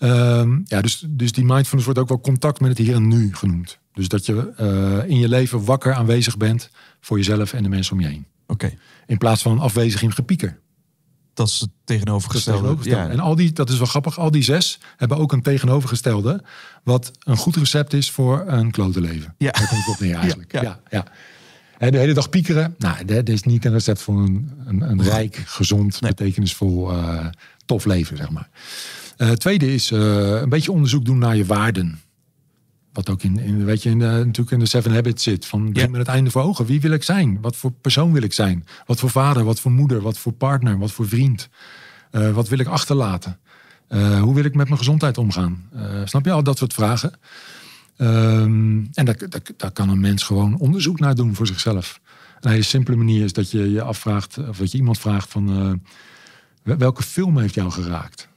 Ehm, ja, dus, dus die mindfulness wordt ook wel contact met het hier en nu genoemd. Dus dat je eh, in je leven wakker aanwezig bent voor jezelf en de mensen om je heen. Oké. In plaats van afwezig in gepieker. Dat is het tegenovergestelde. Ja. En al die, dat is wel grappig, al die zes hebben ook een tegenovergestelde. Wat een goed recept is voor een klote leven. Ja. Daar komt op neer eigenlijk. ja. ja. ja. De hele dag piekeren. Nou, dat is niet een recept voor een, een, rijk, gezond, betekenisvol, eh, tof leven, zeg maar. Eh, tweede is eh, een beetje onderzoek doen naar je waarden. Wat ook in, weet je, in, natuurlijk in de Seven Habits zit. Van begin met het einde voor ogen. Wie wil ik zijn? Wat voor persoon wil ik zijn? Wat voor vader? Wat voor moeder? Wat voor partner? Wat voor vriend? Eh, wat wil ik achterlaten? hoe wil ik met mijn gezondheid omgaan? snap je al dat soort vragen? Ehm, en daar, kan een mens gewoon onderzoek naar doen voor zichzelf. Een hele simpele manier is dat je je afvraagt, of dat je iemand vraagt van welke film heeft jou geraakt?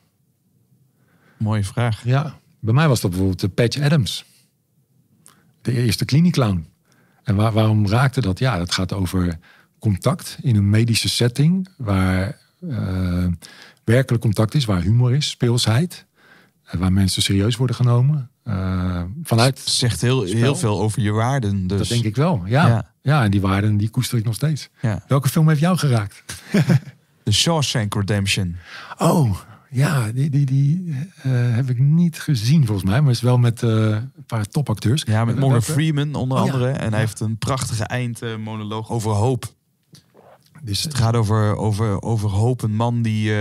Mooie vraag. Ja, bij mij was dat bijvoorbeeld de Patch Adams. De eerste klinieklown. En waar, waarom raakte dat? Ja, dat gaat over contact in een medische setting. Waar eh, werkelijk contact is, waar humor is, speelsheid. Eh, waar mensen serieus worden genomen. Uh, vanuit zegt heel, heel veel over je waarden. Dus. Dat denk ik wel, ja. ja. ja. en die waarden die koester ik nog steeds. Ja. Welke film heeft jou geraakt? The Shawshank Redemption. Oh, ja, die, die, eh, heb ik niet gezien volgens mij. Maar is wel met eh, een paar topacteurs. Ja, met eh, Morgan Freeman onder andere. En hij heeft een prachtige eindmonoloog over hoop. Dus het gaat over, over, over hoop. Een man die,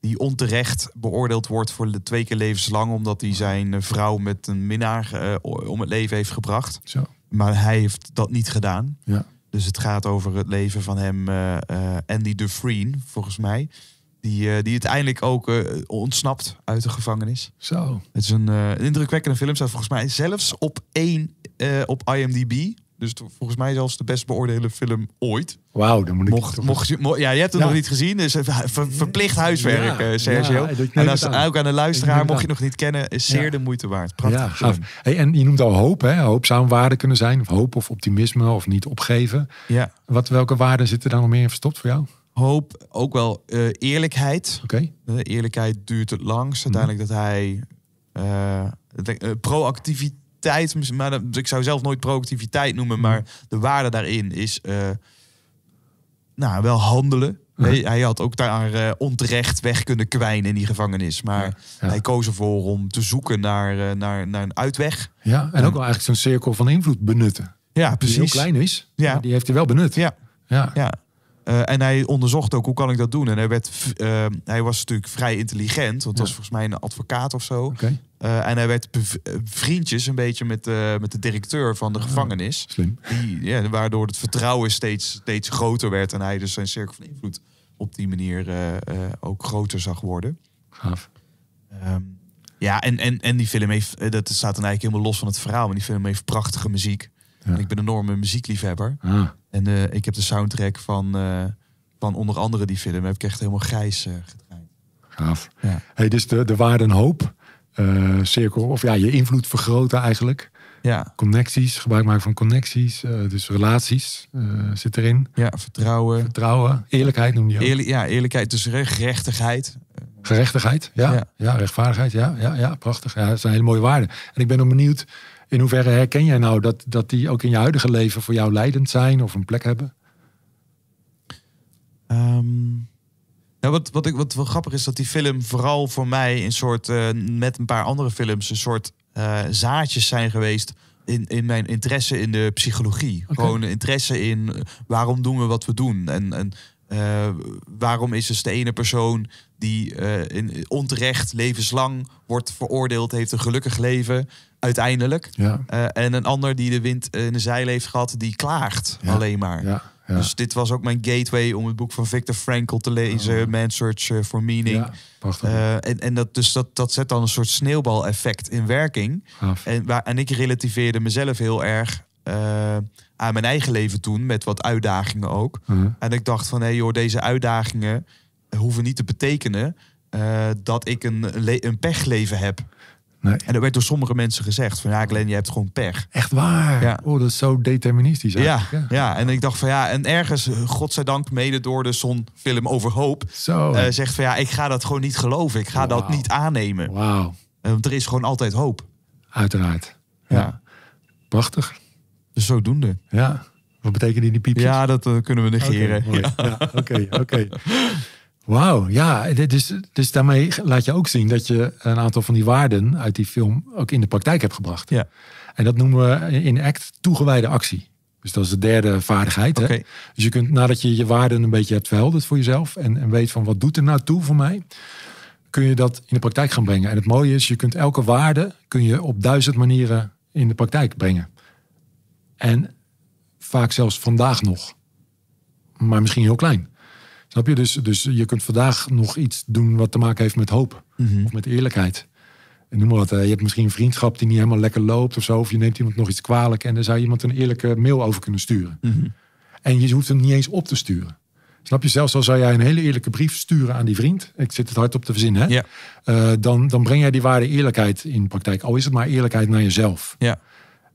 die onterecht beoordeeld wordt voor de twee keer levenslang. Omdat hij zijn vrouw met een minnaar om het leven heeft gebracht. Zo. Maar hij heeft dat niet gedaan. Ja. Dus het gaat over het leven van hem, Andy Dufresne, volgens mij. Die, eh, die uiteindelijk ook eh, ontsnapt uit de gevangenis. Zo. Het is een, eh, indrukwekkende film. Zou volgens mij zelfs op één op IMDb. Dus volgens mij zelfs de best beoordeelde film ooit. Wauw, dan moet ik mocht, je, Ja, je hebt het nog niet gezien, dus verplicht huiswerk, ja, Sergio. en als, ook aan de luisteraar, mocht je nog niet kennen, is zeer de moeite waard. Prachtig. Ja, hey, en je noemt al hoop, hè? Hoop zou een waarde kunnen zijn. Of hoop of optimisme of niet opgeven. Ja. Wat, welke waarden zitten daar nog meer in verstopt voor jou? hoop, ook wel eh, eerlijkheid. Oké. Eh, eerlijkheid duurt het langst. Mhm. Uiteindelijk dat hij uh, proactiviteit, maar dat, ik zou zelf nooit proactiviteit noemen, mhm. maar de waarde daarin is nou, wel handelen. Nee, hij had ook daar onterecht weg kunnen kwijnen in die gevangenis. Maar hij koos ervoor om te zoeken naar, naar, naar een uitweg. Ja, en, ook wel eigenlijk zijn cirkel van invloed benutten. Ja, precies. Die heel klein is, ja. die heeft hij wel benut. Ja, ja. ja. Eh, en hij onderzocht ook hoe kan ik dat doen. En hij, werd, ehm, hij was natuurlijk vrij intelligent, want dat was volgens mij een advocaat of zo. Eh, en hij werd eh, vriendjes een beetje met, met de directeur van de ah, gevangenis. slim. Die, ja, waardoor het vertrouwen steeds, steeds groter werd en hij dus zijn cirkel van invloed op die manier ook groter zag worden. Gaaf. Ehm, ja, en, en, en die film heeft, dat staat dan eigenlijk helemaal los van het verhaal, maar die film heeft prachtige muziek. Ik ben een enorme muziekliefhebber. Ah. En eh, ik heb de soundtrack van, eh, van onder andere die film heb ik echt helemaal grijs eh, gedraaid. getraind. Gaaf. Ja. Hey, dus de, de waardenhoop cirkel, of ja, je invloed vergroten eigenlijk. Ja. Connecties, gebruik maken van connecties, dus relaties zit erin. Ja, vertrouwen. Vertrouwen, eerlijkheid noem je ook. ja, eerlijkheid, dus gerechtigheid. Gerechtigheid, ja. Ja, rechtvaardigheid, ja, ja, ja, prachtig. Ja, dat zijn hele mooie waarden. En ik ben benieuwd, in hoeverre herken jij nou dat, dat die ook in je huidige leven voor jou leidend zijn of een plek hebben? Um, wat, wat, ik, wat wel grappig is, dat die film vooral voor mij een soort, eh, met een paar andere films, een soort eh, zaadjes zijn geweest in, in mijn interesse in de psychologie. Gewoon interesse in eh, waarom doen we wat we doen. En, en waarom is dus de ene persoon die eh, in, onterecht levenslang wordt veroordeeld, heeft een gelukkig leven uiteindelijk. Eh, en een ander die de wind eh, in de zeil heeft gehad, die klaagt alleen maar. Dus dit was ook mijn gateway om het boek van Victor Frankl te lezen, oh. Man's Search for Meaning. en en dat, dus dat, dat zet dan een soort sneeuwbaleffect in werking. En, waar, en ik relativeerde mezelf heel erg aan mijn eigen leven toen, met wat uitdagingen ook. Uh-huh. En ik dacht van, hé joh, deze uitdagingen, hoeven niet te betekenen eh, dat ik een, een pechleven heb. Nee. En dat werd door sommige mensen gezegd. Van ja, Glenn, je hebt gewoon pech. Echt waar? Ja. Oh, dat is zo deterministisch Ja, ja, en ik dacht van ja, en ergens, eh, godzijdank mede door de zo'n film over hoop... Eh, zegt van ja, ik ga dat gewoon niet geloven. Ik ga dat niet aannemen. Wauw. er is gewoon altijd hoop. Uiteraard. Ja. Prachtig. Dus zodoende. Ja. Wat betekenen die piepjes? Ja, dat kunnen we negeren. Oké, ja. oké. Okay, Wauw, ja. Dus, dus daarmee laat je ook zien dat je een aantal van die waarden uit die film ook in de praktijk hebt gebracht. Ja. En dat noemen we in ACT toegewijde actie. Dus dat is de derde vaardigheid. Hè? Dus je kunt nadat je je waarden een beetje hebt verhelderd voor jezelf en, en weet van wat doet er nou toe voor mij, kun je dat in de praktijk gaan brengen. En het mooie is, je kunt elke waarde kun je op duizend manieren in de praktijk brengen. En vaak zelfs vandaag nog. Maar misschien heel klein. Snap je? Dus, dus je kunt vandaag nog iets doen wat te maken heeft met hoop. Mhm. Of met eerlijkheid. En noem maar wat. Eh, je hebt misschien een vriendschap die niet helemaal lekker loopt of zo. Of je neemt iemand nog iets kwalijk. En daar zou je iemand een eerlijke mail over kunnen sturen. Mhm. En je hoeft hem niet eens op te sturen. Snap je? Zelfs al zou jij een hele eerlijke brief sturen aan die vriend. Ik zit het hard op te verzinnen. Hè? Eh, dan, dan breng jij die waarde eerlijkheid in praktijk. Al is het maar eerlijkheid naar jezelf. Ja.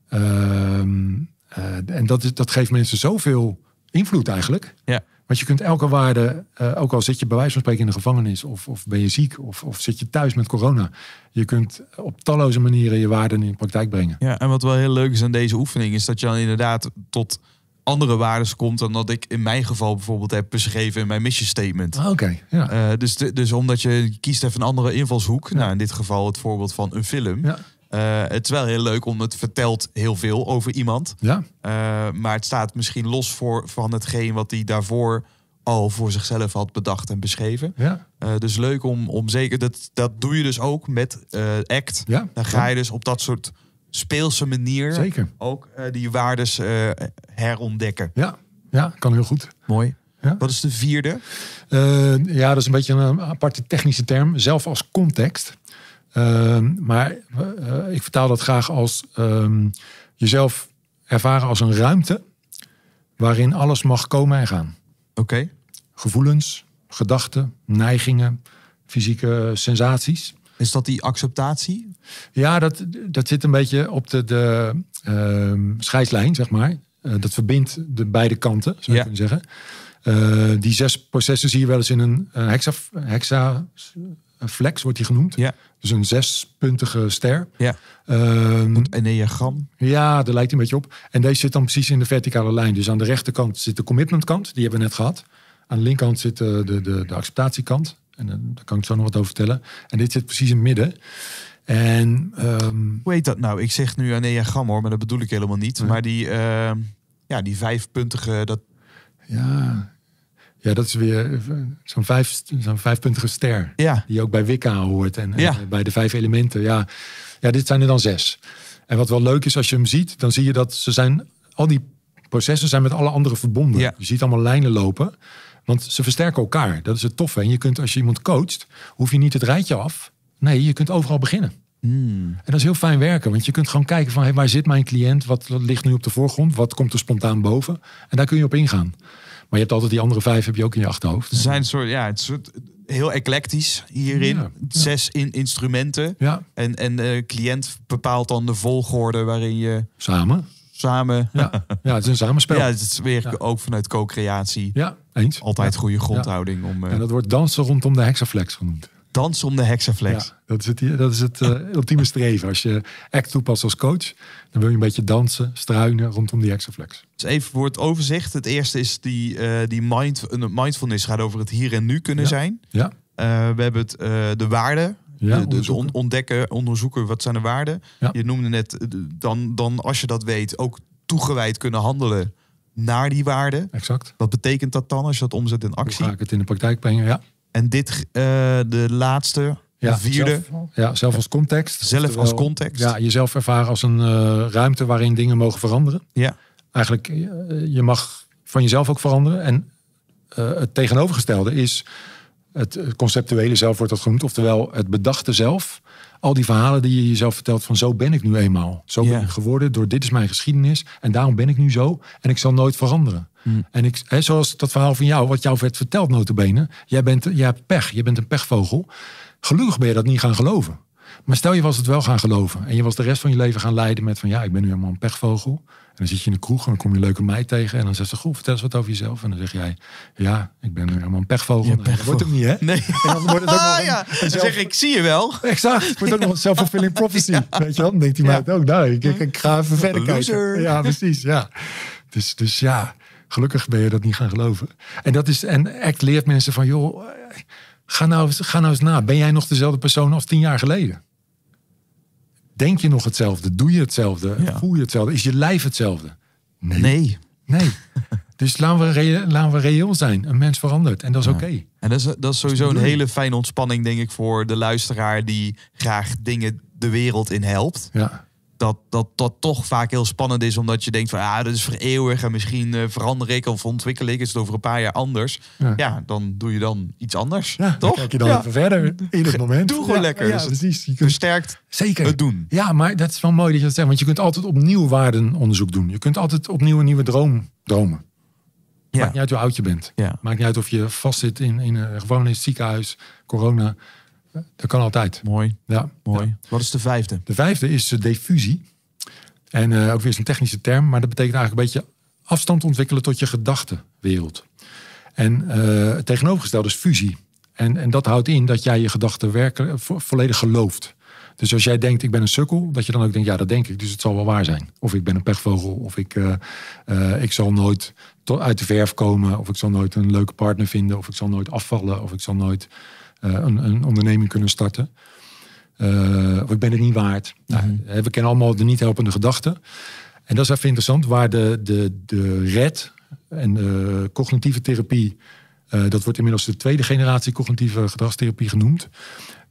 Ehm, eh, en dat, is, dat geeft mensen zoveel invloed eigenlijk. Ja. Want je kunt elke waarde, eh, ook al zit je bij wijze van spreken in de gevangenis, of, of ben je ziek, of, of zit je thuis met corona. Je kunt op talloze manieren je waarden in de praktijk brengen. Ja, en wat wel heel leuk is aan deze oefening, is dat je dan inderdaad tot andere waarden komt dan dat ik in mijn geval bijvoorbeeld heb beschreven in mijn mission statement. Ah, oké. ja. Eh, dus, dus omdat je kiest even een andere invalshoek, nou in dit geval het voorbeeld van een film, ja. Eh, het is wel heel leuk, om het vertelt heel veel over iemand. Ja. Eh, maar het staat misschien los voor, van hetgeen wat hij daarvoor al voor zichzelf had bedacht en beschreven. Ja. Eh, dus leuk om, om zeker, dat, dat doe je dus ook met ACT. Dan ga je dus op dat soort speelse manier ook die waardes herontdekken. Ja. ja, kan heel goed. Mooi. Ja. Wat is de vierde? ja, dat is een beetje een aparte technische term. Zelf als context. Ehm, maar eh, ik vertaal dat graag als um, jezelf ervaren als een ruimte waarin alles mag komen en gaan. Oké. Gevoelens, gedachten, neigingen, fysieke sensaties. Is dat die acceptatie? Ja, dat, dat zit een beetje op de, de ehm, scheidslijn, zeg maar. Eh, dat verbindt de beide kanten, zou je kunnen zeggen. Eh, die zes processen zie je wel eens in een hexa, hexaflex, wordt die genoemd. Ja. Dus een zespuntige ster. Ja. Um, een enneagram. Ja, daar lijkt een beetje op. En deze zit dan precies in de verticale lijn. Dus aan de rechterkant zit de commitmentkant. Die hebben we net gehad. Aan de linkerkant zit eh, de, de, de, acceptatiekant. En eh, daar kan ik zo nog wat over vertellen. En dit zit precies in het midden. En, um, Hoe heet dat nou? Ik zeg nu een hoor, maar dat bedoel ik helemaal niet. Maar die, ehm, ja, die vijfpuntige, dat, ja, ja, dat is weer eh, zo'n vijf, zo'n vijfpuntige ster. Ja. Die ook bij Wicca hoort en, bij de vijf elementen. Ja. ja, dit zijn er dan zes. En wat wel leuk is als je hem ziet, dan zie je dat ze zijn, al die processen zijn met alle andere verbonden. Ja. Je ziet allemaal lijnen lopen. Want ze versterken elkaar. Dat is het toffe. En je kunt, als je iemand coacht, hoef je niet het rijtje af. Nee, je kunt overal beginnen. Hmm. En dat is heel fijn werken, want je kunt gewoon kijken van hey, waar zit mijn cliënt, wat ligt nu op de voorgrond, wat komt er spontaan boven. En daar kun je op ingaan. Maar je hebt altijd die andere vijf heb je ook in je achterhoofd. Er Zijn soort, ja, het soort heel eclectisch hierin. Zes in instrumenten. Ja. En, en de eh, cliënt bepaalt dan de volgorde waarin je... Samen. Samen. Ja, ja het is een samenspel. Ja, het is weer ook vanuit co-creatie. Ja, eens. Altijd goede grondhouding. Om, eh, En dat wordt dansen rondom de hexaflex genoemd. Dans om de heksenflex. Ja, dat is het, dat is het eh, ultieme streven. Als je act toepast als coach, dan wil je een beetje dansen, struinen rondom die heksenflex. Dus even voor het overzicht. Het eerste is die, uh, die mind, mindfulness gaat over het hier en nu kunnen zijn. Ja. Eh, we hebben het, de waarden ja, dus de, ontdekken, onderzoeken, wat zijn de waarden? Ja. Je noemde net, dan, dan als je dat weet, ook toegewijd kunnen handelen naar die waarden. Exact. Wat betekent dat dan als je dat omzet in actie? Hoe ga ik het in de praktijk brengen, ja. En dit, eh, de laatste, vierde. ja, zelf als context. Zelf als context. Ja, jezelf ervaren als een eh, ruimte waarin dingen mogen veranderen. Ja. Eigenlijk, eh, je mag van jezelf ook veranderen. En het tegenovergestelde is het conceptuele zelf wordt dat genoemd. Oftewel het bedachte zelf al die verhalen die je jezelf vertelt van zo ben ik nu eenmaal. Zo ben ik geworden door dit is mijn geschiedenis en daarom ben ik nu zo en ik zal nooit veranderen. Hmm. En ik, hè, zoals dat verhaal van jou, wat jou werd verteld notabene. Jij, bent, jij hebt pech, je bent een pechvogel. Gelukkig ben je dat niet gaan geloven. Maar stel je was het wel gaan geloven en je was de rest van je leven gaan leiden met van ja, ik ben nu helemaal een pechvogel. En dan zit je in de kroeg en dan kom je een leuke meid tegen. En dan zegt ze, goh, vertel eens wat over jezelf. En dan zeg jij, ja, ik ben helemaal een pechvogel. pechvogel. Dat wordt hem niet, hè? Nee. En dan wordt het ook nog ah, zeg ik, zie je wel. Exact. wordt ook nog een self-fulfilling prophecy. Weet je wel? Dan denkt die meid ook, oh, nou, ik, ik ga even verder Loser. kijken. Ja, precies, ja. Dus, dus ja, gelukkig ben je dat niet gaan geloven. En, dat is, en ACT leert mensen van, joh, eh, ga nou, ga nou eens na. Ben jij nog dezelfde persoon als tien jaar geleden? Denk je nog hetzelfde? Doe je hetzelfde? Voel je hetzelfde? Is je lijf hetzelfde? Nee. Nee. nee. dus laten we, laten we reëel zijn. Een mens verandert en dat is oké. En dat is, dat is sowieso een hele fijne ontspanning, denk ik, voor de luisteraar die graag dingen de wereld in helpt. Ja dat, dat dat toch vaak heel spannend is. Omdat je denkt van ja, ah, dat is voor eeuwig. En misschien uh, verander ik of ontwikkel ik. Is het over een paar jaar anders. Ja, dan doe je dan iets anders. toch? kijk je dan even verder in het moment. Doe gewoon lekker. Ja, dus precies. Je versterkt zeker. het doen. Ja, maar dat is wel mooi dat je dat zegt. Want je kunt altijd opnieuw waardenonderzoek doen. Je kunt altijd opnieuw een nieuwe droom dromen. Maakt niet uit hoe oud je bent. Maakt niet uit of je vastzit in, in een gevangenis, ziekenhuis, corona. Dat kan altijd. Mooi. Ja. Mooi. Wat is de vijfde? De vijfde is eh, diffusie. En eh, ook weer een technische term, maar dat betekent eigenlijk een beetje afstand ontwikkelen tot je gedachtenwereld. En uh, tegenovergestelde is fusie. En, en dat houdt in dat jij je gedachten volledig gelooft. Dus als jij denkt, ik ben een sukkel, dat je dan ook denkt, ja, dat denk ik, dus het zal wel waar zijn. Of ik ben een pechvogel, of ik, ik zal nooit uit de verf komen, of ik zal nooit een leuke partner vinden, of ik zal nooit afvallen, of ik zal nooit eh, een, een, onderneming kunnen starten. Eh, of ik ben het niet waard. Nou, mhm. we kennen allemaal de niet helpende gedachten. En dat is even interessant, waar de, de, de red en cognitieve therapie, eh, dat wordt inmiddels de tweede generatie cognitieve gedragstherapie genoemd.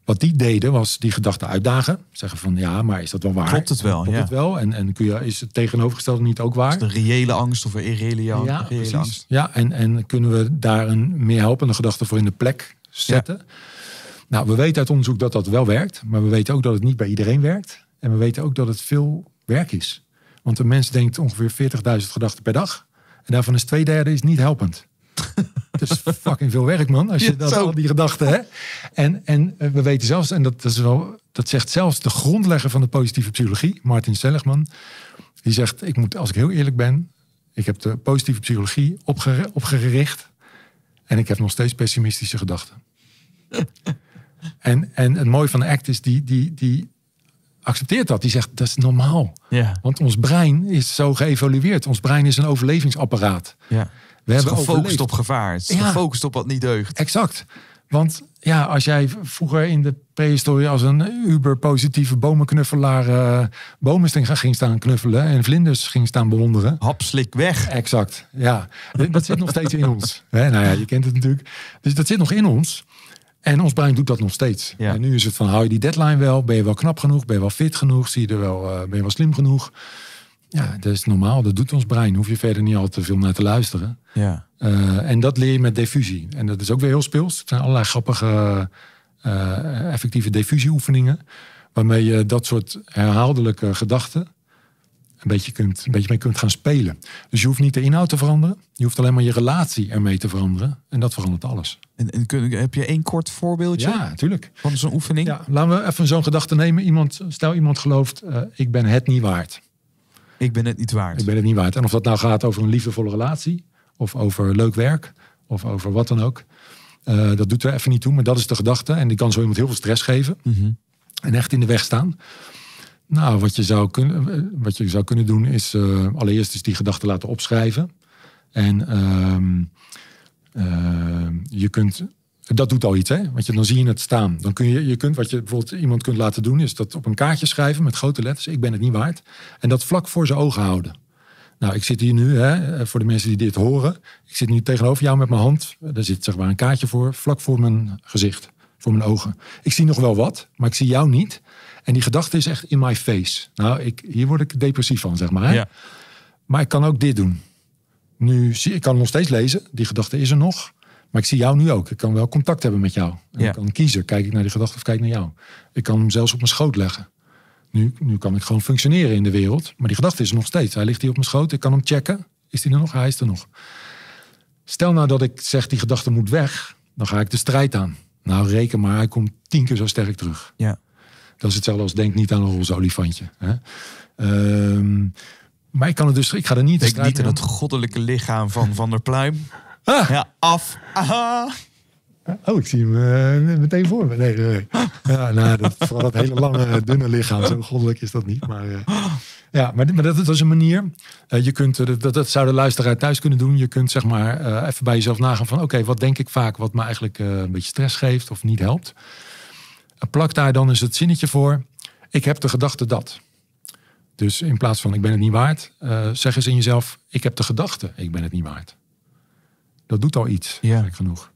Wat die deden was die gedachten uitdagen. Zeggen van ja, maar is dat wel waar? Klopt het wel? Klopt ja. het wel? En, en kun je, is het tegenovergestelde niet ook waar? Is de reële angst of een irreële, ja, angst? Ja, en, en kunnen we daar een meer helpende gedachte voor in de plek zetten. Nou, we weten uit onderzoek dat dat wel werkt, maar we weten ook dat het niet bij iedereen werkt. En we weten ook dat het veel werk is. Want een mens denkt ongeveer 40.000 gedachten per dag. En daarvan is twee derde is niet helpend. Het is fucking veel werk, man. Als je dat, al die gedachten hè? En, en eh, we weten zelfs, en dat, dat, is wel, dat zegt zelfs de grondlegger van de positieve psychologie, Martin Seligman. Die zegt: ik moet, Als ik heel eerlijk ben, ik heb de positieve psychologie opgericht en ik heb nog steeds pessimistische gedachten. en, en het mooie van de act is, die, die, die accepteert dat. Die zegt, dat is normaal. Ja. Want ons brein is zo geëvolueerd. Ons brein is een overlevingsapparaat. Ja. We hebben gefocust overleefd. op gevaar. Het is ja. gefocust op wat niet deugt. Exact. Want ja, als jij vroeger in de prehistorie als een uber-positieve bomenknuffelaar uh, eh, gaan ging staan knuffelen en vlinders ging staan bewonderen. Hapslik weg. Exact, ja. Dat zit nog steeds in ons. Hè? Nou ja, je kent het natuurlijk. Dus dat zit nog in ons. En ons brein doet dat nog steeds. En nu is het van, hou je die deadline wel? Ben je wel knap genoeg? Ben je wel fit genoeg? Zie je er wel, eh, ben je wel slim genoeg? Ja, dat is normaal. Dat doet ons brein. Hoef je verder niet al te veel naar te luisteren. Ja. Eh, en dat leer je met diffusie. En dat is ook weer heel speels. Het zijn allerlei grappige, eh, effectieve diffusieoefeningen. Waarmee je dat soort herhaaldelijke gedachten een beetje, kunt, een beetje mee kunt gaan spelen. Dus je hoeft niet de inhoud te veranderen. Je hoeft alleen maar je relatie ermee te veranderen. En dat verandert alles. En, kun, heb je één kort voorbeeldje? Ja, natuurlijk. Van zo'n oefening? laten we even zo'n gedachte nemen. Iemand, stel iemand gelooft, eh, ik ben het niet waard. Ik ben het niet waard. Ik ben het niet waard. En of dat nou gaat over een liefdevolle relatie, of over leuk werk, of over wat dan ook. Eh, dat doet er even niet toe, maar dat is de gedachte. En die kan zo iemand heel veel stress geven. Mhm. En echt in de weg staan. Nou, wat je zou kunnen, eh, wat je zou kunnen doen is uh, allereerst is die gedachte laten opschrijven. En ehm, je kunt dat doet al iets, hè? Want je, dan zie je het staan. Dan kun je, je kunt, wat je bijvoorbeeld iemand kunt laten doen, is dat op een kaartje schrijven met grote letters. Ik ben het niet waard. En dat vlak voor zijn ogen houden. Nou, ik zit hier nu, hè, voor de mensen die dit horen. Ik zit nu tegenover jou met mijn hand. Daar zit zeg maar een kaartje voor, vlak voor mijn gezicht, voor mijn ogen. Ik zie nog wel wat, maar ik zie jou niet. En die gedachte is echt in my face. Nou, ik, hier word ik depressief van, zeg maar. Hè? Ja. Maar ik kan ook dit doen. Nu, zie ik kan nog steeds lezen. Die gedachte is er nog. Maar ik zie jou nu ook. Ik kan wel contact hebben met jou. ja. Ik kan kiezen. Kijk ik naar die gedachte of kijk ik naar jou. Ik kan hem zelfs op mijn schoot leggen. Nu, nu kan ik gewoon functioneren in de wereld. Maar die gedachte is nog steeds. Hij ligt hier op mijn schoot. Ik kan hem checken. Is hij er nog? Hij is er nog. Stel nou dat ik zeg die gedachte moet weg. Dan ga ik de strijd aan. Nou reken maar. Hij komt tien keer zo sterk terug. Ja. Dat is hetzelfde als denk niet aan een roze olifantje. Hè? Ehm, maar ik kan het dus, ik ga er niet. Ik niet in het goddelijke lichaam van Van der Pluim. Ah. Ja, af. Aha. Oh, ik zie hem eh, meteen voor me. Nee, nee, Ja, nou, dat, dat hele lange, dunne lichaam. Zo goddelijk is dat niet. Maar, eh, ja, maar, maar, dat, is een manier. Eh, je kunt, dat, dat zou de luisteraar thuis kunnen doen. Je kunt zeg maar even bij jezelf nagaan van... oké, wat denk ik vaak wat me eigenlijk een beetje stress geeft of niet helpt. plak daar dan eens het zinnetje voor. Ik heb de gedachte dat. Dus in plaats van ik ben het niet waard... zeg eens in jezelf, ik heb de gedachte ik ben het niet waard. Dat doet al iets, ja. genoeg.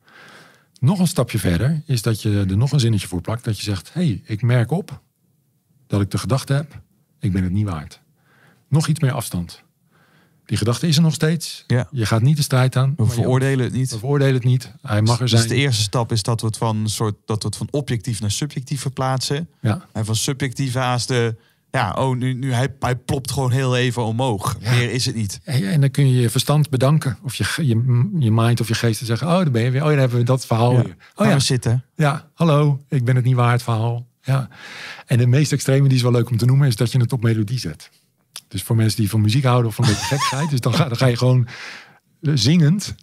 Nog een stapje verder is dat je er nog een zinnetje voor plakt. Dat je zegt, hey, ik merk op dat ik de gedachte heb, ik ben het niet waard. Nog iets meer afstand. Die gedachte is er nog steeds. Ja. Je gaat niet de strijd aan. We veroordelen het niet. We veroordelen het niet. Hij mag er dus zijn. Dus de eerste stap is dat we het van, soort, dat we het van objectief naar subjectief verplaatsen. Ja. En van subjectief haast de ja, oh, nu, nu hij, hij plopt gewoon heel even omhoog. Meer is het niet. En, dan kun je je verstand bedanken. Of je, je, je mind of je geest zeggen, oh, daar ben je weer. Oh, daar hebben we dat verhaal weer. Oh, Gaan ja. zitten. Ja, hallo, ik ben het niet waard verhaal. Ja. En de meest extreme, die is wel leuk om te noemen, is dat je het op melodie zet. Dus voor mensen die van muziek houden of van een beetje gekheid, dus dan ga, dan ga je gewoon eh, zingend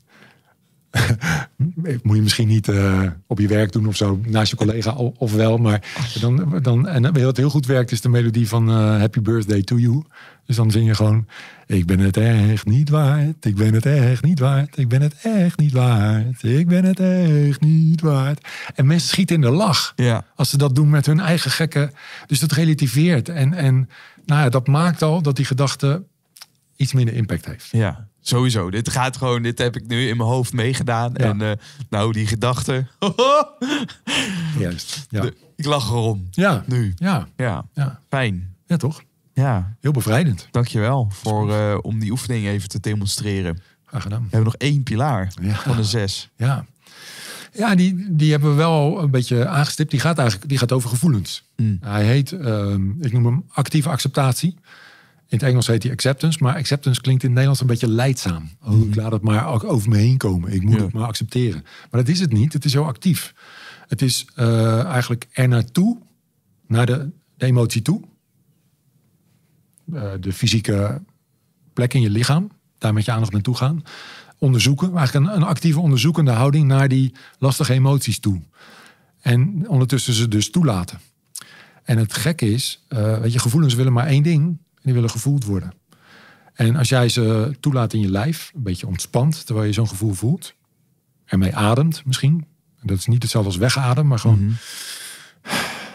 moet je misschien niet eh, op je werk doen of zo, naast je collega of wel. Maar dan, dan, en wat heel goed werkt, is de melodie van eh, Happy Birthday to You. Dus dan zing je gewoon, ik ben het echt niet waard, ik ben het echt niet waard, ik ben het echt niet waard, ik ben het echt niet waard. En mensen schieten in de lach ja. als ze dat doen met hun eigen gekke. Dus dat relativeert en, en nou ja, dat maakt al dat die gedachte iets minder impact heeft. Ja, sowieso, dit gaat gewoon, dit heb ik nu in mijn hoofd meegedaan. En uh, nou, die gedachte. Juist. Ja. ik lach erom. Ja. Nu. Ja. ja. Fijn. Ja, toch? Ja. Heel bevrijdend. Dankjewel voor, uh, om die oefening even te demonstreren. Graag gedaan. We hebben nog één pilaar van de zes. Ja. Ja, die, die hebben we wel een beetje aangestipt. Die gaat, eigenlijk, die gaat over gevoelens. Mm. Hij heet, ehm, ik noem hem actieve acceptatie. In het Engels heet die acceptance, maar acceptance klinkt in het Nederlands een beetje leidzaam. Oh, mhm. ik laat het maar over me heen komen. Ik moet het maar accepteren. Maar dat is het niet. Het is heel actief. Het is eh, eigenlijk er naartoe, naar de, de emotie toe. Eh, de fysieke plek in je lichaam, daar met je aandacht naartoe gaan. Onderzoeken, eigenlijk een, een actieve onderzoekende houding naar die lastige emoties toe. En ondertussen ze dus toelaten. En het gekke is, uh, weet je, gevoelens willen maar één ding die willen gevoeld worden. En als jij ze toelaat in je lijf, een beetje ontspant, terwijl je zo'n gevoel voelt, mee ademt misschien. Dat is niet hetzelfde als wegademen, maar gewoon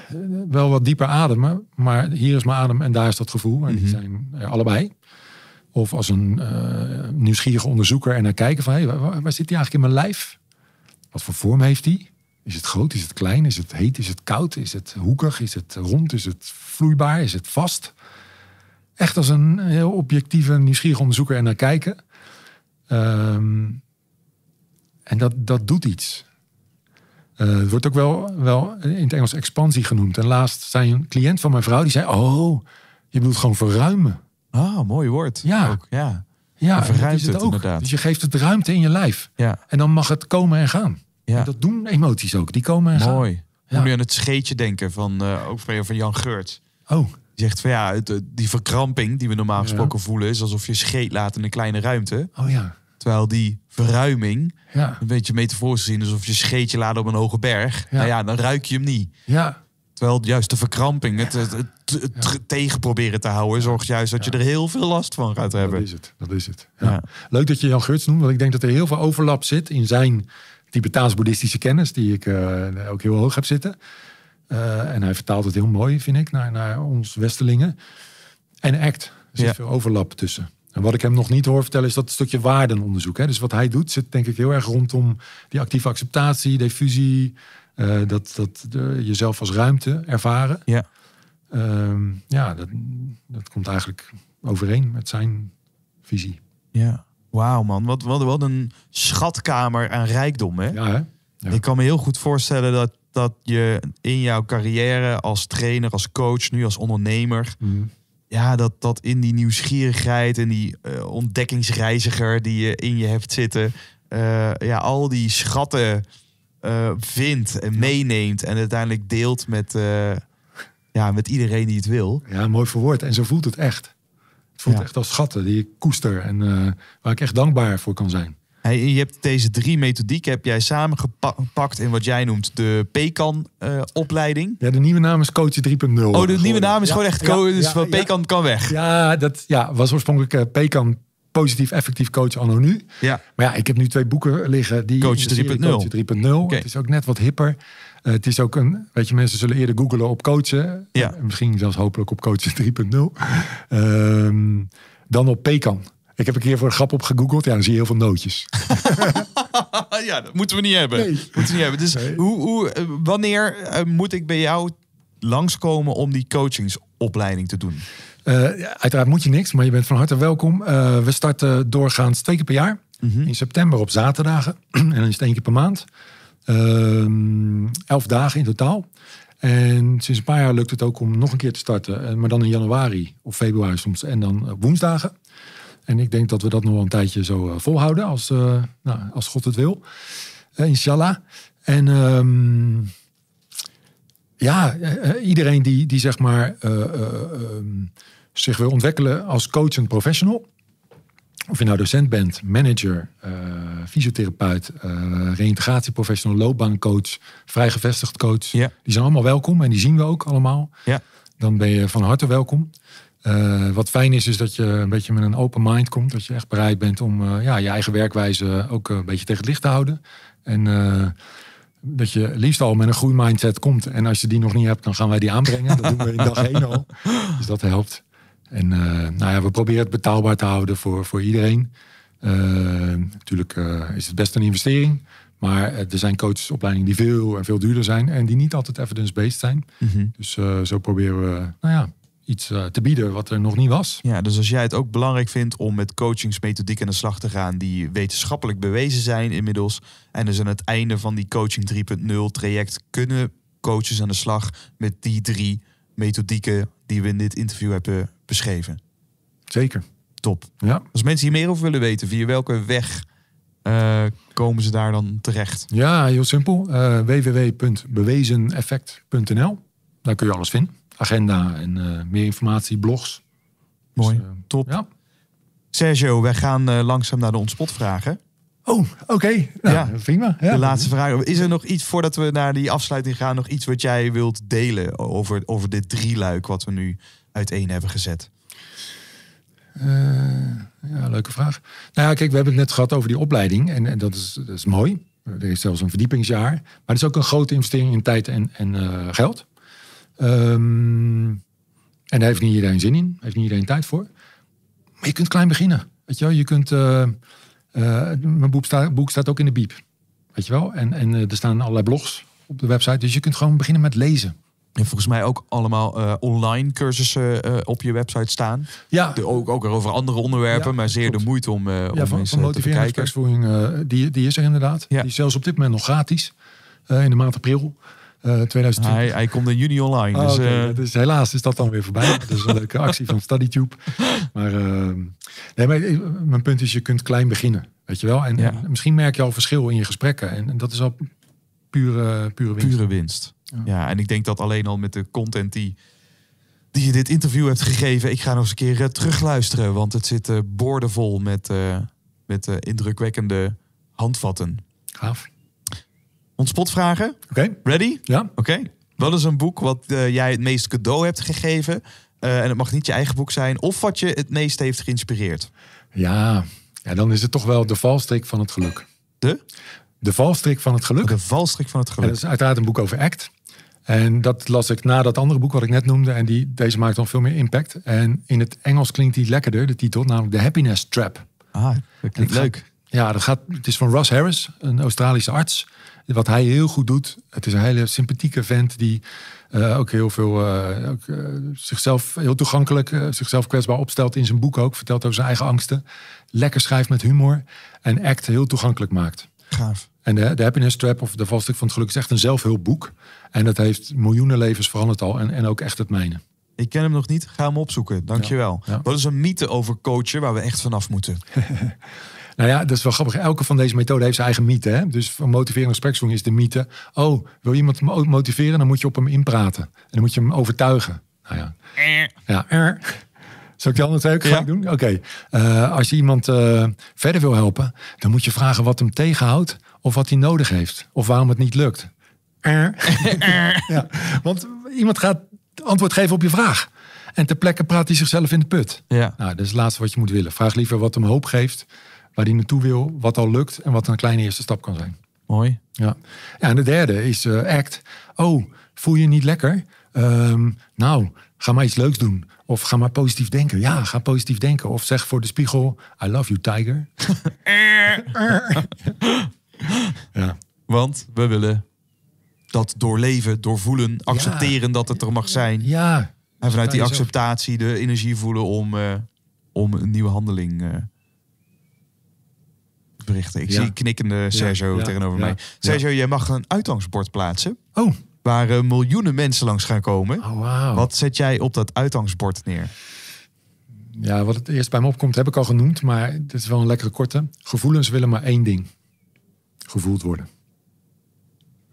mhm. wel wat dieper ademen. Maar hier is mijn adem en daar is dat gevoel. En die mhm. zijn allebei. Of als een eh, nieuwsgierige onderzoeker en naar kijken van hey, waar, waar, zit die eigenlijk in mijn lijf? Wat voor vorm heeft die? Is het groot? Is het klein? Is het heet? Is het koud? Is het hoekig? Is het rond? Is het vloeibaar? Is het vast? echt als een heel objectieve, nieuwsgierige onderzoeker en naar kijken. Ehm, en dat, dat doet iets. Eh, het wordt ook wel, wel in het Engels expansie genoemd. En laatst zijn een cliënt van mijn vrouw, die zei... Oh, je bedoelt gewoon verruimen. Ah, oh, mooi woord. Ja. Ook, ja. Ja, verruimt het, ook. inderdaad. Dus je geeft het ruimte in je lijf. Ja. En dan mag het komen en gaan. Ja. En dat doen emoties ook. Die komen en mooi. gaan. Mooi. Moet nu aan het scheetje denken van, uh, ook van Jan Geurt. Oh. Die zegt van ja, het, eh, die verkramping die we normaal gesproken voelen is alsof je scheet laat in een kleine ruimte. Oh ja. Terwijl die verruiming, ja. een beetje metaforisch gezien, alsof je scheetje laat op een hoge berg. Nou ja, dan ruik je hem niet. Ja. Terwijl juist de verkramping, het, het, tegen proberen te houden, zorgt juist dat je er heel veel last van gaat hebben. Dat is het, dat is het. Leuk dat je Jan Geurts noemt, want ik denk dat er heel veel overlap zit in zijn Tibetaans-boeddhistische kennis, die ik eh, ook heel hoog heb zitten. Eh, en hij vertaalt het heel mooi, vind ik, naar, naar ons Westelingen. En ACT. Er zit veel overlap tussen. En wat ik hem nog niet hoor vertellen is dat stukje waardenonderzoek. Hè? Dus wat hij doet zit denk ik heel erg rondom die actieve acceptatie, diffusie, uh, dat, dat eh, jezelf als ruimte ervaren. Ja, ehm, ja dat, dat komt eigenlijk overeen met zijn visie. Ja, wauw man. Wat, wat, wat een schatkamer aan rijkdom hè? Ja, hè? Ik kan me heel goed voorstellen dat dat je in jouw carrière als trainer, als coach, nu als ondernemer. Mhm. Ja, dat, dat in die nieuwsgierigheid en die eh, ontdekkingsreiziger die je in je hebt zitten. Eh, ja, al die schatten eh, vindt en meeneemt. En uiteindelijk deelt met, ja, met iedereen die het wil. Ja, mooi verwoord. En zo voelt het echt. Het voelt echt als schatten die ik koester en waar ik echt dankbaar voor kan zijn je hebt deze drie methodieken heb jij samengepakt in wat jij noemt de PeCan eh, opleiding ja, de nieuwe naam is Coach 3.0. Oh, de nieuwe naam is gewoon echt ja, coach, dus van PeCan kan weg. Ja, dat ja, was oorspronkelijk uh, positief effectief coach anno nu. Ja. Maar ja, ik heb nu twee boeken liggen. Die coach 3.0. Coach 3.0. Het is ook net wat hipper. Eh, het is ook een, weet je, mensen zullen eerder googelen op coachen. Ja. misschien zelfs hopelijk op coach 3.0. um, ehm, dan op PeCan. Ik heb een keer voor een grap op gegoogeld. Ja, dan zie je heel veel nootjes. ja, dat moeten we niet hebben. Moeten we niet hebben. Dus hoe, hoe, eh, wanneer eh, moet ik bij jou langskomen om die coachingsopleiding te doen? Eh, uiteraard moet je niks, maar je bent van harte welkom. we starten doorgaans twee keer per jaar. Mhm. In september op zaterdagen. en dan is het één keer per maand. Ehm, elf dagen in totaal. En sinds een paar jaar lukt het ook om nog een keer te starten. Maar dan in januari of februari soms. En dan woensdagen. En ik denk dat we dat nog een tijdje zo eh, volhouden, als, eh, nou, als God het wil. Eh, inshallah. En ehm, ja, iedereen die, die zeg maar, ehm, zich wil ontwikkelen als coach en professional. Of je nou docent bent, manager, fysiotherapeut, reïntegratieprofessional, loopbaancoach, vrijgevestigd coach. Die zijn allemaal welkom en die zien we ook allemaal. Ja. Dan ben je van harte welkom. Eh, wat fijn is, is dat je een beetje met een open mind komt. Dat je echt bereid bent om eh, ja, je eigen werkwijze ook eh, een beetje tegen het licht te houden. En dat je liefst al met een groei mindset komt. En als je die nog niet hebt, dan gaan wij die aanbrengen. Dat doen we in dag één al. Dus dat helpt. En nou ja, we proberen het betaalbaar te houden voor, voor iedereen. natuurlijk is het best een investering. Maar er zijn coachesopleidingen die veel en veel duurder zijn en die niet altijd evidence-based zijn. Mhm. Dus zo proberen we nou ja, iets eh, te bieden wat er nog niet was. Ja, dus als jij het ook belangrijk vindt om met coachingsmethodieken aan de slag te gaan die wetenschappelijk bewezen zijn inmiddels en dus aan het einde van die coaching 3.0 traject kunnen coaches aan de slag met die drie methodieken die we in dit interview hebben beschreven. Zeker. Top. Ja. Als mensen hier meer over willen weten, via welke weg eh, komen ze daar dan terecht? Ja, heel simpel. Uh, eh, www.bewezeneffect.nl. Daar kun je alles vinden agenda en eh, meer informatie, blogs. Dus, mooi, eh, top. Ja. Sergio, wij gaan eh, langzaam naar de ontspotvragen. Oh, oké. Nou, ja. prima. Ja. De laatste vraag. Is er nog iets, voordat we naar die afsluiting gaan, nog iets wat jij wilt delen over, over dit drieluik wat we nu uiteen hebben gezet? ja, leuke vraag. Nou ja, kijk, we hebben het net gehad over die opleiding. En, en dat, is, dat is mooi. Er is zelfs een verdiepingsjaar. Maar het is ook een grote investering in tijd en, en geld. Ehm, en daar heeft niet iedereen zin in, heeft niet iedereen tijd voor. Maar je kunt klein beginnen. Weet je wel, je kunt. Eh, eh, mijn boek, staat ook in de biep. Weet je wel? En, en eh, er staan allerlei blogs op de website. Dus je kunt gewoon beginnen met lezen. En volgens mij ook allemaal online cursussen op je website staan. Ja. ook, ook over andere onderwerpen, maar zeer de moeite om, uh, ja, om van, eens van Ja, te die, die is er inderdaad. Die is zelfs op dit moment nog gratis in de maand april. 2020. Eh, hij, hij, komt in juni online. Ah, dus, eh, dus, helaas is dat dan weer voorbij. dat is een leuke actie van StudyTube. Maar, ehm, nee, maar eh, mijn punt is, je kunt klein beginnen. Weet je wel? En, misschien merk je al verschil in je gesprekken. En, dat is al pure, pure winst. Ja. en ik denk dat alleen al met de content die, die je dit interview hebt gegeven... Ik ga nog eens een keer terugluisteren. Want het zit boordevol met, met indrukwekkende handvatten. Gaaf. Ontspotvragen. Oké. Ready? Ja. Oké. Wat is een boek wat eh, jij het meest cadeau hebt gegeven? Eh, en het mag niet je eigen boek zijn. Of wat je het meest heeft geïnspireerd. Ja, ja dan is het toch wel de valstrik van het geluk. De? De valstrik van het geluk. De valstrik van het geluk. En dat is uiteraard een boek over ACT. En dat las ik na dat andere boek wat ik net noemde. En die, deze maakt dan veel meer impact. En in het Engels klinkt die lekkerder, de titel, namelijk The Happiness Trap. Ah, dat klinkt leuk. ja, dat gaat, het is van Russ Harris, een Australische arts wat hij heel goed doet, het is een hele sympathieke vent die eh, ook heel veel eh, eh, zichzelf heel toegankelijk, zichzelf kwetsbaar opstelt in zijn boek ook. Vertelt over zijn eigen angsten. Lekker schrijft met humor en act heel toegankelijk maakt. Gaaf. En de, de Happiness Trap of de Valstuk van het Geluk is echt een zelfhulpboek. En dat heeft miljoenen levens veranderd al en, en ook echt het mijne. Ik ken hem nog niet, ga hem opzoeken. Dankjewel. Wat is een mythe over coachen waar we echt vanaf moeten? Nou ja, dat is wel grappig. Elke van deze methoden heeft zijn eigen mythe. Hè? Dus van motiveren en gespreksvoering is de mythe. Oh, wil iemand motiveren? Dan moet je op hem inpraten. En dan moet je hem overtuigen. Nou ja. ja. ik die andere twee ook doen? Oké. Eh, als je iemand eh, verder wil helpen, dan moet je vragen wat hem tegenhoudt. Of wat hij nodig heeft. Of waarom het niet lukt. ja, want iemand gaat antwoord geven op je vraag. En ter plekke praat hij zichzelf in de put. Ja. Nou, dat is het laatste wat je moet willen. Vraag liever wat hem hoop geeft waar die naartoe wil, wat al lukt en wat een kleine eerste stap kan zijn. Mooi. Ja, en de derde is eh, act. Oh, voel je niet lekker? Ehm, nou, ga maar iets leuks doen. Of ga maar positief denken. Ja, ga positief denken. Of zeg voor de spiegel, I love you tiger. ja. Want we willen dat doorleven, doorvoelen, accepteren dat het er mag zijn. Ja. En vanuit die acceptatie de energie voelen om, eh, om een nieuwe handeling uh, berichten. Ik zie knikkende Sergio tegenover mij. Sergio, jij mag een uitgangsbord plaatsen. Oh. Waar eh, miljoenen mensen langs gaan komen. Oh, wat zet jij op dat uitgangsbord neer? Ja, wat het eerst bij me opkomt heb ik al genoemd, maar dit is wel een lekkere korte. Gevoelens willen maar één ding. Gevoeld worden.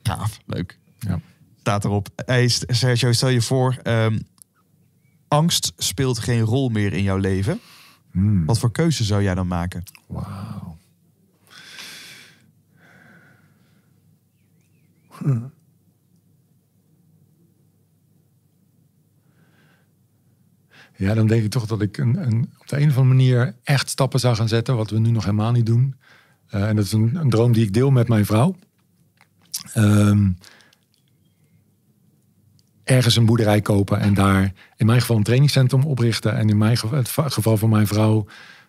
Gaaf, leuk. Ja. Staat erop. Hey, Sergio, stel je voor, ehm, angst speelt geen rol meer in jouw leven. Hmm. Wat voor keuze zou jij dan maken? Wauw. Mhm. Ja, dan denk ik toch dat ik een, een, op de een of andere manier echt stappen zou gaan zetten, wat we nu nog helemaal niet doen. Eh, en dat is een, een, droom die ik deel met mijn vrouw. Ehm, ergens een boerderij kopen en daar in mijn geval een trainingscentrum oprichten. En in mijn geval, het geval van mijn vrouw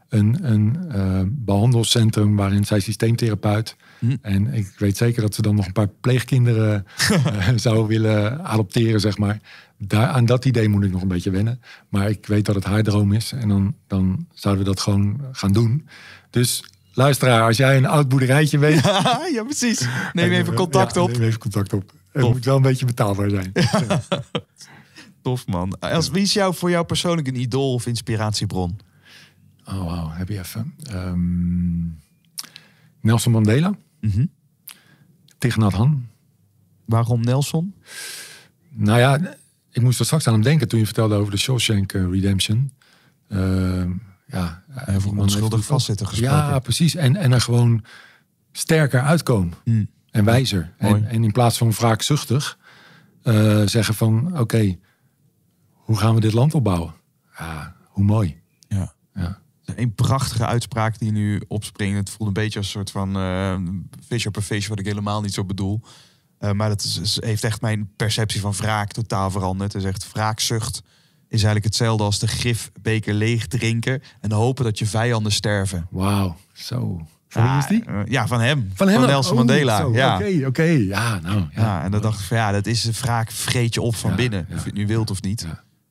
een, een eh, waarin zij systeemtherapeut Hm. En ik weet zeker dat ze dan nog een paar pleegkinderen eh, zou willen adopteren, zeg maar. Daar, aan dat idee moet ik nog een beetje wennen. Maar ik weet dat het haar droom is. En dan, dan zouden we dat gewoon gaan doen. Dus luisteraar, als jij een oud boerderijtje weet... Ja, precies. Neem even eh, contact op. Neem even contact op. Het moet wel een beetje betaalbaar zijn. Tof man. Als, wie is jou, voor jou persoonlijk een idool of inspiratiebron? Oh, wauw. Heb je even. Ehm, Nelson Mandela. Mm -hmm. Han. Waarom Nelson? Nou ja, ik moest er straks aan hem denken toen je vertelde over de Shawshank eh, Redemption. Uh, ja, over een onschuldig vastzitten gesproken. Ja, precies. En, en er gewoon sterker uitkomen. Mm. En wijzer. En, en, in plaats van wraakzuchtig uh, zeggen van... Oké, hoe gaan we dit land opbouwen? Ja, hoe mooi. Ja. ja een prachtige uitspraak die nu opspringt. Het voelt een beetje als een soort van uh, fish op wat ik helemaal niet zo bedoel. Eh, maar dat heeft echt mijn perceptie van wraak totaal veranderd. Er zegt: wraakzucht is eigenlijk hetzelfde als de gifbeker leeg drinken en hopen dat je vijanden sterven. Wauw, zo. Van ja, is die? Eh, ja, van hem. Van, hem? Nelson oh, Mandela. Oké, ja. oké. Ja, nou. Ja. en dan dacht ik van ja, dat is een wraak vreet je op van binnen. Of je het nu wilt of niet.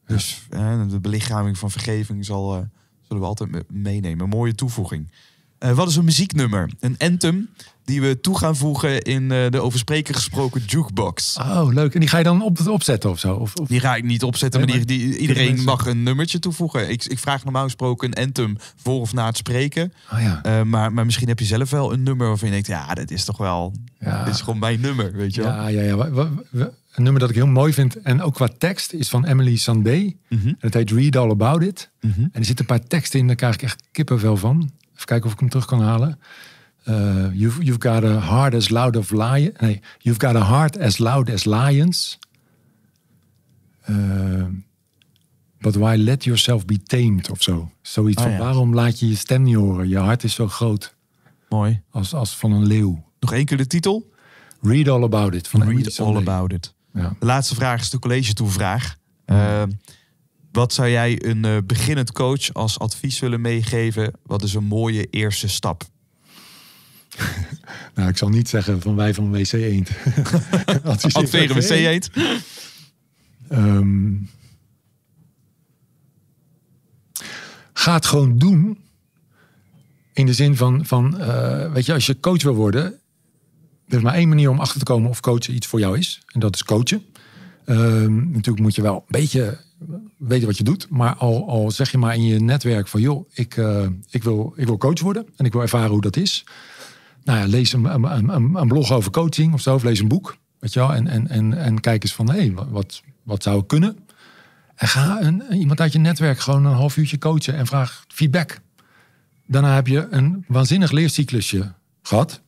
Dus de belichaming van vergeving zal Zullen we altijd meenemen. Een mooie toevoeging. Eh, wat is een muzieknummer? Een anthem die we toe gaan voegen in eh, de over spreker gesproken jukebox. Oh, leuk. En die ga je dan op, opzetten of zo? Of, of... Die ga ik niet opzetten, maar, die, die, iedereen mag een nummertje toevoegen. Ik, ik vraag normaal gesproken een anthem voor of na het spreken. Oh, ja. Eh, maar, maar misschien heb je zelf wel een nummer waarvan je denkt... ja, dat is toch wel... Ja. Dit is gewoon mijn nummer, weet je wel? Ja, ja, ja. Een nummer dat ik heel mooi vind en ook qua tekst is van Emily Sandé. Mm -hmm. en het heet Read All About It. Mhm. En er zitten een paar teksten in, daar krijg ik echt kippenvel van. Even kijken of ik hem terug kan halen. Eh, you've, you've, got a heart as loud of lion. Nee, you've got a heart as loud as lions. Eh, but why let yourself be tamed of zo. Zoiets oh van waarom laat je je stem niet horen? Je hart is zo groot. Mooi. Als, als van een leeuw. Nog één keer de titel? Read All About It. Van Read All About It. Ja. De laatste vraag is de college toevraag. Uh, ehm, wat zou jij een eh, beginnend coach als advies willen meegeven? Wat is een mooie eerste stap? nou, ik zal niet zeggen van wij van WC Eend. Adviseren WC Eend. Um, ga het gewoon doen. In de zin van, van eh, weet je, als je coach wil worden, er is maar één manier om achter te komen of coachen iets voor jou is. En dat is coachen. Ehm, natuurlijk moet je wel een beetje weten wat je doet. Maar al, al zeg je maar in je netwerk van joh, ik, eh, ik, wil, ik wil coach worden en ik wil ervaren hoe dat is. Nou ja, lees een, een, een, blog over coaching of zo, of lees een boek. Weet je wel, en, en, en, en kijk eens van hé, hey, wat, wat zou ik kunnen? En ga een, iemand uit je netwerk gewoon een half uurtje coachen en vraag feedback. Daarna heb je een waanzinnig leercyclusje gehad.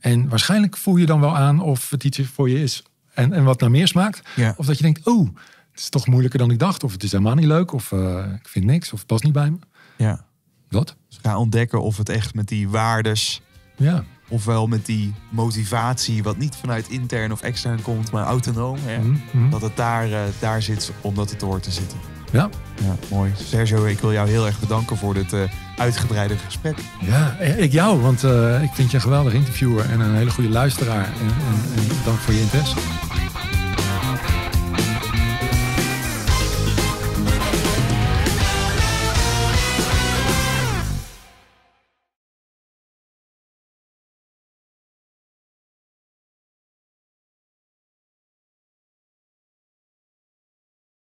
En waarschijnlijk voel je dan wel aan of het iets voor je is en, en wat naar meer smaakt. Of dat je denkt, oh, het is toch moeilijker dan ik dacht. Of het is helemaal niet leuk. Of eh, ik vind niks. Of het past niet bij me. Ja. Dat. Dus ga ontdekken of het echt met die waardes... Ja. Ofwel met die motivatie, wat niet vanuit intern of extern komt, maar autonoom. Mhm, mhm. Dat het daar, eh, daar zit, omdat het hoort te zitten. Ja. ja mooi. Sergio, ik wil jou heel erg bedanken voor dit eh, uitgebreide gesprek. Ja, eh, ik jou, want eh, ik vind je een geweldig interviewer en een hele goede luisteraar. en, en dank voor je interesse.